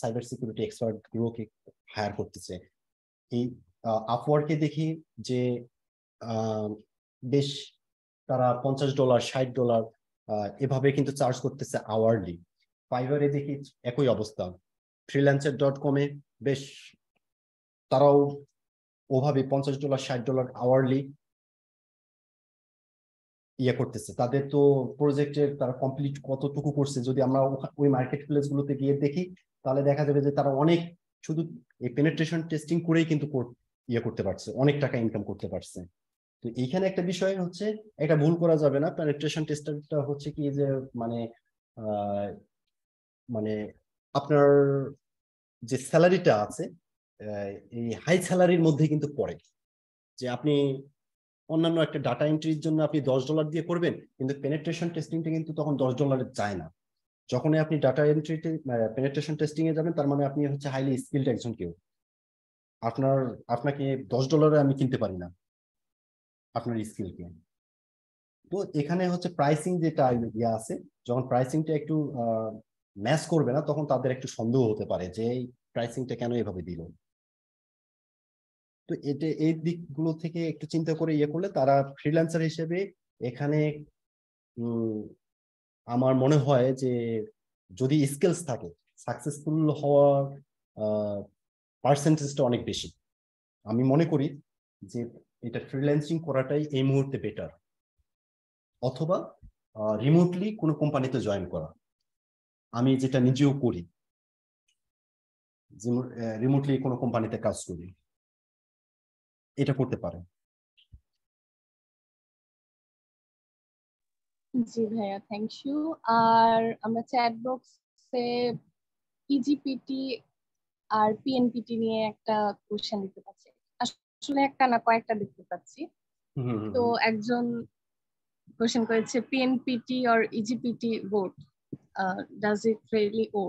B: সাইবার সিকিউরিটি এক্সপার্ট গুলোকে হায়ার করতেছে এই আপওয়ার্কে দেখি যে বেশ তারা পঞ্চাশ ডলার ষাট ডলার এভাবে কিন্তু চার্জ করতেছে আওয়ারলি ফাইবারে দেখি
C: একই অবস্থা ফ্রিল্যান্সার ডট কমে বেশ তারাও ওভাবে পঞ্চাশ ডলার ষাট ডলার আওয়ারলি ইয়ে
B: করতেছে তাদের তো প্রজেক্টের তারা কমপ্লিট কতটুকু করছে যদি আমরা ওই মার্কেট প্লেস গুলোতে গিয়ে দেখি তাহলে দেখা যাবে যে তারা অনেক শুধু এই পেনেট্রেশন টেস্টিং করেই কিন্তু ইয়ে করতে পারছে অনেক টাকা ইনকাম করতে পারছে তো এইখানে একটা বিষয় হচ্ছে এটা ভুল করা যাবে না পেনিট্রেশন টেস্টটা হচ্ছে কি যে মানে মানে আপনার যে স্যালারিটা আছে এই হাই স্যালারির মধ্যে কিন্তু পড়ে যে আপনি অন্যান্য একটা ডাটা এন্ট্রির জন্য আপনি দশ ডলার দিয়ে করবেন কিন্তু পেনেট্রেশন টেস্টিংটা কিন্তু তখন দশ ডলারে যায় না যখনই আপনি ডাটা এন্ট্রিতে টেস্টিং টেস্টিংয়ে যাবেন তার মানে আপনি হচ্ছে হাইলি স্কিলড একজন কেউ আপনার আপনাকে দশ ডলারে আমি কিনতে পারি না আপনার স্কিলকে তো এখানে হচ্ছে প্রাইসিং যেটা ইয়ে আছে যখন প্রাইসিংটা একটু ম্যাচ করবে না তখন তাদের একটু সন্দেহ হতে পারে যে এই প্রাইসিংটা কেন এভাবে দিল তো এটা এই দিকগুলো থেকে একটু চিন্তা করে ইয়ে করলে তারা ফ্রিল্যান্সার হিসেবে এখানে আমার মনে হয় যে যদি স্কিলস থাকে সাকসেসফুল হওয়ার পার্সেন্টেজটা অনেক বেশি আমি মনে করি যে এটা ফ্রিল্যান্সিং করাটাই এই মুহূর্তে বেটার অথবা রিমোটলি কোনো কোম্পানিতে জয়েন করা আমি যেটা নিজেও করি
C: রিমোটলি কোনো কোম্পানিতে কাজ করি এটা করতে পারে জি ভাইয়া থ্যাংক ইউ আর আমরা চ্যাট বক্সে
D: ইজিপিটি আর পিএনপিটি নিয়ে একটা কোশ্চেন দিতে পারছি আসলে একটা না কয়েকটা দেখতে পাচ্ছি তো একজন কোশ্চেন করেছে PNPT or eJPT what does it really ও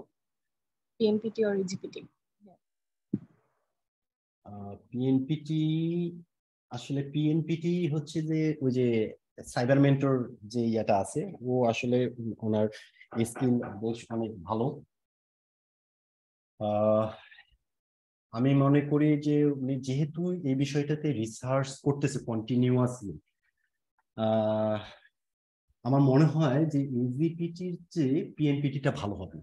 D: পিএনপিটি অর ইজিপিটি
B: পিএনপিটি আসলে পিএনপিটি হচ্ছে যে ওই যে সাইবার মেন্টর যে ইয়াটা আছে ও আসলে ওনার স্কিল বেশ অনেক ভালো আহ uh, আমি মনে করি যে উনি যেহেতু এই বিষয়টাতে রিসার্চ করতেছে কন্টিনিউয়াসলি
C: আমার মনে হয় যে ইজিপিটির চেয়ে পিএনপিটিটা ভালো হবে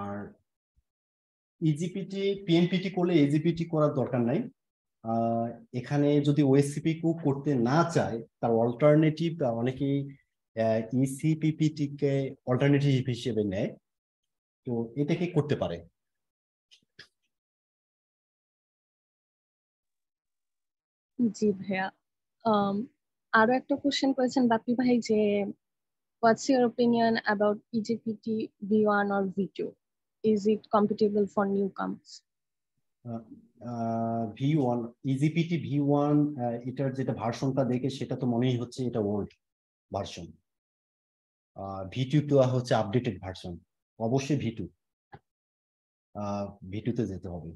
C: আর ইজিপিটি পিএনপিটি করলে এজিপিটি করার দরকার নাই এখানে যদি ওএসসিপি
B: কু করতে না চায় তার অল্টারনেটিভ অনেকেই ইসিপিপিটিকে
C: e অল্টারনেটিভ হিসেবে নেয় তো এটাকে করতে পারে জি ভাইয়া আরো একটা কোশ্চেন করেছেন বাপি ভাই যে
D: about eJPT v one or v two is it compatible for new comes
B: v one eJPT v one এটার যেটা ভার্সনটা দেখে সেটা তো মনেই হচ্ছে এটা ওল্ড ভার্সন ভি
C: টু হচ্ছে আপডেটেড ভার্সন অবশ্যই ভিটু ভিটুতে যেতে হবে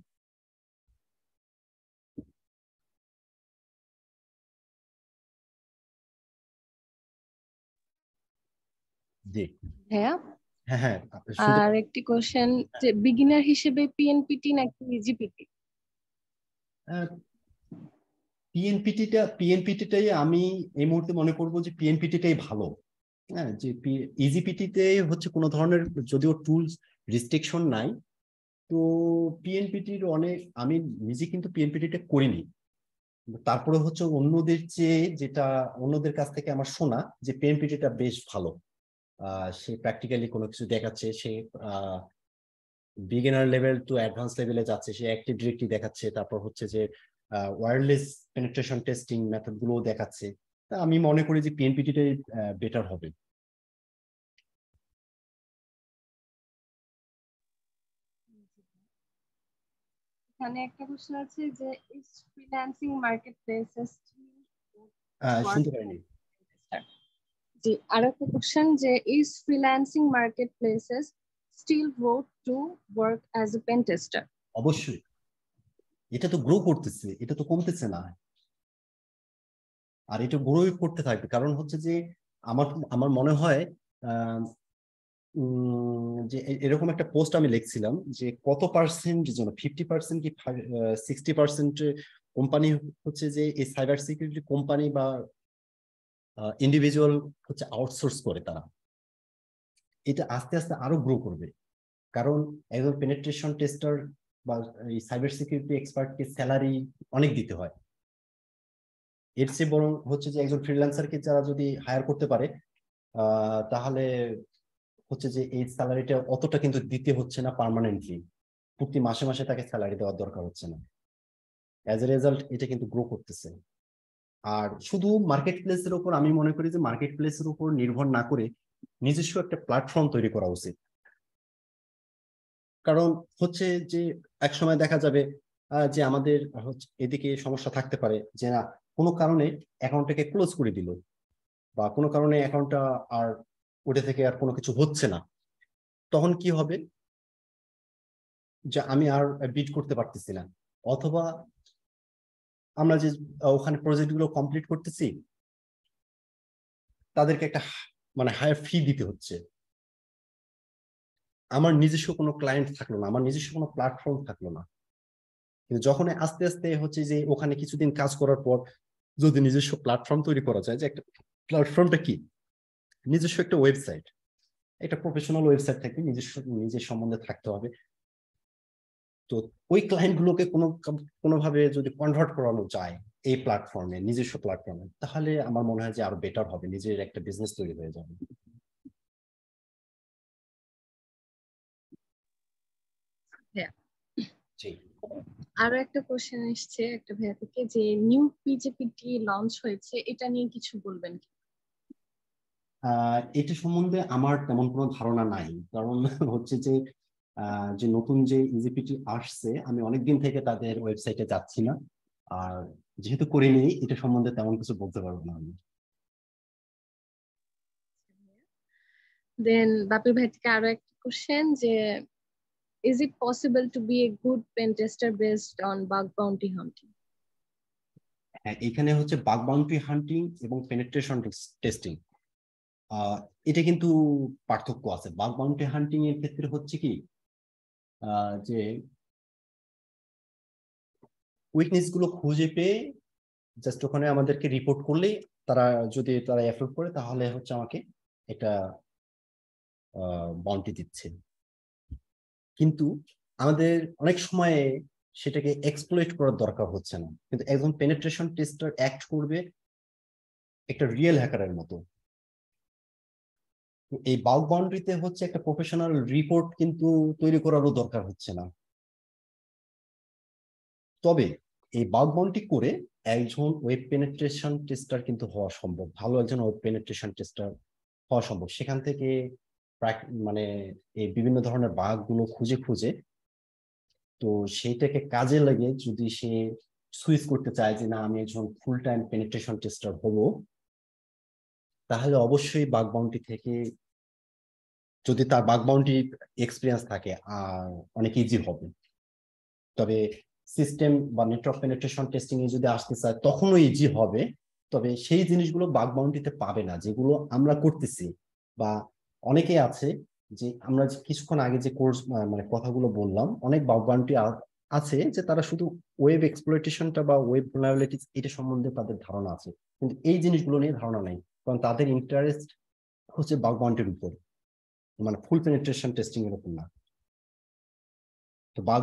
C: জি হ্যাঁ হ্যাঁ আর একটি কোশ্চেন যে বিগিনার হিসেবে পিএনপিটি
D: নাকি জিপিটি
B: পিএনপিটিটা পিএনপিটিটাই আমি এই মুহূর্তে মনে করব যে পিএনপিটিটাই ভালো হ্যাঁ জিপি ইজিপিটিতে e হচ্ছে কোনো ধরনের যদিও টুলস রিস্ট্রিকশন নাই তো পিএনপিটির অনেক আমি নিজে কিন্তু পিএনপিটিটা করিনি তারপরে হচ্ছে অন্যদের চেয়ে যেটা অন্যদের কাছ থেকে আমার শোনা যে পিএনপিটিটা বেশ ভালো সে প্র্যাকটিক্যালি কোনো কিছু দেখাচ্ছে সে বিগিনার লেভেল টু অ্যাডভান্স লেভেলে যাচ্ছে সে অ্যাক্টিভ ডিরেক্টরি দেখাচ্ছে তারপর হচ্ছে যে ওয়্যারলেস পেনিট্রেশন টেস্টিং
C: মেথড গুলোও দেখাচ্ছে তা আমি মনে করি যে পিএনপিটিটাই বেটার হবে এখানে একটা প্রশ্ন আছে যে ইজ ফ্রিল্যান্সিং মার্কেট প্লেসেস
D: জি আর একটা কোশ্চেন যে is freelancing market still road to work as a pen tester
B: অবশ্যই এটা তো গ্রো করতেছে এটা তো কমতেছে না আর এটা গ্রোই করতে থাকবে কারণ হচ্ছে যে আমার আমার মনে হয় যে এরকম একটা পোস্ট আমি লিখছিলাম যে কত পার্সেন্ট জন্য ফিফটি পার্সেন্ট কি সিক্সটি পার্সেন্ট কোম্পানি হচ্ছে যে এই সাইবার সিকিউরিটি কোম্পানি বা ইন্ডিভিজুয়াল হচ্ছে আউটসোর্স করে তারা এটা আস্তে আস্তে আরো গ্রো করবে কারণ একজন পেনেট্রেশন টেস্টার বা এই সাইবার সিকিউরিটি এক্সপার্টকে স্যালারি অনেক দিতে হয় এর চেয়ে বরং হচ্ছে যে একজন ফ্রিল্যান্সারকে যারা যদি হায়ার করতে পারে তাহলে হচ্ছে যে এই স্যালারিটা অতটা কিন্তু দিতে হচ্ছে না পারমানেন্টলি প্রতি মাসে মাসে তাকে স্যালারি দেওয়ার দরকার হচ্ছে না অ্যাজ এ রেজাল্ট এটা কিন্তু গ্রো করতেছে আর শুধু মার্কেট প্লেসের উপর আমি মনে করি যে মার্কেট প্লেসের উপর নির্ভর না করে নিজস্ব একটা প্ল্যাটফর্ম তৈরি করা উচিত কারণ হচ্ছে যে এক সময় দেখা যাবে যে আমাদের এদিকে সমস্যা থাকতে পারে যে না কোনো কারণে অ্যাকাউন্টটাকে ক্লোজ করে দিল বা কোনো কারণে অ্যাকাউন্টটা আর ওটা থেকে আর কোনো কিছু হচ্ছে না তখন কি হবে যে আমি আর বিট করতে পারতেছি না অথবা আমরা যে ওখানে প্রজেক্টগুলো কমপ্লিট করতেছি তাদেরকে একটা মানে হায়ার ফি দিতে হচ্ছে আমার নিজস্ব কোনো ক্লায়েন্ট থাকলো না আমার নিজস্ব কোনো প্ল্যাটফর্ম থাকলো না কিন্তু যখন আস্তে আস্তে হচ্ছে যে ওখানে কিছুদিন কাজ করার পর যদি নিজস্ব প্ল্যাটফর্ম তৈরি করা যায় যে একটা প্ল্যাটফর্মটা কি নিজস্ব একটা ওয়েবসাইট একটা প্রফেশনাল ওয়েবসাইট থাকবে নিজস্ব নিজের সম্বন্ধে থাকতে হবে তো ওই ক্লায়েন্টগুলোকে কোনো কোনোভাবে যদি কনভার্ট করানো যায় এই প্ল্যাটফর্মে নিজস্ব
C: প্ল্যাটফর্মে তাহলে আমার মনে হয় যে আরো বেটার হবে নিজের একটা বিজনেস তৈরি হয়ে যাবে আরো একটা কোশ্চেন এসছে একটা ভাইয়া থেকে যে নিউ পিজেপিটি
D: লঞ্চ হয়েছে এটা নিয়ে কিছু বলবেন কি
B: এটা সম্বন্ধে আমার তেমন কোনো ধারণা নাই কারণ হচ্ছে যে যে নতুন যে ইজিপিটি আসছে আমি অনেকদিন থেকে তাদের ওয়েবসাইটে যাচ্ছি না আর যেহেতু করিনি এটা সম্বন্ধে তেমন কিছু বলতে পারবো না আমি
D: দেন আচ্ছা বাপি ভাই থেকে আরো একটা কোশ্চেন যে is it possible to be a good pen tester based on bug bounty hunting?
B: হ্যাঁ, এখানে হচ্ছে বাগ বাউন্ডারি হান্টিং এবং পেনেট্রেশন টেস্টিং এটা কিন্তু পার্থক্য আছে বাগ বাউন্ডারি হান্টিং এর ক্ষেত্রে হচ্ছে কি যে উইকনেস গুলো খুঁজে পেয়ে জাস্ট ওখানে আমাদেরকে রিপোর্ট করলে তারা যদি তারা অ্যাপ্রুভ করে তাহলে হচ্ছে আমাকে এটা বাউন্টি দিচ্ছে কিন্তু আমাদের অনেক সময়ে সেটাকে এক্সপ্লোয়েট করার দরকার হচ্ছে না কিন্তু একজন পেনেট্রেশন টেস্টার অ্যাক্ট করবে একটা রিয়েল হ্যাকারের মতো এই বাউক বাউন্ডারিতে হচ্ছে একটা প্রফেশনাল রিপোর্ট কিন্তু তৈরি করারও দরকার হচ্ছে না তবে এই বাউক বাউন্ডারি করে একজন ওয়েব পেনেট্রেশন টেস্টার কিন্তু হওয়া সম্ভব ভালো একজন ওয়েব পেনেট্রেশন টেস্টার হওয়া সম্ভব সেখান থেকে মানে এই বিভিন্ন ধরনের বাঘ গুলো খুঁজে খুঁজে তো সেইটাকে কাজে লাগে যদি সে সুইচ করতে চায় যে না আমি একজন ফুল টাইম পেনিট্রেশন টেস্টার হব তাহলে অবশ্যই বাঘ বাউন্ডি থেকে যদি তার বাঘ বাউন্ডি এক্সপিরিয়েন্স থাকে আর অনেক ইজি হবে তবে সিস্টেম বা নেটওয়ার্ক পেনিট্রেশন টেস্টিং এ যদি আসতে চায় তখনও ইজি হবে তবে সেই জিনিসগুলো বাঘ বাউন্ডিতে পাবে না যেগুলো আমরা করতেছি বা অনেকে আছে যে আমরা কিছুক্ষণ আগে যে কোর্স মানে কথাগুলো বললাম অনেক বাউবান্টি আছে যে তারা শুধু ওয়েব এক্সপ্লোইটেশনটা বা ওয়েব ভুলাবিলিটিস এটা সম্বন্ধে তাদের ধারণা আছে কিন্তু এই জিনিসগুলো নিয়ে ধারণা নেই কারণ তাদের ইন্টারেস্ট হচ্ছে বাগবান্টির উপর
C: মানে ফুল পেনিট্রেশন টেস্টিং এর উপর না তো বাগ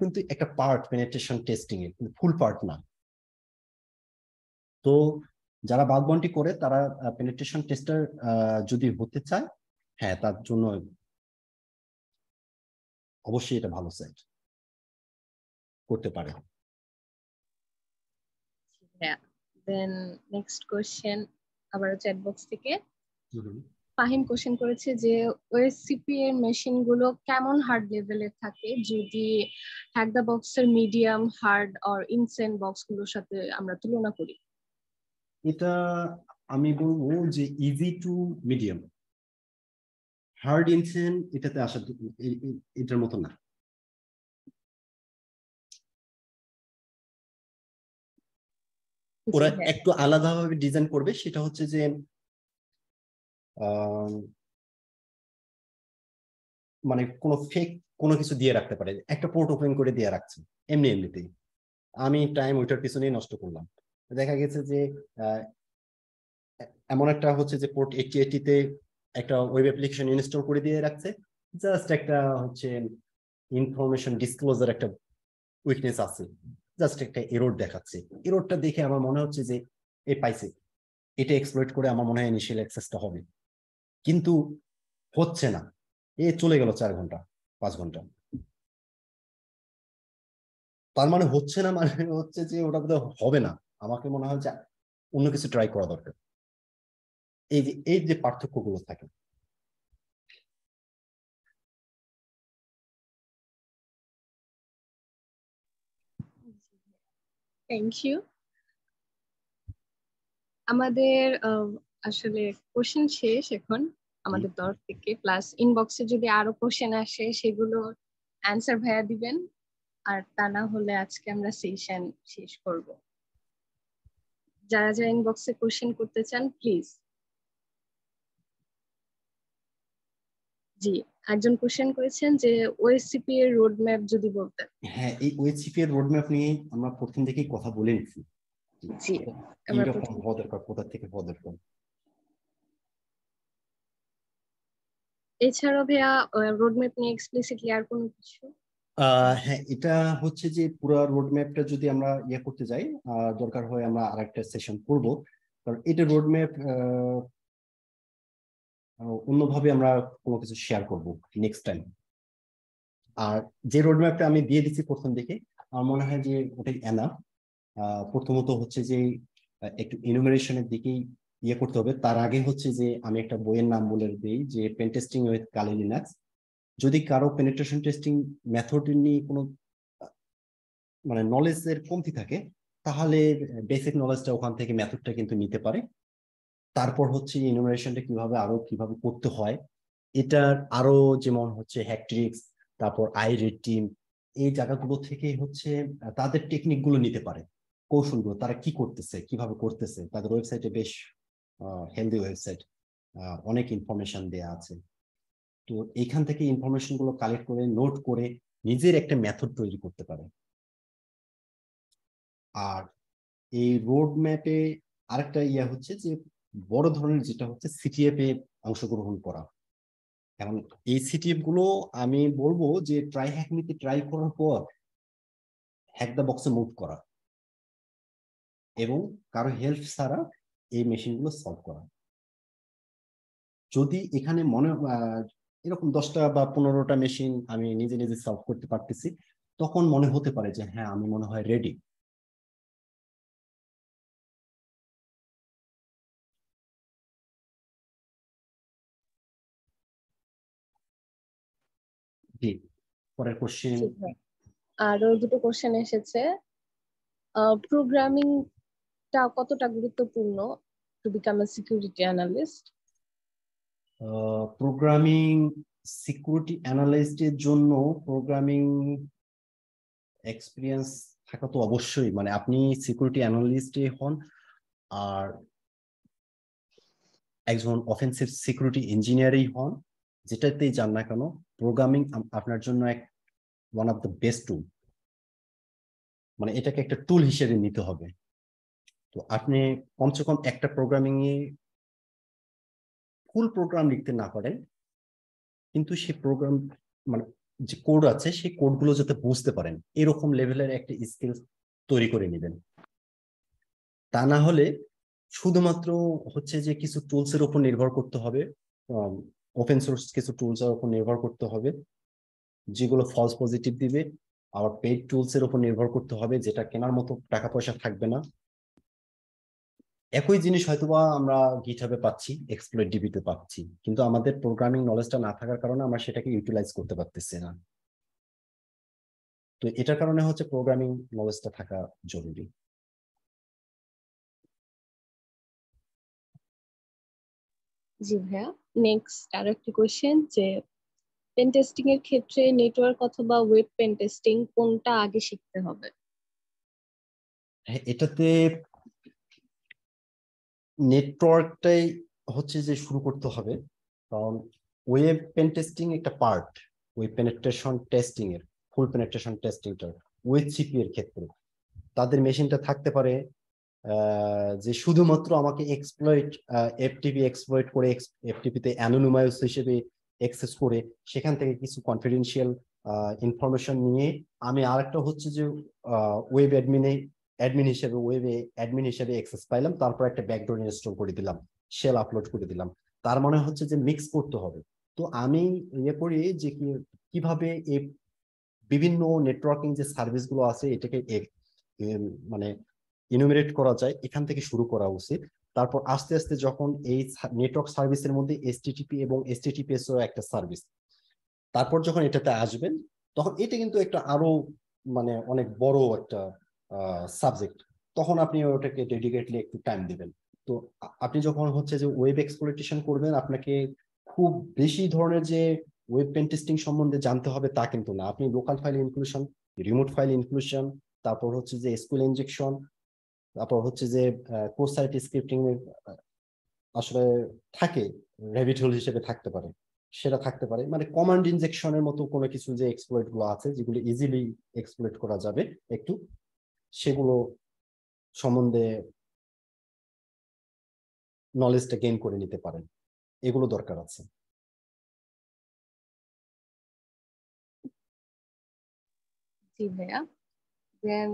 C: কিন্তু একটা পার্ট পেনিট্রেশন টেস্টিং এর কিন্তু ফুল পার্ট না তো
B: যারা বাগ করে তারা পেনিট্রেশন টেস্টার যদি হতে চায়
C: হ্যাঁ তার জন্য অবশ্যই এটা ভালো সাইট করতে পারে দেন
D: নেক্সট কোশ্চেন আবার চ্যাট বক্স থেকে ফাহিম কোশ্চেন করেছে যে ওএসসিপি এর মেশিন গুলো কেমন হার্ড লেভেলে থাকে যদি হ্যাক দা বক্সের medium hard or insane box গুলোর সাথে আমরা তুলনা করি
B: এটা আমি বলবো যে easy to medium
C: hard insane এটাতে আসা এটার মতো না ওরা হ্যাঁ। একটু আলাদাভাবে ডিজাইন করবে সেটা হচ্ছে যে মানে কোনো ফেক কোনো কিছু দিয়ে রাখতে পারে একটা পোর্ট ওপেন করে
B: দিয়ে রাখছে এমনি এমনিতেই আমি টাইম ওইটার পিছনেই নষ্ট করলাম দেখা গেছে যে এমন একটা হচ্ছে যে পোর্ট এইটি এইটিতে একটা ওয়েব অ্যাপ্লিকেশন ইনস্টল করে দিয়ে রাখছে জাস্ট একটা হচ্ছে ইনফরমেশন ডিসক্লোজার একটা উইকনেস আছে জাস্ট একটা এরোড দেখাচ্ছে এরোডটা দেখে আমার মনে হচ্ছে যে এ পাইছে এটা এক্সপ্লোয়েট করে আমার মনে হয় ইনিশিয়াল অ্যাক্সেসটা হবে কিন্তু হচ্ছে না এ চলে গেল চার ঘন্টা পাঁচ ঘন্টা তার মানে হচ্ছে না মানে হচ্ছে যে ওটা বোধহয় হবে না আমাকে মনে হয় যে
C: অন্য কিছু ট্রাই করা দরকার এই যে এই যে পার্থক্যগুলো থাকে থ্যাংক ইউ
D: আমাদের আসলে কোশ্চেন শেষ এখন আমাদের তরফ থেকে প্লাস ইনবক্সে যদি আরো কোশ্চেন আসে সেগুলো অ্যান্সার ভাইয়া দিবেন আর তা না হলে আজকে আমরা সেশন শেষ করব যারা যারা ইনবক্সে কোশ্চেন করতে চান প্লিজ জি একজন কোশ্চেন করেছেন যে ওএসসিপি এর রোড ম্যাপ যদি বলতেন
B: হ্যাঁ এই ওএসসিপি এর রোড ম্যাপ নিয়ে আমরা প্রথম থেকেই কথা বলে নিছি জি কিরকম হওয়া দরকার কোথা থেকে হওয়া দরকার
D: এছাড়াও ভাইয়া ম্যাপ নিয়ে এক্সপ্লিসিটলি আর কোনো কিছু
B: হ্যাঁ এটা হচ্ছে যে পুরো রোড ম্যাপটা যদি আমরা ইয়ে করতে যাই দরকার হয় আমরা আরেকটা সেশন করব কারণ এটা রোড রোডম্যাপ অন্যভাবে আমরা কোনো কিছু শেয়ার করব নেক্সট টাইম আর যে রোডম্যাপটা আমি দিয়ে দিচ্ছি প্রথম দিকে আমার মনে হয় যে ওটাই এনা প্রথমত হচ্ছে যে একটু ইনোমিনেশনের দিকেই ইয়ে করতে হবে তার আগে হচ্ছে যে আমি একটা বইয়ের নাম বলে দিই যে pen testing with Kali Linux যদি কারো পেনেট্রেশন টেস্টিং মেথড নিয়ে কোনো মানে নলেজের কমতি থাকে তাহলে বেসিক নলেজটা ওখান থেকে মেথডটা কিন্তু নিতে পারে তারপর হচ্ছে ইনুমারেশনটা কিভাবে আরো কিভাবে করতে হয় এটার আরো যেমন হচ্ছে হ্যাকট্রিক্স তারপর আই রেড টিম এই জায়গাগুলো থেকে হচ্ছে তাদের টেকনিকগুলো নিতে পারে কৌশলগুলো তারা কি করতেছে কিভাবে করতেছে তাদের ওয়েবসাইটে বেশ হেলদি ওয়েবসাইট অনেক ইনফরমেশন দেয়া আছে তো এইখান থেকে ইনফরমেশন গুলো কালেক্ট করে নোট করে নিজের একটা মেথড তৈরি করতে পারে আর এই রোড ম্যাপে আরেকটা ইয়া হচ্ছে যে বড় ধরনের যেটা হচ্ছে সিটিএফ এ অংশগ্রহণ করা কারণ এই সিটিএফ গুলো আমি বলবো যে ট্রাই হ্যাক নীতি ট্রাই করার পর
C: হ্যাক দ্য বক্সে মুভ করা এবং কারো হেল্প ছাড়া এই মেশিনগুলো সলভ করা যদি এখানে মনে
B: এরকম দশটা বা পনেরোটা মেশিন আমি নিজে নিজে সলভ করতে পারতেছি তখন মনে
C: হতে পারে যে হ্যাঁ আমি মনে হয় রেডি জি পরের কোশ্চেন আরো
D: দুটো কোশ্চেন এসেছে প্রোগ্রামিংটা কতটা গুরুত্বপূর্ণ to become a security analyst
B: programming security অ্যানালিস্টের জন্য প্রোগ্রামিং এক্সপিরিয়েন্স থাকা তো অবশ্যই মানে আপনি সিকিউরিটি অ্যানালিস্টে হন আর একজন অফেন্সিভ সিকিউরিটি ইঞ্জিনিয়ারই হন যেটাতেই যান না কেন প্রোগ্রামিং আপনার জন্য এক one of the best tool
C: মানে এটাকে একটা টুল হিসেবে নিতে হবে তো আপনি কমসে কম একটা প্রোগ্রামিং এ ফুল প্রোগ্রাম লিখতে না পারেন
B: কিন্তু সেই প্রোগ্রাম মানে যে কোড আছে সেই কোডগুলো যাতে বুঝতে পারেন এরকম লেভেলের একটা স্কিল তৈরি করে নেবেন তা না হলে শুধুমাত্র হচ্ছে যে কিছু টুলসের উপর নির্ভর করতে হবে ওপেন সোর্স কিছু টুলস এর উপর নির্ভর করতে হবে যেগুলো ফলস পজিটিভ দিবে আবার পেইড টুলস এর উপর নির্ভর করতে হবে যেটা কেনার মতো টাকা পয়সা থাকবে না একই জিনিস হয়তোবা আমরা গিটহাবে পাচ্ছি এক্সপ্লোর ডিবিতে পাচ্ছি কিন্তু আমাদের প্রোগ্রামিং নলেজটা
C: না থাকার কারণে আমরা সেটাকে ইউটিলাইজ করতে পারতেছি না তো এটার কারণে হচ্ছে প্রোগ্রামিং নলেজটা থাকা জরুরি জি ভাইয়া নেক্সট আরো একটি কোয়েশ্চেন
D: যে পেন টেস্টিং এর ক্ষেত্রে নেটওয়ার্ক অথবা ওয়েব পেন টেস্টিং কোনটা
C: আগে শিখতে হবে
B: হ্যাঁ, এটাতে নেটওয়ার্কটাই হচ্ছে যে শুরু করতে হবে কারণ ওয়েব পেন টেস্টিং একটা পার্ট ওয়েব পেনেট্রেশন টেস্টিং এর ফুল পেনেট্রেশন টেস্টিংটার ওয়েব সিপি এর ক্ষেত্রে তাদের মেশিনটা থাকতে পারে যে শুধুমাত্র আমাকে এক্সপ্লয়েট এফটিপি এক্সপ্লয়েট করে এফটিপিতে অ্যানোনিমাইস হিসেবে অ্যাক্সেস করে সেখান থেকে কিছু কনফিডেন্সিয়াল ইনফরমেশন নিয়ে আমি আরেকটা হচ্ছে যে ওয়েব অ্যাডমিনে অ্যাডমিন হিসেবে ওয়েবে অ্যাডমিন হিসেবে অ্যাক্সেস পাইলাম তারপর একটা ব্যাকডোর ইনস্টল করে দিলাম শেল আপলোড করে দিলাম তার মানে হচ্ছে যে মিক্স করতে হবে তো আমি ইয়ে করি যে কিভাবে এই বিভিন্ন নেটওয়ার্কিং যে সার্ভিসগুলো আছে এটাকে মানে ইনুমিরেট করা যায় এখান থেকে শুরু করা উচিত তারপর আস্তে আস্তে যখন এই নেটওয়ার্ক সার্ভিসের মধ্যে এসটিটিপি এবং এসটিটিপিএস একটা সার্ভিস তারপর যখন এটাতে আসবেন তখন এটা কিন্তু একটা আরো মানে অনেক বড় একটা সাবজেক্ট তখন আপনি ওটাকে ডেডিকেটলি একটু টাইম দিবেন তো আপনি যখন হচ্ছে যে ওয়েব এক্সপ্লোরেশন করবেন আপনাকে খুব বেশি ধরনের যে ওয়েব পেন টেস্টিং সম্বন্ধে জানতে হবে তা কিন্তু না আপনি local file inclusion remote file inclusion তারপর হচ্ছে যে স্কুল ইনজেকশন তারপর হচ্ছে যে কোর্স সাইট স্ক্রিপ্টিং আসলে থাকে রেবিট হোল হিসেবে থাকতে পারে সেটা থাকতে পারে মানে কমান্ড ইনজেকশনের মতো কোনো কিছু যে এক্সপ্লোয়েট গুলো আছে যেগুলো ইজিলি এক্সপ্লোয়েট
C: করা যাবে একটু সেগুলো সম্বন্ধে নলেজটা গেইন করে নিতে পারেন এগুলো দরকার আছে জি ভাইয়া দেন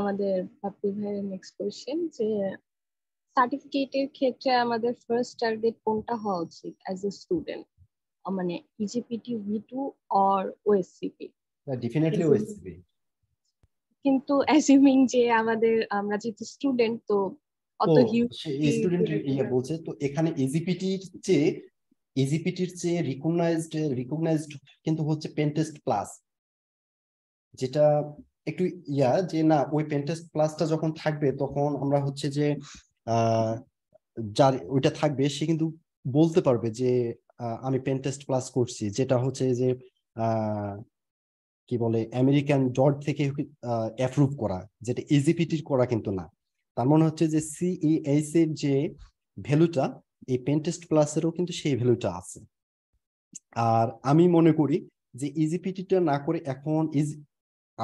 C: আমাদের ভাপ্পি ভাইয়ের নেক্সট কোয়েশ্চেন যে
D: সার্টিফিকেটের ক্ষেত্রে আমাদের ফার্স্ট টার্গেট কোনটা হওয়া উচিত অ্যাজ এ স্টুডেন্ট মানে eJPT v two or OSCP
B: definitely OSCP
D: কিন্তু অ্যাসিউমিং যে আমাদের আমরা যেহেতু স্টুডেন্ট তো
B: অত হিউজ স্টুডেন্ট ইয়া বলছে তো এখানে ইজিপিটি e চেয়ে ইজিপিটির যে রিকগনাইজড রিকগনাইজড কিন্তু হচ্ছে পেন টেস্ট প্লাস যেটা একটু ইয়া যে না ওই পেন্টেস্ট প্লাসটা যখন থাকবে তখন আমরা হচ্ছে যে যার ওইটা থাকবে সে কিন্তু বলতে পারবে যে আমি পেন্টেস্ট প্লাস করছি যেটা হচ্ছে যে কি বলে আমেরিকান ডট থেকে অ্যাপ্রুভ করা যেটা ইজিপিটি করা কিন্তু না তার মনে হচ্ছে যে সিইএস এর যে ভ্যালুটা এই পেন্টেস্ট প্লাসেরও কিন্তু সেই ভ্যালুটা আছে আর আমি মনে করি যে ইজিপিটিটা না করে এখন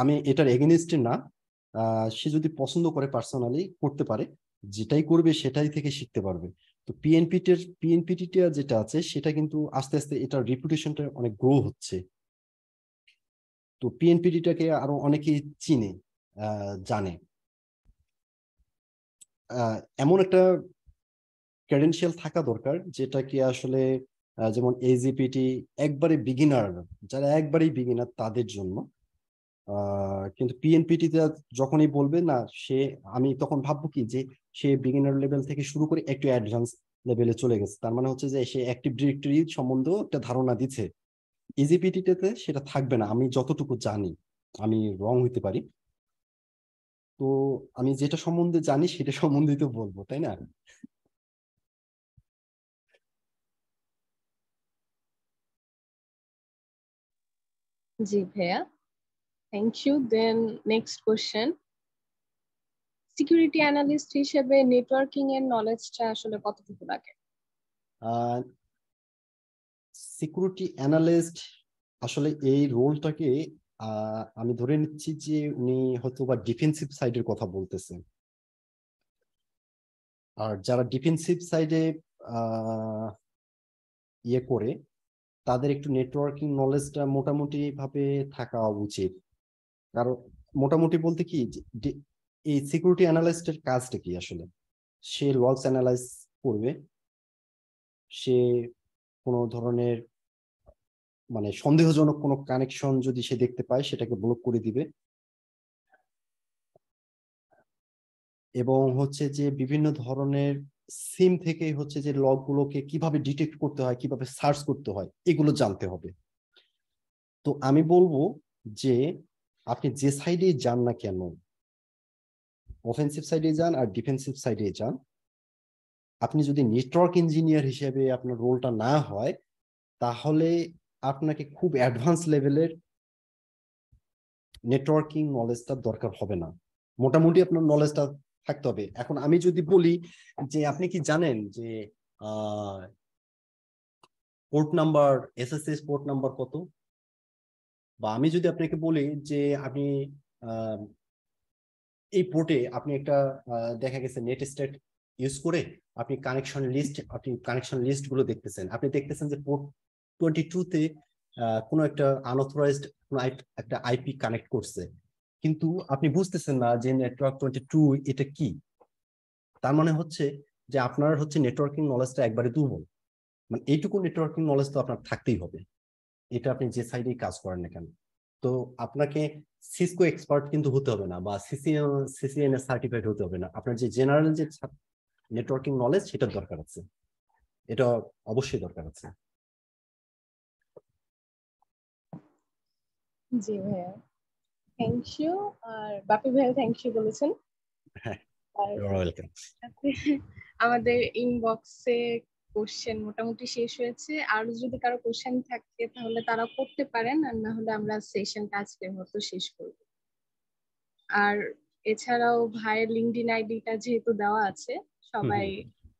B: আমি এটার এগেনিস্টে না সে যদি পছন্দ করে পার্সোনালি করতে পারে যেটাই করবে সেটাই থেকে শিখতে পারবে তো পিএনপিটির পিএনপিটিটা যেটা আছে সেটা কিন্তু আস্তে আস্তে এটার রিপুটেশনটা অনেক গ্রো হচ্ছে তো পিএনপিটিটাকে আরো অনেকেই চিনে জানে এমন একটা ক্রেডেনশিয়াল থাকা দরকার যেটা কি আসলে যেমন এজিপিটি একবারে বিগিনার যারা একবারেই বিগিনার তাদের জন্য কিন্তু পিএনপিটিতে যখনই বলবে না সে আমি তখন ভাববো কি যে সে বিগিনার লেভেল থেকে শুরু করে একটু অ্যাডভান্স লেভেলে চলে গেছে তার মানে হচ্ছে যে সে অ্যাক্টিভ ডিরেক্টরি সম্বন্ধে একটা ধারণা দিচ্ছে ইজিপিটিতে e সেটা থাকবে না আমি যতটুকু জানি আমি রং হইতে পারি তো আমি যেটা সম্বন্ধে জানি সেটা সম্বন্ধে তো বলবো তাই না
C: জি ভাইয়া thank you then
D: next question security analyst হিসেবে নেটওয়ার্কিং এর নলেজটা আসলে কতটুকু লাগে
B: সিকিউরিটি অ্যানালিস্ট আসলে এই রোলটাকে আমি ধরে নিচ্ছি যে উনি হয়তো বা ডিফেন্সিভ সাইডের কথা বলতেছেন আর যারা ডিফেন্সিভ সাইডে ইয়ে করে তাদের একটু নেটওয়ার্কিং নলেজটা মোটামুটি ভাবে থাকা উচিত কারণ মোটামুটি বলতে কি এই সিকিউরিটি অ্যানালাইস্টের কাজটা কি আসলে সে লগস অ্যানালাইজ করবে সে কোনো ধরনের মানে সন্দেহজনক কোনো কানেকশন যদি সে দেখতে পায় সেটাকে ব্লক করে দিবে এবং হচ্ছে যে বিভিন্ন ধরনের সিম থেকে হচ্ছে যে লগ গুলোকে কিভাবে ডিটেক্ট করতে হয় কিভাবে সার্চ করতে হয় এগুলো জানতে হবে তো আমি বলবো যে আপনি যে সাইডে যান না কেন অফেন্সিভ সাইডে যান আর ডিফেন্সিভ সাইডে যান আপনি যদি নেটওয়ার্ক ইঞ্জিনিয়ার হিসেবে আপনার রোলটা না হয় তাহলে আপনাকে খুব অ্যাডভান্স লেভেলের নেটওয়ার্কিং নলেজটা দরকার হবে না মোটামুটি আপনার নলেজটা থাকতে হবে এখন আমি যদি বলি যে আপনি কি জানেন যে port number SSS port number কত বা আমি যদি আপনাকে বলি যে আপনি এই পোর্টে আপনি একটা দেখা গেছে নেট স্টেট ইউজ করে আপনি কানেকশন লিস্ট আপনি কানেকশন লিস্ট গুলো দেখতেছেন আপনি দেখতেছেন যে পোর্ট টোয়েন্টি টুতে কোনো একটা আনঅথরাইজড একটা আইপি কানেক্ট করছে কিন্তু আপনি বুঝতেছেন না যে নেটওয়ার্ক টোয়েন্টি টু এটা কি তার মানে হচ্ছে যে আপনার হচ্ছে নেটওয়ার্কিং নলেজটা একবারে দুর্বল মানে এইটুকু নেটওয়ার্কিং নলেজ তো আপনার থাকতেই হবে এটা আপনি যে সাইডেই কাজ করেন না কেন তো আপনাকে সিসকো এক্সপার্ট কিন্তু হতে হবে না বা সিসিএন সিসিএন এর সার্টিফাইড হতে হবে না আপনার যে জেনারেল যে নেটওয়ার্কিং নলেজ সেটার দরকার আছে এটা অবশ্যই দরকার আছে
C: জি ভাইয়া থ্যাংক ইউ
D: আর বাপি ভাইয়া থ্যাংক ইউ বলেছেন হ্যাঁ আমাদের ইনবক্সে কোশ্চেন মোটামুটি শেষ হয়েছে আর যদি কারো কোশ্চেন থাকে তাহলে তারা করতে পারেন আর না হলে আমরা সেশন আজকের মতো শেষ করব আর এছাড়াও ভাইয়ের লিঙ্কডিন আইডিটা যেহেতু দেওয়া আছে সবাই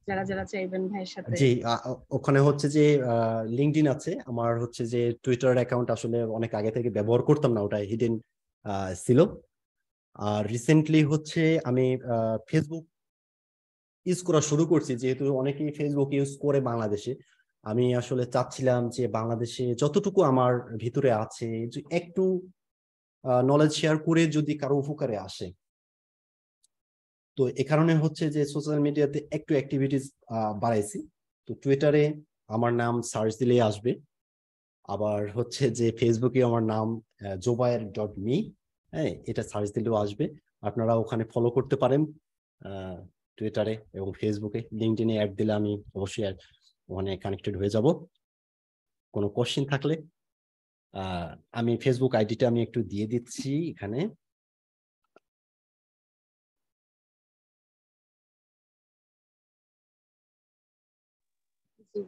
D: যারা যারা চাইবেন ভাইয়ের সাথে জি
B: ওখানে হচ্ছে যে লিঙ্কডিন আছে আমার হচ্ছে যে টুইটার অ্যাকাউন্ট আসলে অনেক আগে থেকে ব্যবহার করতাম না ওটা হিডেন ছিল আর রিসেন্টলি হচ্ছে আমি ফেসবুক ইউজ করা শুরু করছি যেহেতু অনেকেই ফেসবুক ইউজ করে বাংলাদেশে আমি আসলে চাচ্ছিলাম যে বাংলাদেশে যতটুকু আমার ভিতরে আছে একটু নলেজ শেয়ার করে যদি কারো উপকারে আসে তো এ কারণে হচ্ছে যে সোশ্যাল মিডিয়াতে একটু অ্যাক্টিভিটিস বাড়াইছি তো টুইটারে আমার নাম সার্চ দিলেই আসবে আবার হচ্ছে যে ফেসবুকে আমার নাম জোবায়ের ডট মি হ্যাঁ এটা সার্চ দিলেও আসবে আপনারা ওখানে ফলো করতে পারেন টুইটারে এবং ফেসবুকে লিঙ্কডিনে অ্যাড দিলে আমি অবশ্যই ওখানে কানেক্টেড হয়ে যাব কোনো
C: কোশ্চিন থাকলে আমি ফেসবুক আইডিটা আমি একটু দিয়ে দিচ্ছি এখানে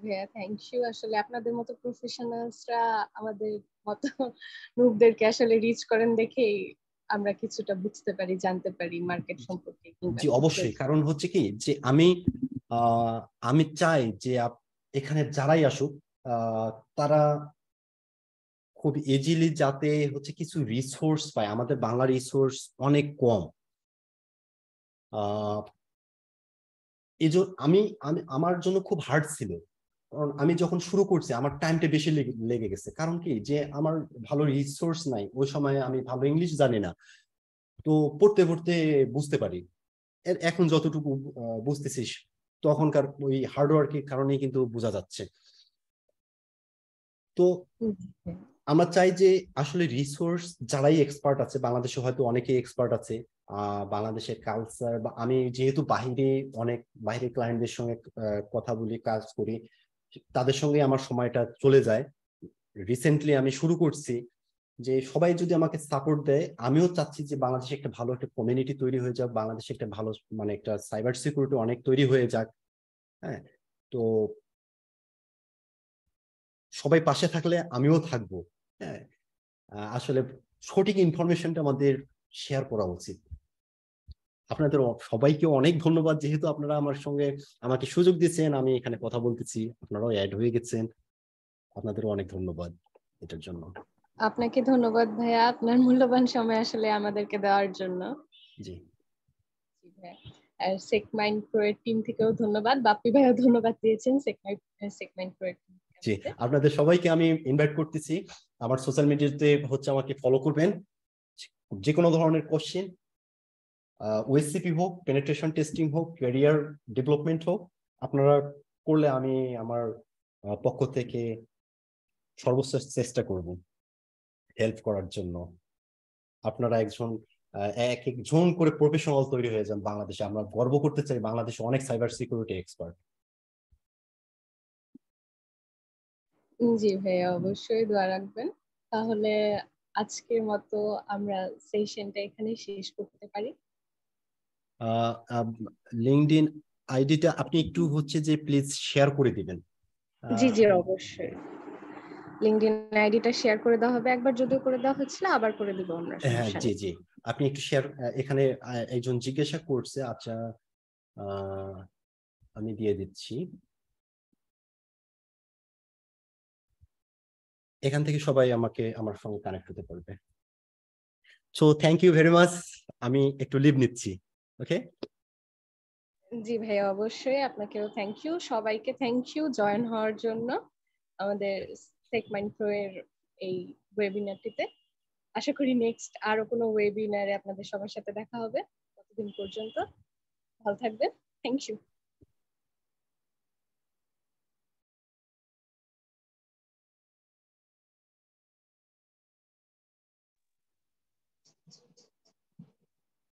C: ভাইয়া থ্যাংক ইউ আসলে আপনাদের মতো
D: প্রফেশনালসরা আমাদের মতো নুবদেরকে আসলে রিচ করেন দেখে আমরা কিছুটা বুঝতে পারি জানতে পারি মার্কেট সম্পর্কে জি অবশ্যই কারণ
B: হচ্ছে কি যে আমি আমি চাই যে এখানে যারাই আসুক তারা খুব ইজিলি যাতে হচ্ছে কিছু রিসোর্স পায় আমাদের বাংলা রিসোর্স অনেক কম এই আমি আমার জন্য খুব হার্ড ছিল কারণ আমি যখন শুরু করছি আমার টাইমটা বেশি লেগে গেছে কারণ কি যে আমার ভালো রিসোর্স নাই ওই সময় আমি ভালো ইংলিশ জানি না তো পড়তে পড়তে বুঝতে পারি এখন যতটুকু বুঝতেছিস তখনকার ওই হার্ডওয়ার্কের কারণে কিন্তু বোঝা যাচ্ছে তো আমরা চাই যে আসলে রিসোর্স যারাই এক্সপার্ট আছে বাংলাদেশে হয়তো অনেকে এক্সপার্ট আছে বাংলাদেশের কালচার বা আমি যেহেতু বাহিরে অনেক বাইরে ক্লায়েন্টদের সঙ্গে কথা বলি কাজ করি তাদের সঙ্গে আমার সময়টা চলে যায় রিসেন্টলি আমি শুরু করছি যে সবাই যদি আমাকে সাপোর্ট দেয় আমিও চাচ্ছি যে বাংলাদেশে একটা ভালো একটা কমিউনিটি তৈরি হয়ে যাক বাংলাদেশে একটা ভালো মানে একটা সাইবার সিকিউরিটি অনেক তৈরি হয়ে যাক হ্যাঁ তো সবাই পাশে থাকলে আমিও থাকবো হ্যাঁ আসলে সঠিক ইনফরমেশনটা আমাদের শেয়ার করা উচিত আপনাদের সবাইকে অনেক ধন্যবাদ যেহেতু আপনারা আমার সঙ্গে আমাকে সুযোগ দিয়েছেন আমি এখানে কথা বলতেছি আপনারাও অ্যাড হয়ে গেছেন আপনাদেরও অনেক ধন্যবাদ এটার জন্য
D: আপনাকে ধন্যবাদ ভাইয়া আপনার মূল্যবান সময় আসলে আমাদেরকে দেওয়ার জন্য জি আর মাইন্ড প্রোয়ের টিম থেকেও ধন্যবাদ বাপ্পি ভাইয়া ধন্যবাদ দিয়েছেন মাইন্ড সেক মাইন্ড টিম
B: জি আপনাদের সবাইকে আমি ইনভাইট করতেছি আমার সোশ্যাল মিডিয়াতে হচ্ছে আমাকে ফলো করবেন যে কোনো ধরনের কোশ্চেন ওয়েসিপি হোক পেনেট্রেশন টেস্টিং হোক ক্যারিয়ার ডেভেলপমেন্ট হোক আপনারা করলে আমি আমার পক্ষ থেকে সর্বোচ্চ চেষ্টা করব হেল্প করার জন্য আপনারা একজন এক এক জোন করে প্রফেশনাল তৈরি হয়ে যান বাংলাদেশে আমরা গর্ব করতে চাই বাংলাদেশে অনেক সাইবার
C: সিকিউরিটি এক্সপার্ট জি ভাইয়া
D: অবশ্যই দোয়া রাখবেন তাহলে আজকের মতো আমরা সেশনটা এখানে শেষ করতে পারি
B: লিঙ্কডিন আইডিটা আপনি একটু হচ্ছে যে প্লিজ শেয়ার করে দিবেন জি
D: জি অবশ্যই লিঙ্কডিন আইডিটা শেয়ার করে দেওয়া হবে একবার যদিও করে দেওয়া হয়েছিল আবার করে দিব আমরা হ্যাঁ জি
B: জি
C: আপনি একটু শেয়ার এখানে একজন জিজ্ঞাসা করছে আচ্ছা আমি দিয়ে দিচ্ছি এখান থেকে সবাই আমাকে আমার সঙ্গে কানেক্ট হতে পারবে so thank you
B: very much আমি একটু লিভ নিচ্ছি ওকে
D: জি ভাইয়া অবশ্যই আপনাকেও থ্যাংক ইউ সবাইকে থ্যাংক ইউ জয়েন হওয়ার জন্য আমাদের সেগমেন্ট প্রো এর এই ওয়েবিনারটিতে আশা করি নেক্সট আরো কোনো ওয়েবিনারে
C: আপনাদের সবার সাথে দেখা হবে ততদিন পর্যন্ত ভালো থাকবেন থ্যাংক ইউ